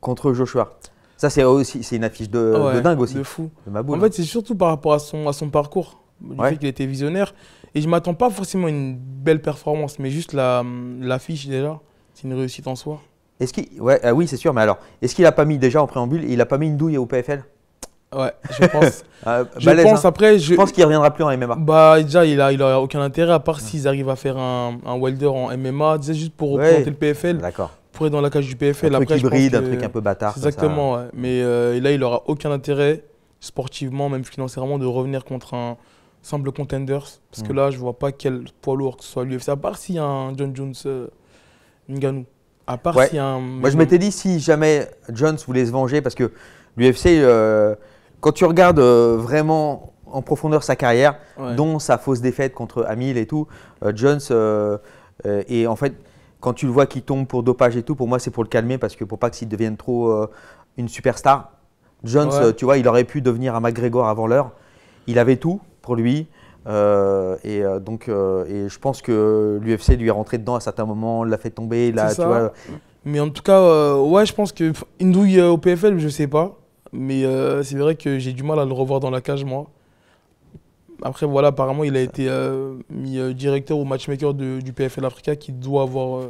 contre Joshua. Ça, c'est aussi c'est une affiche de, ah dingue aussi. De fou. En fait, hein. c'est surtout par rapport à son, à son parcours, du fait qu'il était visionnaire. Et je ne m'attends pas forcément à une belle performance, mais juste hum, l'affiche déjà, c'est une réussite en soi. Est-ce Ouais, ah oui, c'est sûr, mais alors, est-ce qu'il n'a pas mis déjà en préambule, il n'a pas mis une douille au PFL Ouais, je pense. Ah, je pense qu'il hein. après. Je, pense qu'il reviendra plus en MMA. Bah déjà, il a, il a aucun intérêt à part s'ils arrivent à faire un, un Wilder en MMA, juste pour représenter le PFL. D'accord. Pour être dans la cage du PFL. Un truc hybride, un truc un peu bâtard. Exactement. Ouais. Mais euh, là, il n'aura aucun intérêt sportivement, même financièrement, de revenir contre un simple contenders Parce que hmm. là, je vois pas quel poids lourd que ce soit l'UFC. À part s'il y a un John Jones, euh, à part Moi, je m'étais dit, si jamais Jones voulait se venger, parce que l'UFC, euh, quand tu regardes euh, vraiment en profondeur sa carrière, dont sa fausse défaite contre Amil et tout, euh, Jones, et en fait, quand tu le vois qui tombe pour dopage et tout, pour moi, c'est pour le calmer, parce que pour pas qu'il devienne trop une superstar. Jones, tu vois, il aurait pu devenir un McGregor avant l'heure. Il avait tout pour lui. Euh, et euh, donc, euh, et je pense que l'UFC lui est rentré dedans à certains moments, l'a fait tomber, là, tu vois. Mais en tout cas, ouais, je pense que douille au PFL, je sais pas, mais c'est vrai que j'ai du mal à le revoir dans la cage, moi. Après, voilà, apparemment, il a été mis directeur ou matchmaker du PFL Africa qui doit avoir,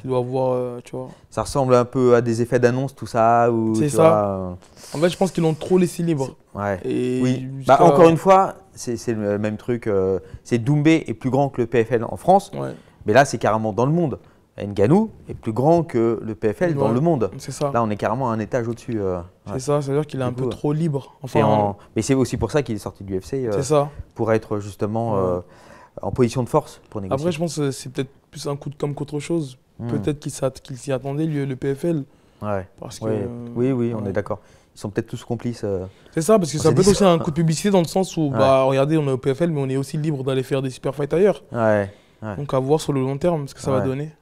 qui doit avoir, tu vois. Ça ressemble un peu à des effets d'annonce, tout ça, C'est ça. en fait, je pense qu'ils l'ont trop laissé libre. Ouais. Et oui. Bah, encore une fois c'est le même truc. Euh, c'est Doumbé est plus grand que le PFL en France, mais là, c'est carrément dans le monde. Nganou est plus grand que le PFL dans le monde. Là, on est carrément à un étage au-dessus. Euh, c'est ça, c'est-à-dire qu'il est un peu trop libre. Euh, mais c'est aussi pour ça qu'il est sorti du UFC. Pour être justement en position de force pour négocier. Après, je pense que c'est peut-être plus un coup de com qu'autre chose. Hmm. Peut-être qu'il s'y attendait, le, le PFL. Parce que, oui, oui, on est d'accord ils sont peut-être tous complices. Euh, c'est ça, parce que ça peut être aussi un coup de publicité dans le sens où, bah, regardez, on est au PFL, mais on est aussi libre d'aller faire des super fights ailleurs. Ouais, Donc à voir sur le long terme ce que ça va donner.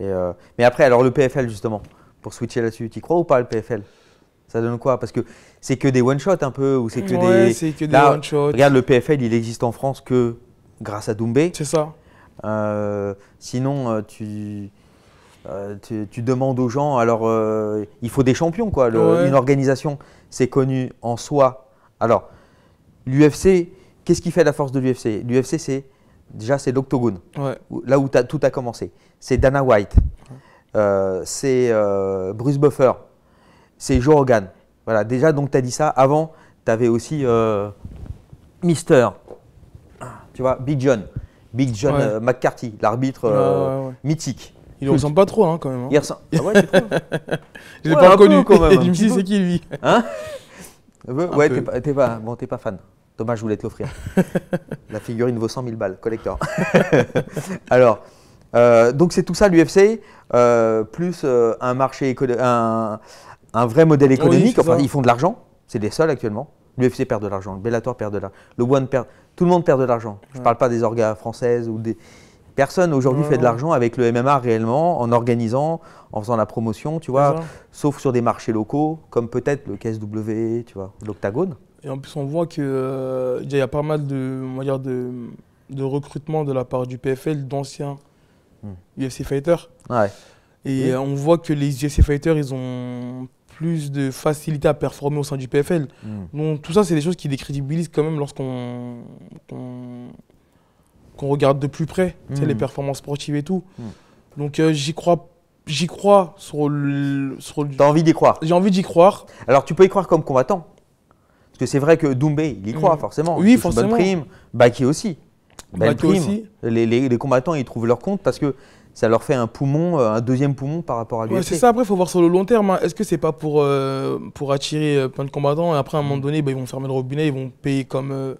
Euh, mais après, alors le PFL, justement, pour switcher là-dessus, tu crois ou pas le PFL ça donne quoi Parce que c'est que des one-shots un peu, ou c'est que des. Que des regarde, le PFL, il existe en France que grâce à Doumbé. C'est ça. Euh, sinon, tu euh, tu, demandes aux gens, alors euh, il faut des champions, quoi. Une organisation, c'est connu en soi. Alors, l'UFC, qu'est-ce qui fait la force de l'UFC L'UFC, c'est déjà c'est l'octogone, là où tout a commencé. C'est Dana White, euh, c'est Bruce Buffer, c'est Joe Rogan. Voilà, déjà, donc tu as dit ça. Avant, tu avais aussi Mister, tu vois, Big John, Big John McCarthy, l'arbitre mythique. Il ne ressemble pas trop, hein, quand même. Hein. Il ressemble. Ah ouais, Je l'ai pas reconnu. quand même. je me c'est qui lui Hein Ouais, t'es pas, pas, bon, pas fan. Dommage, je voulais te l'offrir. La figurine vaut 100 000 balles, collector. Alors, euh, donc c'est tout ça l'UFC, euh, plus euh, un marché, un, un, vrai modèle ah économique. enfin, ils font de l'argent, c'est les seuls actuellement. L'UFC perd de l'argent, le Bellator perd de l'argent, le One perd, tout le monde perd de l'argent. Je ne parle pas des orgas françaises ou des, Personne aujourd'hui fait de l'argent avec le MMA réellement, en organisant, en faisant la promotion, tu vois, sauf sur des marchés locaux, comme peut-être le KSW, tu vois, l'Octagone. Et en plus, on voit qu'il euh, y a pas mal de, on de, recrutement de la part du PFL d'anciens hmm. UFC fighters. Ouais. Et euh, on voit que les UFC fighters, ils ont plus de facilité à performer au sein du PFL. Hmm. Donc tout ça, c'est des choses qui décrédibilisent quand même lorsqu'on regarde de plus près, les hmm. performances sportives et tout. Hmm. Donc euh, j'y crois j'y crois sur le. Sur T'as envie d'y croire J'ai envie d'y croire. Alors tu peux y croire comme combattant. Parce que c'est vrai que Doumbé, il y croit hmm. forcément. Oui, forcément. prime. Baki aussi. Baki aussi. Les, les, combattants, ils trouvent leur compte parce que ça leur fait un poumon, euh, un deuxième poumon par rapport à lui c'est ça, après, faut voir sur le long terme. Hein. Est-ce que c'est pas pour, euh, pour attirer plein de combattants et après, à un moment donné, bah, ils vont fermer le robinet, ils vont payer comme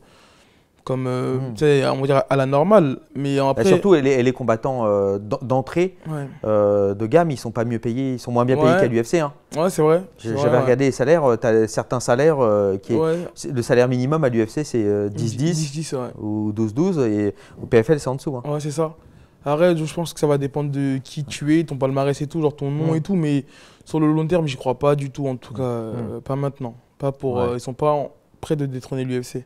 comme euh, hmm. on va dire à la normale. Mais bah, après... surtout, les, les combattants euh, d'entrée euh, de gamme, ils sont pas mieux payés, ils sont moins bien payés qu'à l'UFC. Hein. Ouais, c'est vrai. J'avais regardé les salaires, tu as certains salaires qui Le salaire minimum à l'UFC, c'est 10-10 ou 12-12, et au PFL, c'est en dessous. Hein. Ouais, c'est ça. Arrête, je pense que ça va dépendre de qui tu es, ton palmarès et tout, genre ton nom et tout, mais sur le long terme, j'y crois pas du tout, en tout hmm. cas, hmm. pas maintenant. Pas pour, ils sont pas prêts près de détrôner l'UFC.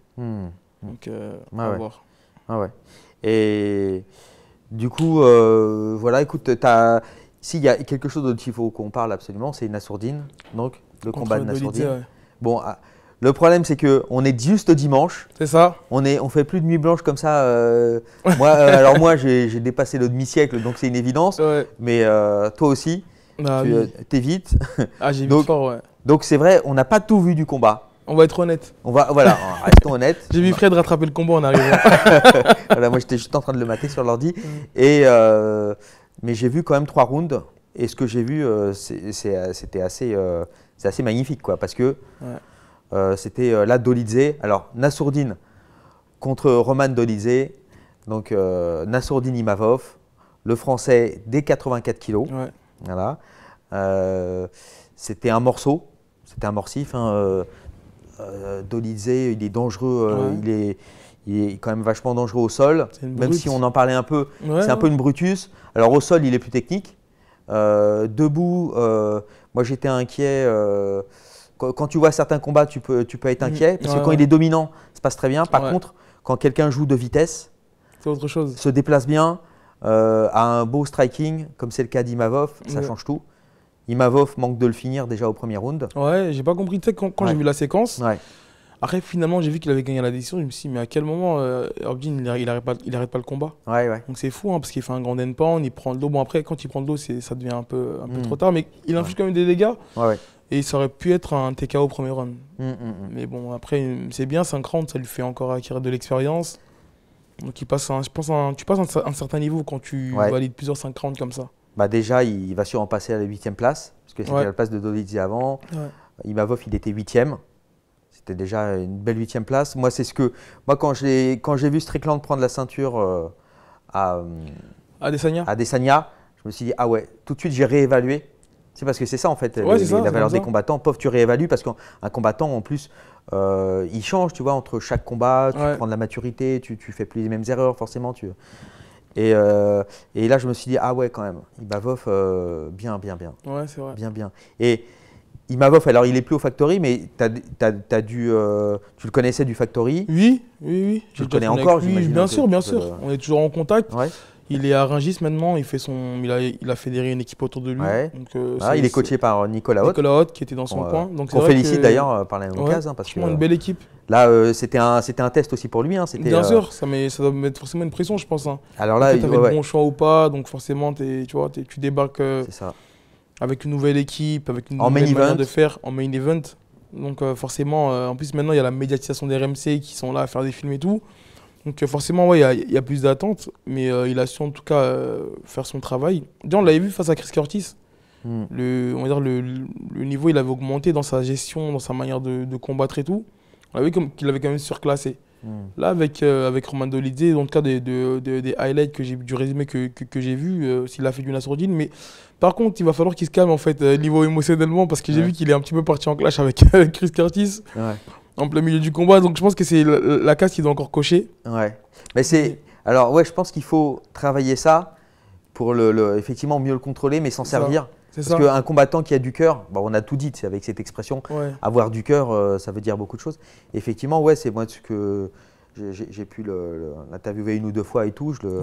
Donc, on euh, ah ouais. voir. Ah ouais. Et du coup, euh, voilà, écoute, s'il y a quelque chose dont il faut qu'on parle absolument, c'est Nassourdine, donc le combat de Nassourdine. Bon, ah, le problème, c'est que on est juste dimanche. C'est ça. On est, on fait plus de nuit blanche comme ça. Euh, moi, alors moi, j'ai dépassé le demi-siècle, donc c'est une évidence. Mais toi aussi, bah tu es vite. Ah, j'ai vu fort, ouais. Donc c'est vrai, on n'a pas tout vu du combat. On va être honnête. On va, voilà, restons honnêtes. J'ai vu Fred rattraper le combo en arrivant. moi j'étais juste en train de le mater sur l'ordi. Mm. Euh, mais j'ai vu quand même trois rounds. Et ce que j'ai vu, euh, c'était assez, euh, assez magnifique, quoi, parce que c'était là Dolizé. Alors Nasourdine contre Roman Dolizé. Donc Nasourdine Imavov, le Français des 84 kilos. Voilà. c'était un morceau, c'était un morcif. Hein, euh, Dolizé, il est dangereux, euh, il, est, est, quand même vachement dangereux au sol, même si on en parlait un peu, c'est un peu une Brutus. Alors au sol, il est plus technique. Euh, debout, euh, moi j'étais inquiet. Quand, tu vois certains combats, tu peux, tu peux être inquiet, parce que quand il est dominant, ça passe très bien. Par contre, quand quelqu'un joue de vitesse, autre chose. se déplace bien, a un beau striking, comme c'est le cas d'Imavov, ça change tout. Imavov manque de le finir déjà au premier round. Ouais, j'ai pas compris. Tu sais, quand, j'ai vu la séquence, après finalement, j'ai vu qu'il avait gagné la décision. Je me suis dit, mais à quel moment euh, il, arrête pas, il arrête pas le combat ouais, ouais. Donc c'est fou, hein, parce qu'il fait un grand end il prend le l'eau. Bon, après, quand il prend de l'eau, ça devient un peu, un peu mm. trop tard, mais il inflige quand même des dégâts. Ouais, Et ça aurait pu être un TKO au premier round. Mm, mm, mais bon, après, c'est bien, 5 rounds, ça lui fait encore acquérir de l'expérience. Donc il passe je pense un, tu passes un, un, certain niveau quand tu valides plusieurs 5 rounds comme ça. Bah, déjà, il va sûrement passer à la huitième place, parce que c'était la place de Dovizy avant. Ouais. Imavov, il était huitième. C'était déjà une belle huitième place. Moi, c'est ce que. Moi, quand j'ai vu Strickland prendre la ceinture euh, à. À euh, Desania. je me suis dit, ah ouais, tout de suite, j'ai réévalué. C'est parce que c'est ça, en fait, la valeur des combattants. Pauvre, tu réévalues, parce qu'un combattant, en plus, euh, il change, tu vois, entre chaque combat, tu prends de la maturité, tu, tu fais plus les mêmes erreurs, forcément. Tu, euh, et, là, je me suis dit, ah ouais, quand même, il euh, bien, bien, bien. Ouais, c'est vrai. Bien, bien. Et il m'avoffe, alors il est plus au Factory, mais dû, euh, tu le connaissais du Factory Oui, oui, oui. Tu le connais encore, Oui, Bien sûr, bien sûr. On est toujours en contact. Il est à Rungis maintenant, il, fait son, il, a, il a fédéré une équipe autour de lui. Euh, ah, il est coaché par Nicolas Hoth. Nicolas qui était dans son coin. Donc, on félicite d'ailleurs par la même parce que, une belle équipe. Là, euh, c'était un, c'était un test aussi pour lui. Hein, Bien euh, sûr, ça, ça doit mettre forcément une pression, je pense. Hein. Alors là, tu avais le bon choix ou pas, donc forcément, es, tu vois, tu débarques euh, ça. avec une nouvelle équipe, avec une nouvelle manière de faire en main event. Donc forcément, en plus maintenant, il y a la médiatisation des RMC qui sont là à faire des films et tout. Donc forcément, il ouais, y, y, a plus d'attentes, mais il a su en tout cas faire son travail. Déjà, on l'avait vu face à Chris Curtis. Hmm. Le, on va dire le, le, niveau, il avait augmenté dans sa gestion, dans sa manière de combattre et tout. Ah On a qu'il avait quand même surclassé. Hmm. Là, avec, euh, avec Romando en tout cas des, des highlights du résumé que, j'ai vu, euh, s'il a fait du Nassourdine. Mais par contre, il va falloir qu'il se calme en fait, euh, niveau émotionnellement, parce que j'ai vu qu'il est un petit peu parti en clash avec, Chris Curtis. En plein milieu du combat, donc je pense que c'est la, casse case qu'il doit encore cocher. Ouais. Mais c'est. Alors, ouais, je pense qu'il faut travailler ça pour le, effectivement mieux le contrôler, mais s'en servir. Parce qu'un combattant qui a du cœur, bon, bah, on a tout dit avec cette expression, avoir du cœur, euh, ça veut dire beaucoup de choses. Effectivement, ouais, c'est moi ce que j'ai pu l'interviewer une ou deux fois et tout, je le,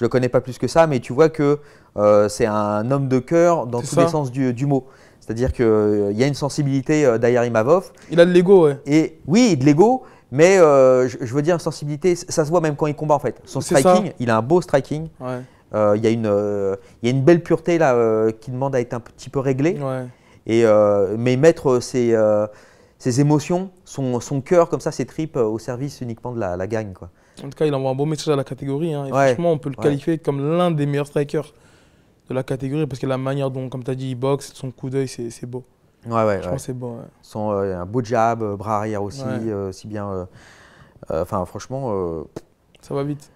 le connais pas plus que ça, mais tu vois que euh, c'est un homme de cœur dans tous les sens du, mot. C'est-à-dire qu'il euh, y a une sensibilité derrière Imavov. Il a de l'ego, Oui, Et, oui, de l'ego, mais je, veux dire, sensibilité, ça se voit même quand il combat en fait. Son striking, il a un beau striking. Il euh, euh, y, a une belle pureté là euh, qui demande à être un petit peu réglée. Et, mais mettre ses, émotions, son, son cœur, comme ça, ses tripes au service uniquement de la, la gagne. Quoi. En tout cas, il envoie un beau message à la catégorie. Hein. franchement, on peut le qualifier comme l'un des meilleurs strikers de la catégorie parce que la manière dont, comme tu as dit, il boxe, son coup d'œil, c'est beau. Ouais, ouais. c'est beau. Son, un beau jab, bras arrière aussi, si bien. Enfin, franchement. Ça va vite.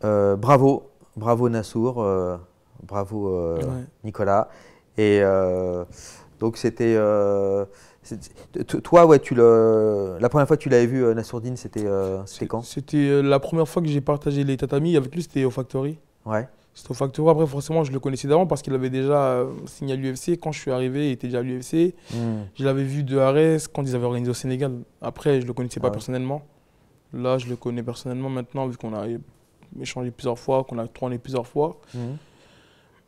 bravo bravo Nassour, euh, bravo euh, Nicolas. Et euh, donc c'était. toi, ouais, tu la première fois que tu l'avais vu, Nassourdine, c'était quand C'était la première fois que j'ai partagé les tatamis avec lui, c'était au Factory. Ouais. C'était au Factory. Après, forcément, je le connaissais d'avant parce qu'il avait déjà signé à l'UFC. Quand je suis arrivé, il était déjà à l'UFC. Hmm. Je l'avais vu de Arès quand ils avaient organisé au Sénégal. Après, je ne le connaissais pas ah personnellement. Là, je le connais personnellement maintenant, vu qu'on a échangé plusieurs fois, qu'on a tourné plusieurs fois. Mhm.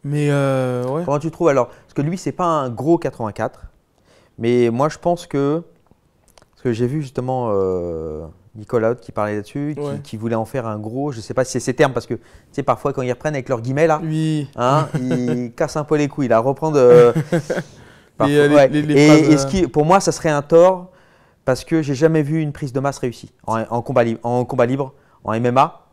Mais euh, Comment tu trouves alors Parce que lui, c'est pas un gros 84, mais moi je pense que. Parce que j'ai vu justement euh, Nicolas qui parlait là-dessus, qui, voulait en faire un gros, je sais pas si c'est ses termes, parce que tu sais, parfois quand ils reprennent avec leurs guillemets là, hein, ils cassent un peu les couilles, là, reprendre. Euh, et, euh, et, ce qui, pour moi, ça serait un tort parce que j'ai jamais vu une prise de masse réussie combat, libre, en combat libre, en MMA.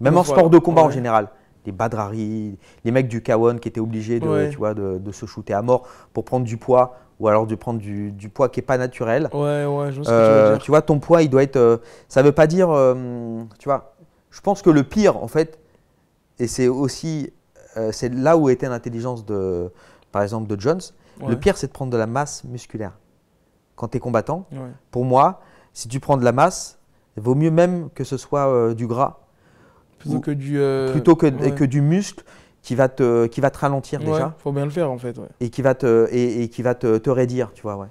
Même en sport de combat en général. Les Badrari, les mecs du Kawan qui étaient obligés de, de, se shooter à mort pour prendre du poids ou alors de prendre du, poids qui n'est pas naturel. Ouais, ouais, je vois euh, tu vois, ton poids, il doit être. Euh, ça ne veut pas dire. Euh, tu vois, je pense que le pire, en fait, et c'est aussi. c'est là où était l'intelligence de. Par exemple, de Jones. Le pire, c'est de prendre de la masse musculaire. Quand tu es combattant, pour moi, si tu prends de la masse, il vaut mieux même que ce soit du gras euh, plutôt que du, plutôt que, que, du muscle qui va te, qui va te ralentir ouais, déjà. faut bien le faire en fait. Et qui va te, et, qui va te, te, tu vois, ouais.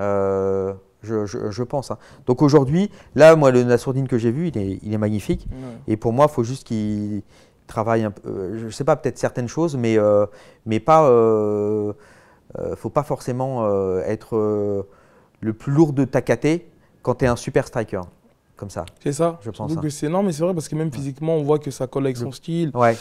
Euh, je, pense. Hein. Donc aujourd'hui, là, moi, le, la sourdine que j'ai vu il est, magnifique. Et pour moi, il faut juste qu'il travaille un peu, Je je sais pas, peut-être certaines choses, mais, euh, mais pas. faut pas forcément être le plus lourd de ta quand tu es un super striker comme ça. C'est ça. Je pense. Donc, hein. c'est Non, mais c'est vrai parce que même physiquement, on voit que ça colle avec son style. Ouais.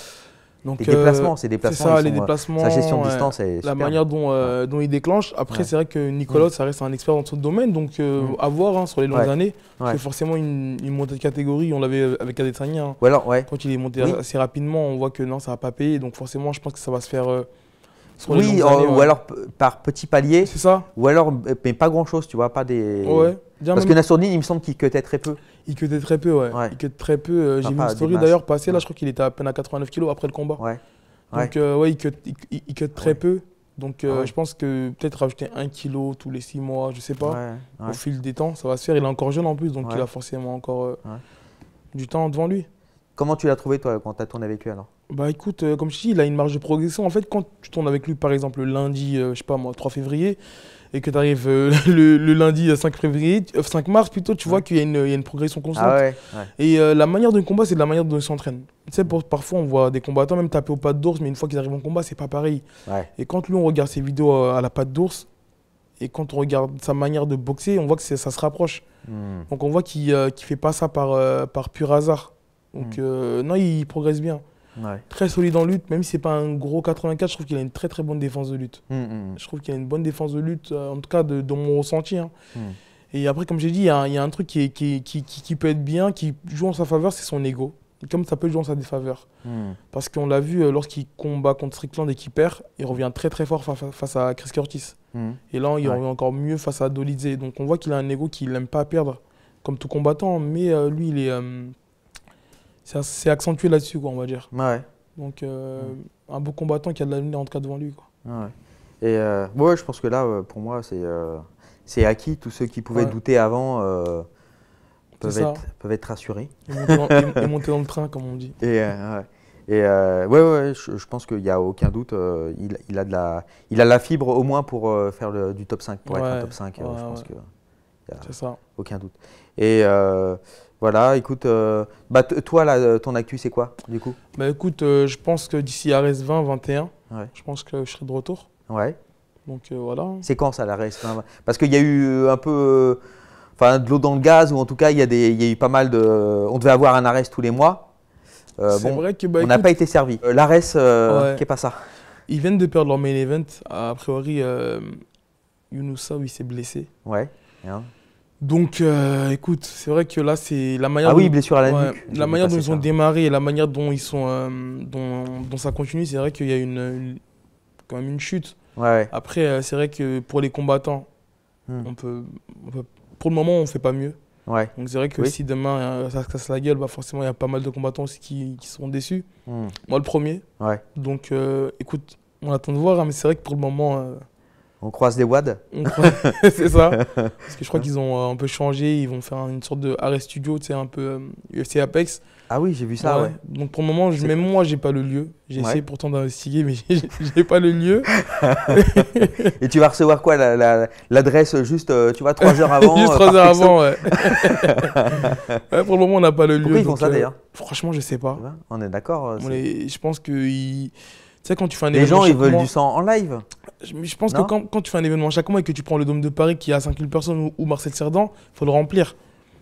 Donc, euh, les déplacements, c'est euh, déplacements. les déplacements. Sa gestion de distance est La manière dont, euh, dont, il déclenche. Après, c'est vrai que Nicolas, ça reste un expert dans son domaine. Donc, mm. à voir hein, sur les longues années. C'est forcément, une, montée de catégorie, on l'avait avec Adesanya. Hein. Ouais. Quand il est monté assez rapidement, on voit que non, ça va pas payer. Donc, forcément, je pense que ça va se faire oui, euh, ou alors par petits paliers. C'est ça. Ou alors, euh, mais pas grand-chose, tu vois, pas des. Ouais. Parce que Nassourdine, il me semble qu'il cutait très peu. Il cutait très peu, ouais. Il cutait très peu. Euh, j'ai vu une story d'ailleurs passer, là, je crois qu'il était à peine à 89 kg après le combat. Ouais. Donc, ouais, il cut, très peu. Donc, je pense que peut-être rajouter un kilo tous les six mois, je sais pas, au fil des temps, ça va se faire. Il est encore jeune en plus, donc il a forcément encore du temps devant lui. Comment tu l'as trouvé, toi, quand tu as tourné avec lui alors bah écoute, euh, comme je dis, il a une marge de progression. En fait, quand tu tournes avec lui, par exemple, le lundi, euh, je sais pas moi, 3 février, et que tu arrives euh, le, lundi 5, février, 5 mars plutôt, tu vois qu'il y, a une progression ah constante. Et la manière d'un combat, c'est de la manière dont il s'entraîne. Tu sais, parfois on voit des combattants même taper aux pattes d'ours, mais une fois qu'ils arrivent en combat, c'est pas pareil. Et quand lui, on regarde ses vidéos à, la patte d'ours, et quand on regarde sa manière de boxer, on voit que ça se rapproche. Hmm. Donc on voit qu'il ne fait pas ça par, par pur hasard. Donc hmm. non, il progresse bien. Très solide en lutte, même si c'est pas un gros 84, je trouve qu'il a une très très bonne défense de lutte. Hum, hum, hum. Je trouve qu'il a une bonne défense de lutte, euh, en tout cas de, mon ressenti. Hein. Et après, comme j'ai dit, il y, a un truc qui, qui, peut être bien, qui joue en sa faveur, c'est son ego. comme ça peut jouer en sa défaveur. Parce qu'on l'a vu euh, lorsqu'il combat contre Strickland et qu'il perd, il revient très très fort face à Chris Curtis. Et là, il revient encore mieux face à Dolizé. Donc on voit qu'il a un ego qu'il n'aime pas perdre, comme tout combattant, mais euh, lui, il est c'est accentué là-dessus, on va dire. Ah Donc, euh, hmm. un beau combattant qui a de la lune en tout cas devant lui. Quoi. Ah et euh, je pense que là, euh, pour moi, c'est acquis. Tous ceux qui pouvaient douter avant peuvent être, peuvent rassurés. Et monter, dans, dans, le train, comme on dit. Et, et ouais, je, pense qu'il n'y a aucun doute. il, a de la, il a la fibre au moins pour faire du top 5, pour être un top 5. je pense C'est ça. Aucun doute. Et. Voilà, écoute, euh, bah, toi, là, euh, ton actu, c'est quoi, du coup Bah écoute, euh, je pense que d'ici RS 20, 21, je pense que je serai de retour. Ouais. Donc voilà. C'est quand ça, la Parce qu'il y a eu un peu. Enfin, de l'eau dans le gaz, ou en tout cas, il y, a y a eu pas mal de. On devait avoir un arrêt tous les mois. c'est bon, vrai que. Bah, on n'a pas été servi. L'ARES, qui qu'est pas ça Ils viennent de perdre leur main event. A priori, Yunusa il s'est blessé. Ouais. Donc, euh, écoute, c'est vrai que là, c'est la manière. Ah dont, blessure la manière dont ils ont démarré et la manière dont ils sont, euh, dont, ça continue, c'est vrai qu'il y a une, quand même une chute. Ouais, Après, euh, c'est vrai que pour les combattants, hmm. on, peut, pour le moment, on fait pas mieux. Ouais. Donc c'est vrai que si demain ça casse la gueule, bah forcément il y a pas mal de combattants aussi qui, qui seront déçus. Hmm. Moi le premier. Donc écoute, on attend de voir, hein, mais c'est vrai que pour le moment. On croise des wads C'est ça. Parce que je crois qu'ils ont euh, un peu changé. Ils vont faire une sorte de arrêt studio, tu sais, un peu UFC euh, Apex. Ah oui, j'ai vu ça, Donc pour le moment, même moi, j'ai pas le lieu. J'ai essayé pourtant d'investiguer, mais j'ai pas le lieu. Et tu vas recevoir quoi L'adresse euh, juste, tu vois, trois heures avant Juste trois heures avant, ouais. Pour le moment, on n'a pas le lieu. Pourquoi ils donc, font ça d'ailleurs Franchement, je sais pas. On est d'accord. Je pense qu'ils quand tu fais un les gens, ils veulent du sang en live. Je, je pense que quand, tu fais un événement chaque mois et que tu prends le Dôme de Paris qui a 5000 personnes ou, Marcel Cerdan, il faut le remplir.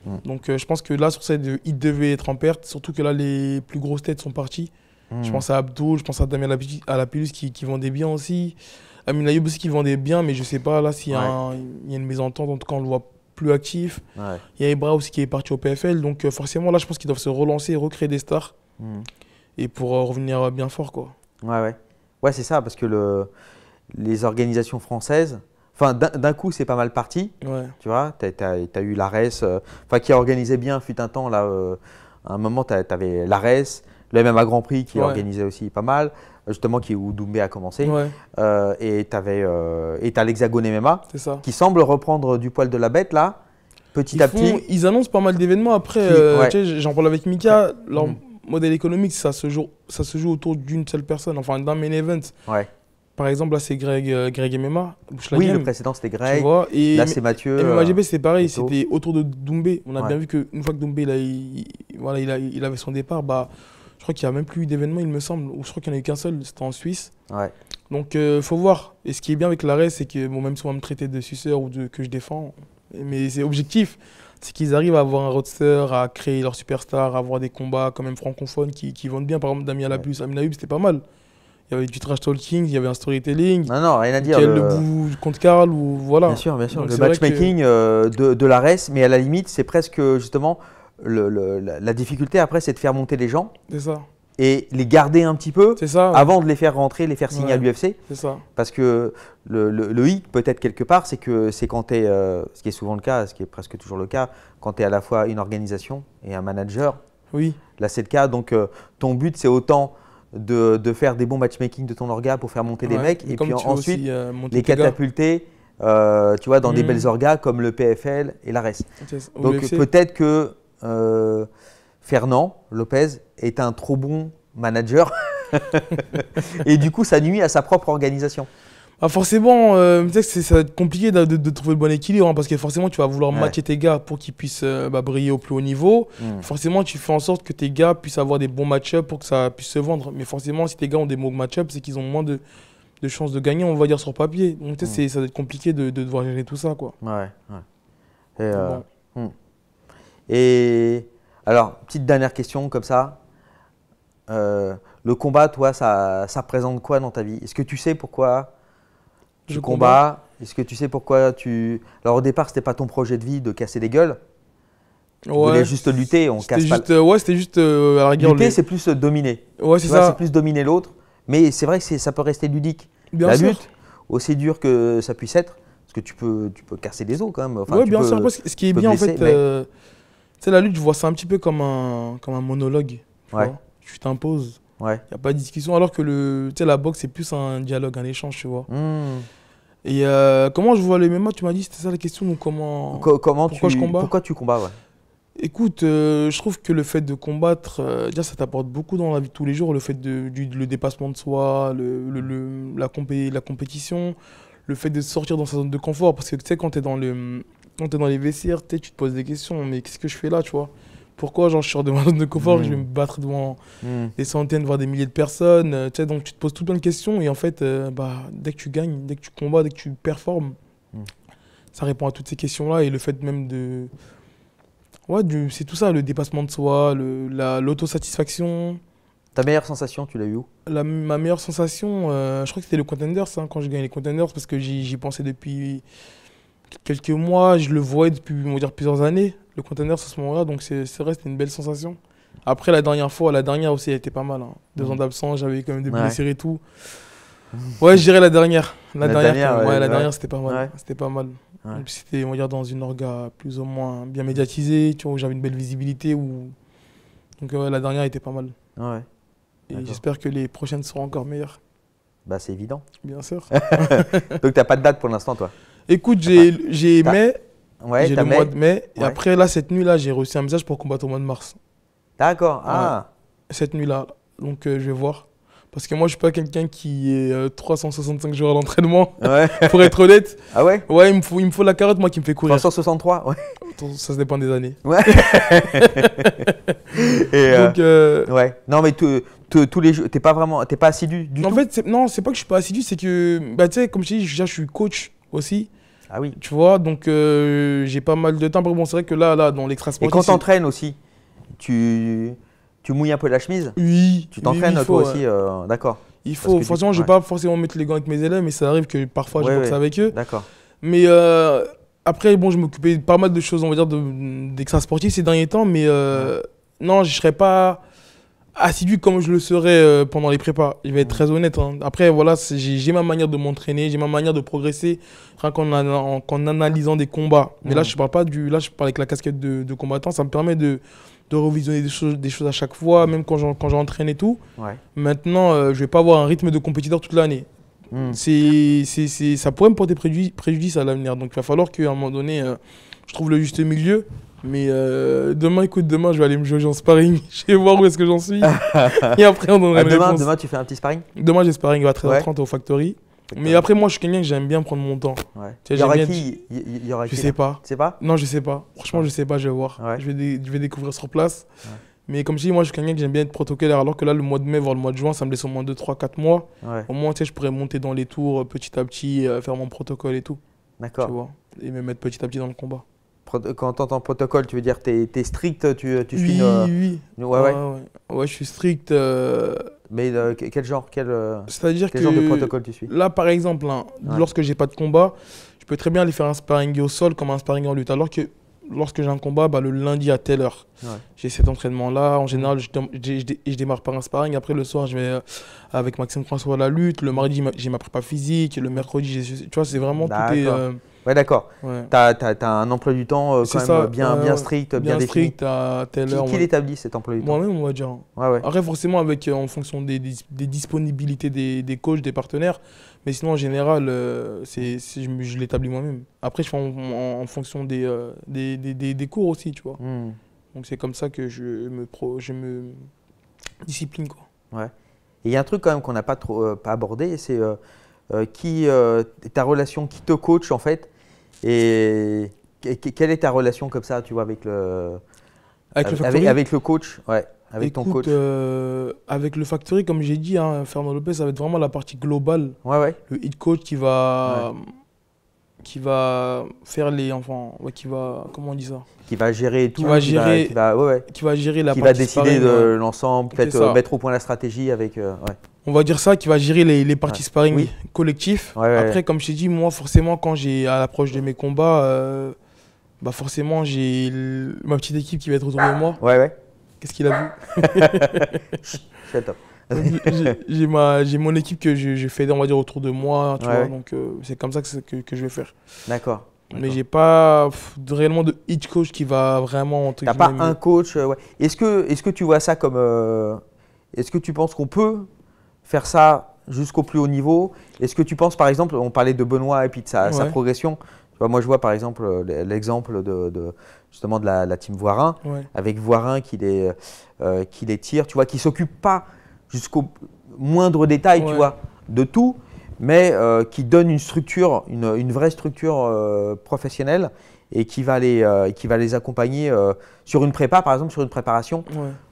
Hmm. Donc euh, je pense que là, sur cette, il devait être en perte, surtout que là, les plus grosses têtes sont parties. Hmm. Je pense à Abdul, je pense à Damien à la qui, qui vend des aussi. Amin Ayoub aussi qui vendait bien, mais je sais pas là s'il y, a une mésentente, en tout cas on le voit plus actif. Il y a Ebra aussi qui est parti au PFL, donc euh, forcément là je pense qu'ils doivent se relancer, recréer des stars. Hmm. Et pour euh, revenir bien fort quoi. Ouais, ouais. Ouais, c'est ça, parce que le, les organisations françaises, enfin, d'un coup, c'est pas mal parti. Tu vois, tu as, eu l'ARES, euh, enfin, qui organisait bien, fut un temps, là, euh, à un moment, tu avais l'ARES, le MMA Grand Prix qui organisait aussi pas mal, justement, qui, où Doumbé a commencé. Euh, et tu et as l'Hexagone MMA, qui semble reprendre du poil de la bête, là, petit à petit. Ils annoncent pas mal d'événements après. J'en parle avec Mika modèle économique, ça se joue, ça se joue autour d'une seule personne, enfin d'un main event. Par exemple, là, c'est Greg, euh, Greg MMA. Oui, le précédent, c'était Greg. là, c'est Mathieu. Et euh, c'est pareil. C'était autour de Doumbé. On a bien vu qu'une fois que Doumbé, voilà, il, avait son départ, bah, je crois qu'il n'y a même plus eu d'événement, il me semble. Ou je crois qu'il n'y en a eu qu'un seul. C'était en Suisse. Donc, il euh, faut voir. Et ce qui est bien avec l'arrêt, c'est que bon, même si on va me traiter de suceur ou de, que je défends, mais c'est objectif c'est qu'ils arrivent à avoir un roadster, à créer leur superstar, à avoir des combats quand même francophones qui, qui vendent bien. Par exemple, Damien Labus, Amina Hub, c'était pas mal. Il y avait du trash talking, il y avait un storytelling. Non, non, rien à dire. Quel le... bout contre Karl ou voilà. Bien sûr, bien sûr. le matchmaking euh, de, la res, mais à la limite, c'est presque justement le, la, la difficulté après, c'est de faire monter les gens. C'est ça et les garder un petit peu avant de les faire rentrer, les faire signer à l'UFC. Parce que le, le, hic, peut-être quelque part, c'est que c'est quand tu es, euh, ce qui est souvent le cas, ce qui est presque toujours le cas, quand tu es à la fois une organisation et un manager. Oui. Là, c'est le cas. Donc, euh, ton but, c'est autant de, de, faire des bons matchmaking de ton orga pour faire monter des mecs et, puis ensuite euh, les catapulter. tu vois, dans des mmh. belles orgas comme le PFL et la RES. Donc peut-être que Fernand Lopez est un trop bon manager. et du coup, ça nuit à sa propre organisation. Ah, forcément, euh, ça va être compliqué de, trouver le bon équilibre hein, parce que forcément, tu vas vouloir matcher tes gars pour qu'ils puissent euh, bah, briller au plus haut niveau. Mm. Forcément, tu fais en sorte que tes gars puissent avoir des bons match ups pour que ça puisse se vendre. Mais forcément, si tes gars ont des mauvais match-up, c'est qu'ils ont moins de, chances de gagner, on va dire, sur papier. Donc, mm. ça va être compliqué de, devoir gérer tout ça. Quoi. Ouais, Et euh, hmm. Alors, petite dernière question comme ça. Euh, le combat, toi, ça, représente quoi dans ta vie Est-ce que tu sais pourquoi tu combats combat Est-ce que tu sais pourquoi tu. Alors, au départ, c'était pas ton projet de vie de casser des gueules. Tu ouais. juste lutter, on casse pas. Euh, ouais, c'était juste euh, Lutter, c'est plus dominer. Ouais, c'est ça. C'est plus dominer l'autre. Mais c'est vrai que ça peut rester ludique. Bien la lutte, aussi dur que ça puisse être, parce que tu peux, tu peux casser des os quand même. Enfin, ouais, bien sûr. ce qui est bien, en fait sais, la lutte, je vois ça un petit peu comme un, comme un monologue. Tu vois t'imposes. Il n'y a pas de discussion. Alors que le, la boxe, c'est plus un dialogue, un échange, tu vois. Hmm. Et euh, comment je vois le MMA Tu m'as dit, c'était ça la question. ou comment, pourquoi tu, je combats Pourquoi tu combats ouais. Écoute, euh, je trouve que le fait de combattre, euh, déjà, ça t'apporte beaucoup dans la vie de tous les jours. Le fait de, du, le dépassement de soi, le, le, la, compé la compétition, le fait de sortir dans sa zone de confort. Parce que tu sais, quand tu es dans le quand t'es dans les vestiaires, tu te poses des questions. Mais qu'est-ce que je fais là, tu vois Pourquoi genre, je hors de ma zone de confort, mm. je vais me battre devant mm. des centaines, voire des milliers de personnes euh, tu Donc tu te poses tout plein de questions. Et en fait, euh, bah, dès que tu gagnes, dès que tu combats, dès que tu performes, mm. ça répond à toutes ces questions-là. Et le fait même de. Ouais, c'est tout ça, le dépassement de soi, l'autosatisfaction. La... Ta meilleure sensation, tu l'as eu où Ma meilleure sensation, euh, je crois que c'était le Contenders, hein, quand je gagné les Contenders, parce que j'y pensais depuis quelques mois, je le voyais depuis dire, plusieurs années, le container sur ce moment-là, donc c'est vrai, c'était une belle sensation. Après, la dernière fois, la dernière aussi, elle était pas mal. Hein. Deux mm. ans d'absence, j'avais quand même des blessures et tout. Ouais, je dirais la dernière. La, dernière, la dernière c'était pas mal. C'était pas mal. C'était, on va dans une orga plus ou moins bien médiatisée, tu vois, où j'avais une belle visibilité. Donc la dernière était pas mal. Ouais. Et j'espère que les prochaines seront encore meilleures. Bah, c'est évident. Bien sûr. Donc, t'as pas de date pour l'instant, toi Écoute, j'ai mai, ouais, j'ai le mois de mai, et après, là, cette nuit-là, j'ai reçu un message pour combattre au mois de mars. D'accord, ah. Cette nuit-là, donc euh, je vais voir. Parce que moi, je suis pas quelqu'un qui est 365 euh, jours à l'entraînement. pour être honnête. Ah ouais Ouais, il me, faut, il me faut la carotte, moi, qui me fait courir. 363, ouais. Ça, se dépend des années. Ouais. Et euh, Donc, Ouais. Non, mais tous les jours, t'es pas vraiment, t'es pas assidu du tout. En fait, non, c'est pas que je suis pas assidu, c'est que, bah, tu sais, comme je dis, je suis coach aussi. Ah oui. Tu vois, donc euh, j'ai pas mal de temps. Bon, c'est vrai que là, là dans l'extra Et quand t'entraînes aussi, tu, tu mouilles un peu la chemise Oui. Tu t'entraînes toi aussi, euh, d'accord. Il faut, forcément, je vais pas forcément mettre les gants avec mes élèves, mais ça arrive que parfois je boxe avec eux. D'accord. Mais euh, après, bon, je m'occupais pas mal de choses, on va dire, d'extra sportif ces derniers temps, mais non, je serais pas assidu comme je le serai euh, pendant les prépas. Je vais être très honnête. Hein. Après, voilà, j'ai ma manière de m'entraîner, j'ai ma manière de progresser, rien qu'en en, analysant des combats. Mais là, mm. je parle pas du. Là, je parle avec la casquette de, combattant. Ça me permet de, de revisionner des choses, des choses à chaque fois, même quand j'entraîne et tout. Maintenant, je euh, je vais pas avoir un rythme de compétiteur toute l'année. Mm. C'est, c'est Ça pourrait me porter préjudice, à l'avenir. Donc, il va falloir qu'à un moment donné, euh, je trouve le juste milieu. Mais euh, demain, écoute, demain, je vais aller me jauger en sparring. je vais voir où est-ce que j'en suis. et après, on donnera ah, demain, demain, tu fais un petit sparring Demain, j'ai sparring à 13h30 au Factory. Mais après, moi, je suis quelqu'un que j'aime bien prendre mon temps. Ouais. Tu sais, y, aura qui Je sais pas. Tu sais pas Non, je sais pas. Franchement, je sais pas, je vais voir. Je, vais découvrir sur place. Mais comme je dis, moi, je suis quelqu'un que j'aime bien être protocolaire. Alors que là, le mois de mai, voire le mois de juin, ça me laisse au moins 2, 3, 4 mois. Au moins, tu sais, je pourrais monter dans les tours euh, petit à petit, euh, faire mon protocole et tout. D'accord. Tu vois Et me mettre petit à petit dans le combat. Quand tu entends protocole, tu veux dire tu es, strict, tu, tu Oui, oui. je suis strict. Euh, Mais euh, quel genre quel, euh, genre de protocole tu suis Là, par exemple, hein, lorsque j'ai pas de combat, je peux très bien aller faire un sparring au sol comme un sparring en lutte. Alors que lorsque j'ai un combat, bah, le lundi à telle heure, j'ai cet entraînement-là. En général, je, démarre par un sparring. Après, le soir, je vais avec Maxime François à la lutte. Le mardi, j'ai ma prépa physique. Le mercredi, tu vois, c'est vraiment tout est. Ouais, d'accord. Tu as, un emploi du temps euh, quand même euh, bien, bien strict, bien, défini. strict, Qui, l'établit cet emploi du temps Moi-même, on va dire. Après, forcément, avec, euh, en fonction des, des, disponibilités des, des, coachs, des partenaires. Mais sinon, en général, c'est je, je l'établis moi-même. Après, je fais en, fonction des, des, cours aussi, tu vois. Hmm. Donc, c'est comme ça que je me, je me discipline, quoi. Ouais. Et il y a un truc quand même qu'on n'a pas trop pas abordé, c'est qui ta relation, qui te coach en fait et quelle est ta relation comme ça, tu vois, avec le, avec, le, coach ouais, Avec ton coach euh, Avec le factory, comme j'ai dit, hein, Fernand Lopez, ça va être vraiment la partie globale. Ouais, Le head coach qui va, qui va faire les. enfants, qui va. Comment on dit ça Qui va gérer tout. Qui va gérer, qui va, gérer la qui partie. Qui va décider de l'ensemble, peut-être euh, mettre au point la stratégie avec. Euh, on va dire ça, qui va gérer les, les parties sparring oui. collectifs. Après, comme je t'ai dit, moi, forcément, quand j'ai à l'approche de mes combats, euh, bah forcément, j'ai ma petite équipe qui va être autour de moi. Ouais, ouais. Qu'est-ce qu'il a vu C'est top. j'ai j'ai mon équipe que je, je, fais on va dire autour de moi donc euh, c'est comme ça que, je vais faire d'accord mais j'ai pas réellement de hit coach qui va vraiment. T'as pas un coach. Euh, ouais. Est-ce que, est -ce que tu vois ça comme. Est-ce que tu penses qu'on peut faire ça jusqu'au plus haut niveau Est-ce que tu penses, par exemple, on parlait de Benoît et puis de sa, progression moi, je vois par exemple euh, l'exemple de, justement de la, team Voirin, avec Voirin qui les, tire, euh, qui les tire, tu vois, qui s'occupe pas jusqu'au moindre détail, tu vois, de tout, mais euh, qui donne une structure, une, vraie structure professionnelle et qui va les, qui va les accompagner sur une prépa, par exemple, sur une préparation.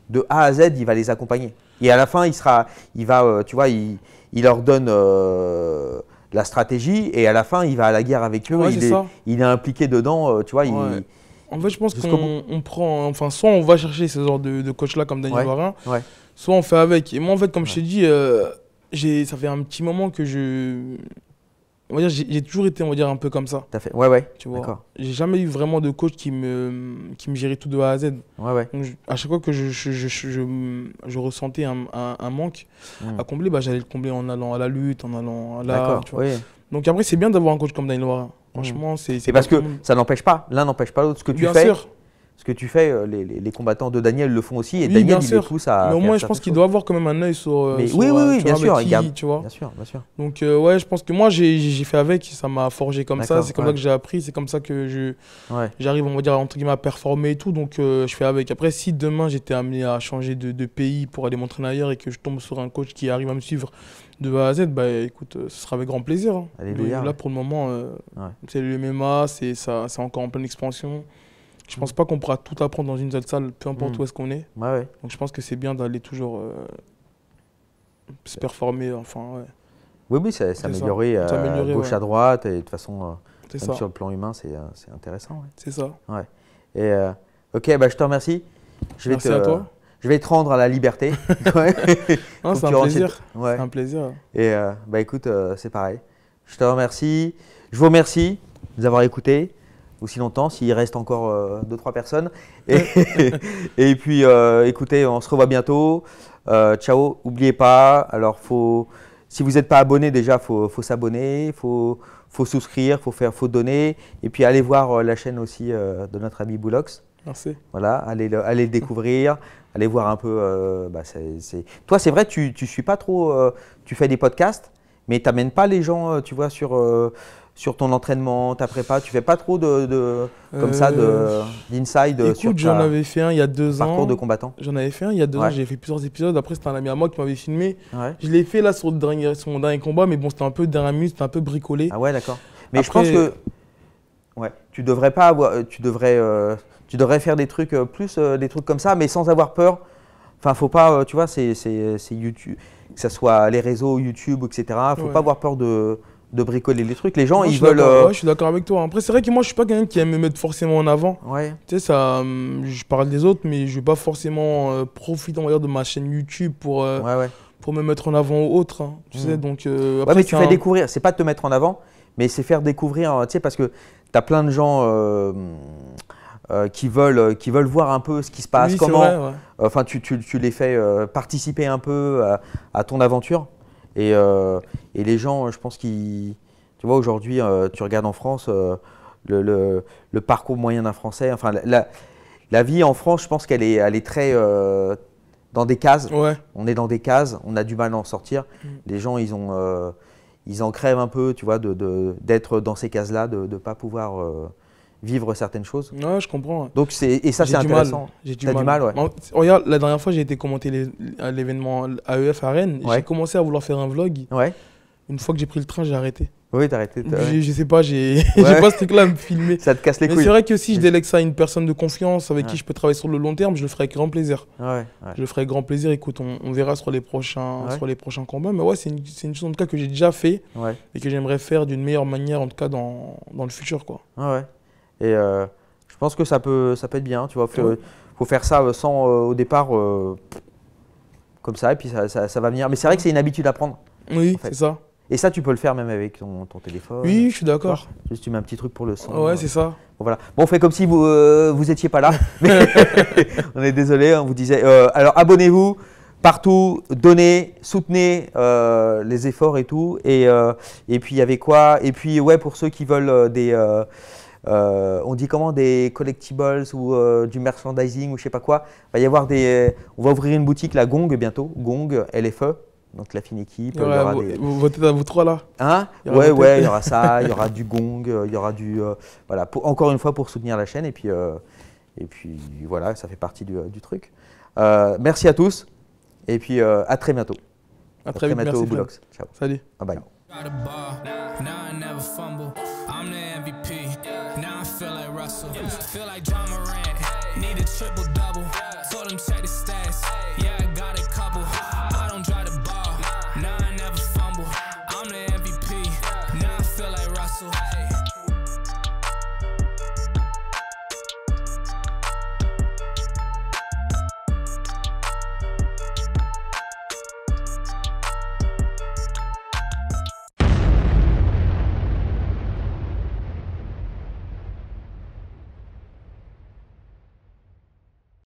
De A à Z, il va les accompagner. Et à la fin, il, sera, il va, euh, tu vois, il, il leur donne euh, la stratégie et à la fin, il va à la guerre avec eux. il, est, impliqué dedans, euh, tu vois. en fait, je pense qu'on prend, hein, enfin, soit on va chercher ce genre de, coach-là comme Daniel soit on fait avec. Et moi, en fait, comme je t'ai dit, ça fait un petit moment que je, j'ai toujours été, on dire, un peu comme ça. T'as fait, ouais, ouais. Tu vois, j'ai jamais eu vraiment de coach qui me, qui me gérait tout de A à Z. Ouais, ouais. à chaque fois que je, je, ressentais un, manque hmm. à combler, bah, j'allais le combler en allant à la lutte, en allant à la. Donc après, c'est bien d'avoir un coach comme Daniel Loire. Franchement, hmm. c'est. C'est parce que ça n'empêche pas, l'un n'empêche pas l'autre. Ce que tu Bien sûr ce que tu fais, euh, les, les, combattants de Daniel le font aussi, et Daniel, il pousse à. Mais au moins, je pense qu'il doit avoir quand même un œil sur. Euh, Mais oui, oui, euh, oui, bien, sûr, tu vois. bien sûr, bien sûr. Donc, ouais, je pense que moi, j'ai fait avec, ça m'a forgé comme ça, c'est comme ça que j'ai appris, c'est comme ça que j'arrive, on va dire, entre guillemets, à performer et tout, donc je fais avec. Après, si demain, j'étais amené à changer de, pays pour aller m'entraîner ailleurs et que je tombe sur un coach qui arrive à me suivre de A à Z, bah écoute, ce sera avec grand plaisir. Hein. Alléluia, là, pour le moment, c'est le MMA, c'est encore en pleine expansion. Je pense pas qu'on pourra tout apprendre dans une seule salle, peu importe mm. où est-ce qu'on est. Donc je pense que c'est bien d'aller toujours euh, se performer, enfin Oui, oui, euh, s'améliorer gauche à droite et de façon euh, sur le plan humain, c'est intéressant. C'est ça. Ouais. Et ok, bah, je te remercie. Je vais Merci te, à toi. Je vais te rendre à la liberté. Ah, c'est un plaisir. C'est un plaisir. Et bah écoute, c'est pareil. Je te remercie. Je vous remercie de nous avoir écoutés aussi longtemps, s'il reste encore euh, deux, trois personnes. Et, et puis, euh, écoutez, on se revoit bientôt. Euh, ciao, n'oubliez pas. Alors, faut, si vous n'êtes pas abonné, déjà, faut, s'abonner, faut, faut souscrire, faut faire, faut donner. Et puis allez voir la chaîne aussi de notre ami Boulox. Merci. Voilà, allez le, allez découvrir, allez voir un peu. Bah, toi, c'est vrai, tu, suis pas trop. tu fais des podcasts, mais tu n'amènes pas les gens, tu vois, sur sur ton entraînement, ta prépa Tu fais pas trop de, comme ça euh, d'inside Écoute, sur j'en avais fait un il y a deux parcours ans. de combattant. J'en avais fait un il y a deux ans. J'ai fait plusieurs épisodes. Après, c'était un ami à moi qui m'avait filmé. Je l'ai fait là sur, le dernier, mon dernier combat, mais bon, c'était un peu dernier c'était un peu bricolé. Ah ouais, d'accord. Mais je pense que ouais, tu devrais pas euh, tu devrais, euh, tu devrais faire des trucs plus des trucs comme ça, mais sans avoir peur. Enfin, faut pas, tu vois, c'est YouTube, que ce soit les réseaux YouTube, etc. Faut pas avoir peur de de bricoler les trucs. Les gens, ils veulent. Euh, ouais, je suis d'accord avec toi. Après, c'est vrai que moi, je suis pas quelqu'un qui aime me mettre forcément en avant. Ouais. Tu sais, ça, euh, je parle des autres, mais je vais pas forcément euh, profiter, de ma chaîne YouTube pour, pour me mettre en avant ou autre. Hein. tu mm. sais, donc. Après, mais tu fais découvrir. C'est pas te mettre en avant, mais c'est faire découvrir. Tu sais, parce que tu as plein de gens. qui, veulent, qui veulent voir un peu ce qui se passe, comment. Enfin, tu, tu, tu, les fais participer un peu à ton aventure. Euh, et, les gens, je pense qu'ils. Tu vois, aujourd'hui, euh, tu regardes en France, euh, le, parcours moyen d'un Français, enfin, la, vie en France, je pense qu'elle est, elle est très dans des cases. On est dans des cases, on a du mal à en sortir. Mm. Les gens, ils ont, ils en crèvent un peu, tu vois, d'être de, dans ces cases-là, de ne pas pouvoir vivre certaines choses. Ouais, je comprends. Donc c'est et ça c'est intéressant. J'ai du, mal. du mal, ouais. regarde, la dernière fois j'ai été commenter l'événement AEF à Rennes. J'ai commencé à vouloir faire un vlog. Ouais. Une fois que j'ai pris le train, j'ai arrêté. Oui, t'as arrêté. Je, sais pas, j'ai pas ce truc-là à me filmer. Ça te casse les Mais couilles. C'est vrai que si je délègue ça à une personne de confiance avec qui je peux travailler sur le long terme, je le ferai avec grand plaisir. Ouais, je le ferai avec grand plaisir. Écoute, on, verra sur les, prochains, sur les prochains combats. Mais ouais, c'est une, chose en tout cas que j'ai déjà fait et que j'aimerais faire d'une meilleure manière en tout cas dans, dans le futur. Quoi. ouais. Et euh, je pense que ça peut, ça peut être bien, tu vois. Faut, faut faire ça euh, sans, euh, au départ, comme ça, et puis ça, va venir. Mais c'est vrai que c'est une habitude à prendre. Oui, c'est ça. Et ça, tu peux le faire même avec ton, téléphone. Oui, je suis d'accord. Juste, tu mets un petit truc pour le son. Ouais, c'est ça. Bon, voilà. Bon, on fait comme si vous n'étiez pas là. on est désolé, hein, on vous disait. alors, abonnez-vous partout, donnez, soutenez les efforts et tout. Et, et puis, il y avait quoi Et puis, ouais, pour ceux qui veulent des. Euh, on dit comment des collectibles ou euh, du merchandising ou je sais pas quoi. va y avoir des, on va ouvrir une boutique la Gong bientôt, Gong LFE. Donc la fine équipe. vous, votez à vous, trois là Hein Ouais, ouais, il y aura ça, il y aura du gong, euh, il y aura du. voilà, encore une fois pour soutenir la chaîne. Et puis, et puis voilà, ça fait partie du, truc. merci à tous. Et puis à très bientôt. À, très, bientôt merci, au Ciao. Salut. Bye bye. Try to ball, now I never fumble. I'm the MVP, now I feel like Russell. Feel like John Morant. need a triple double. Told him check the stats.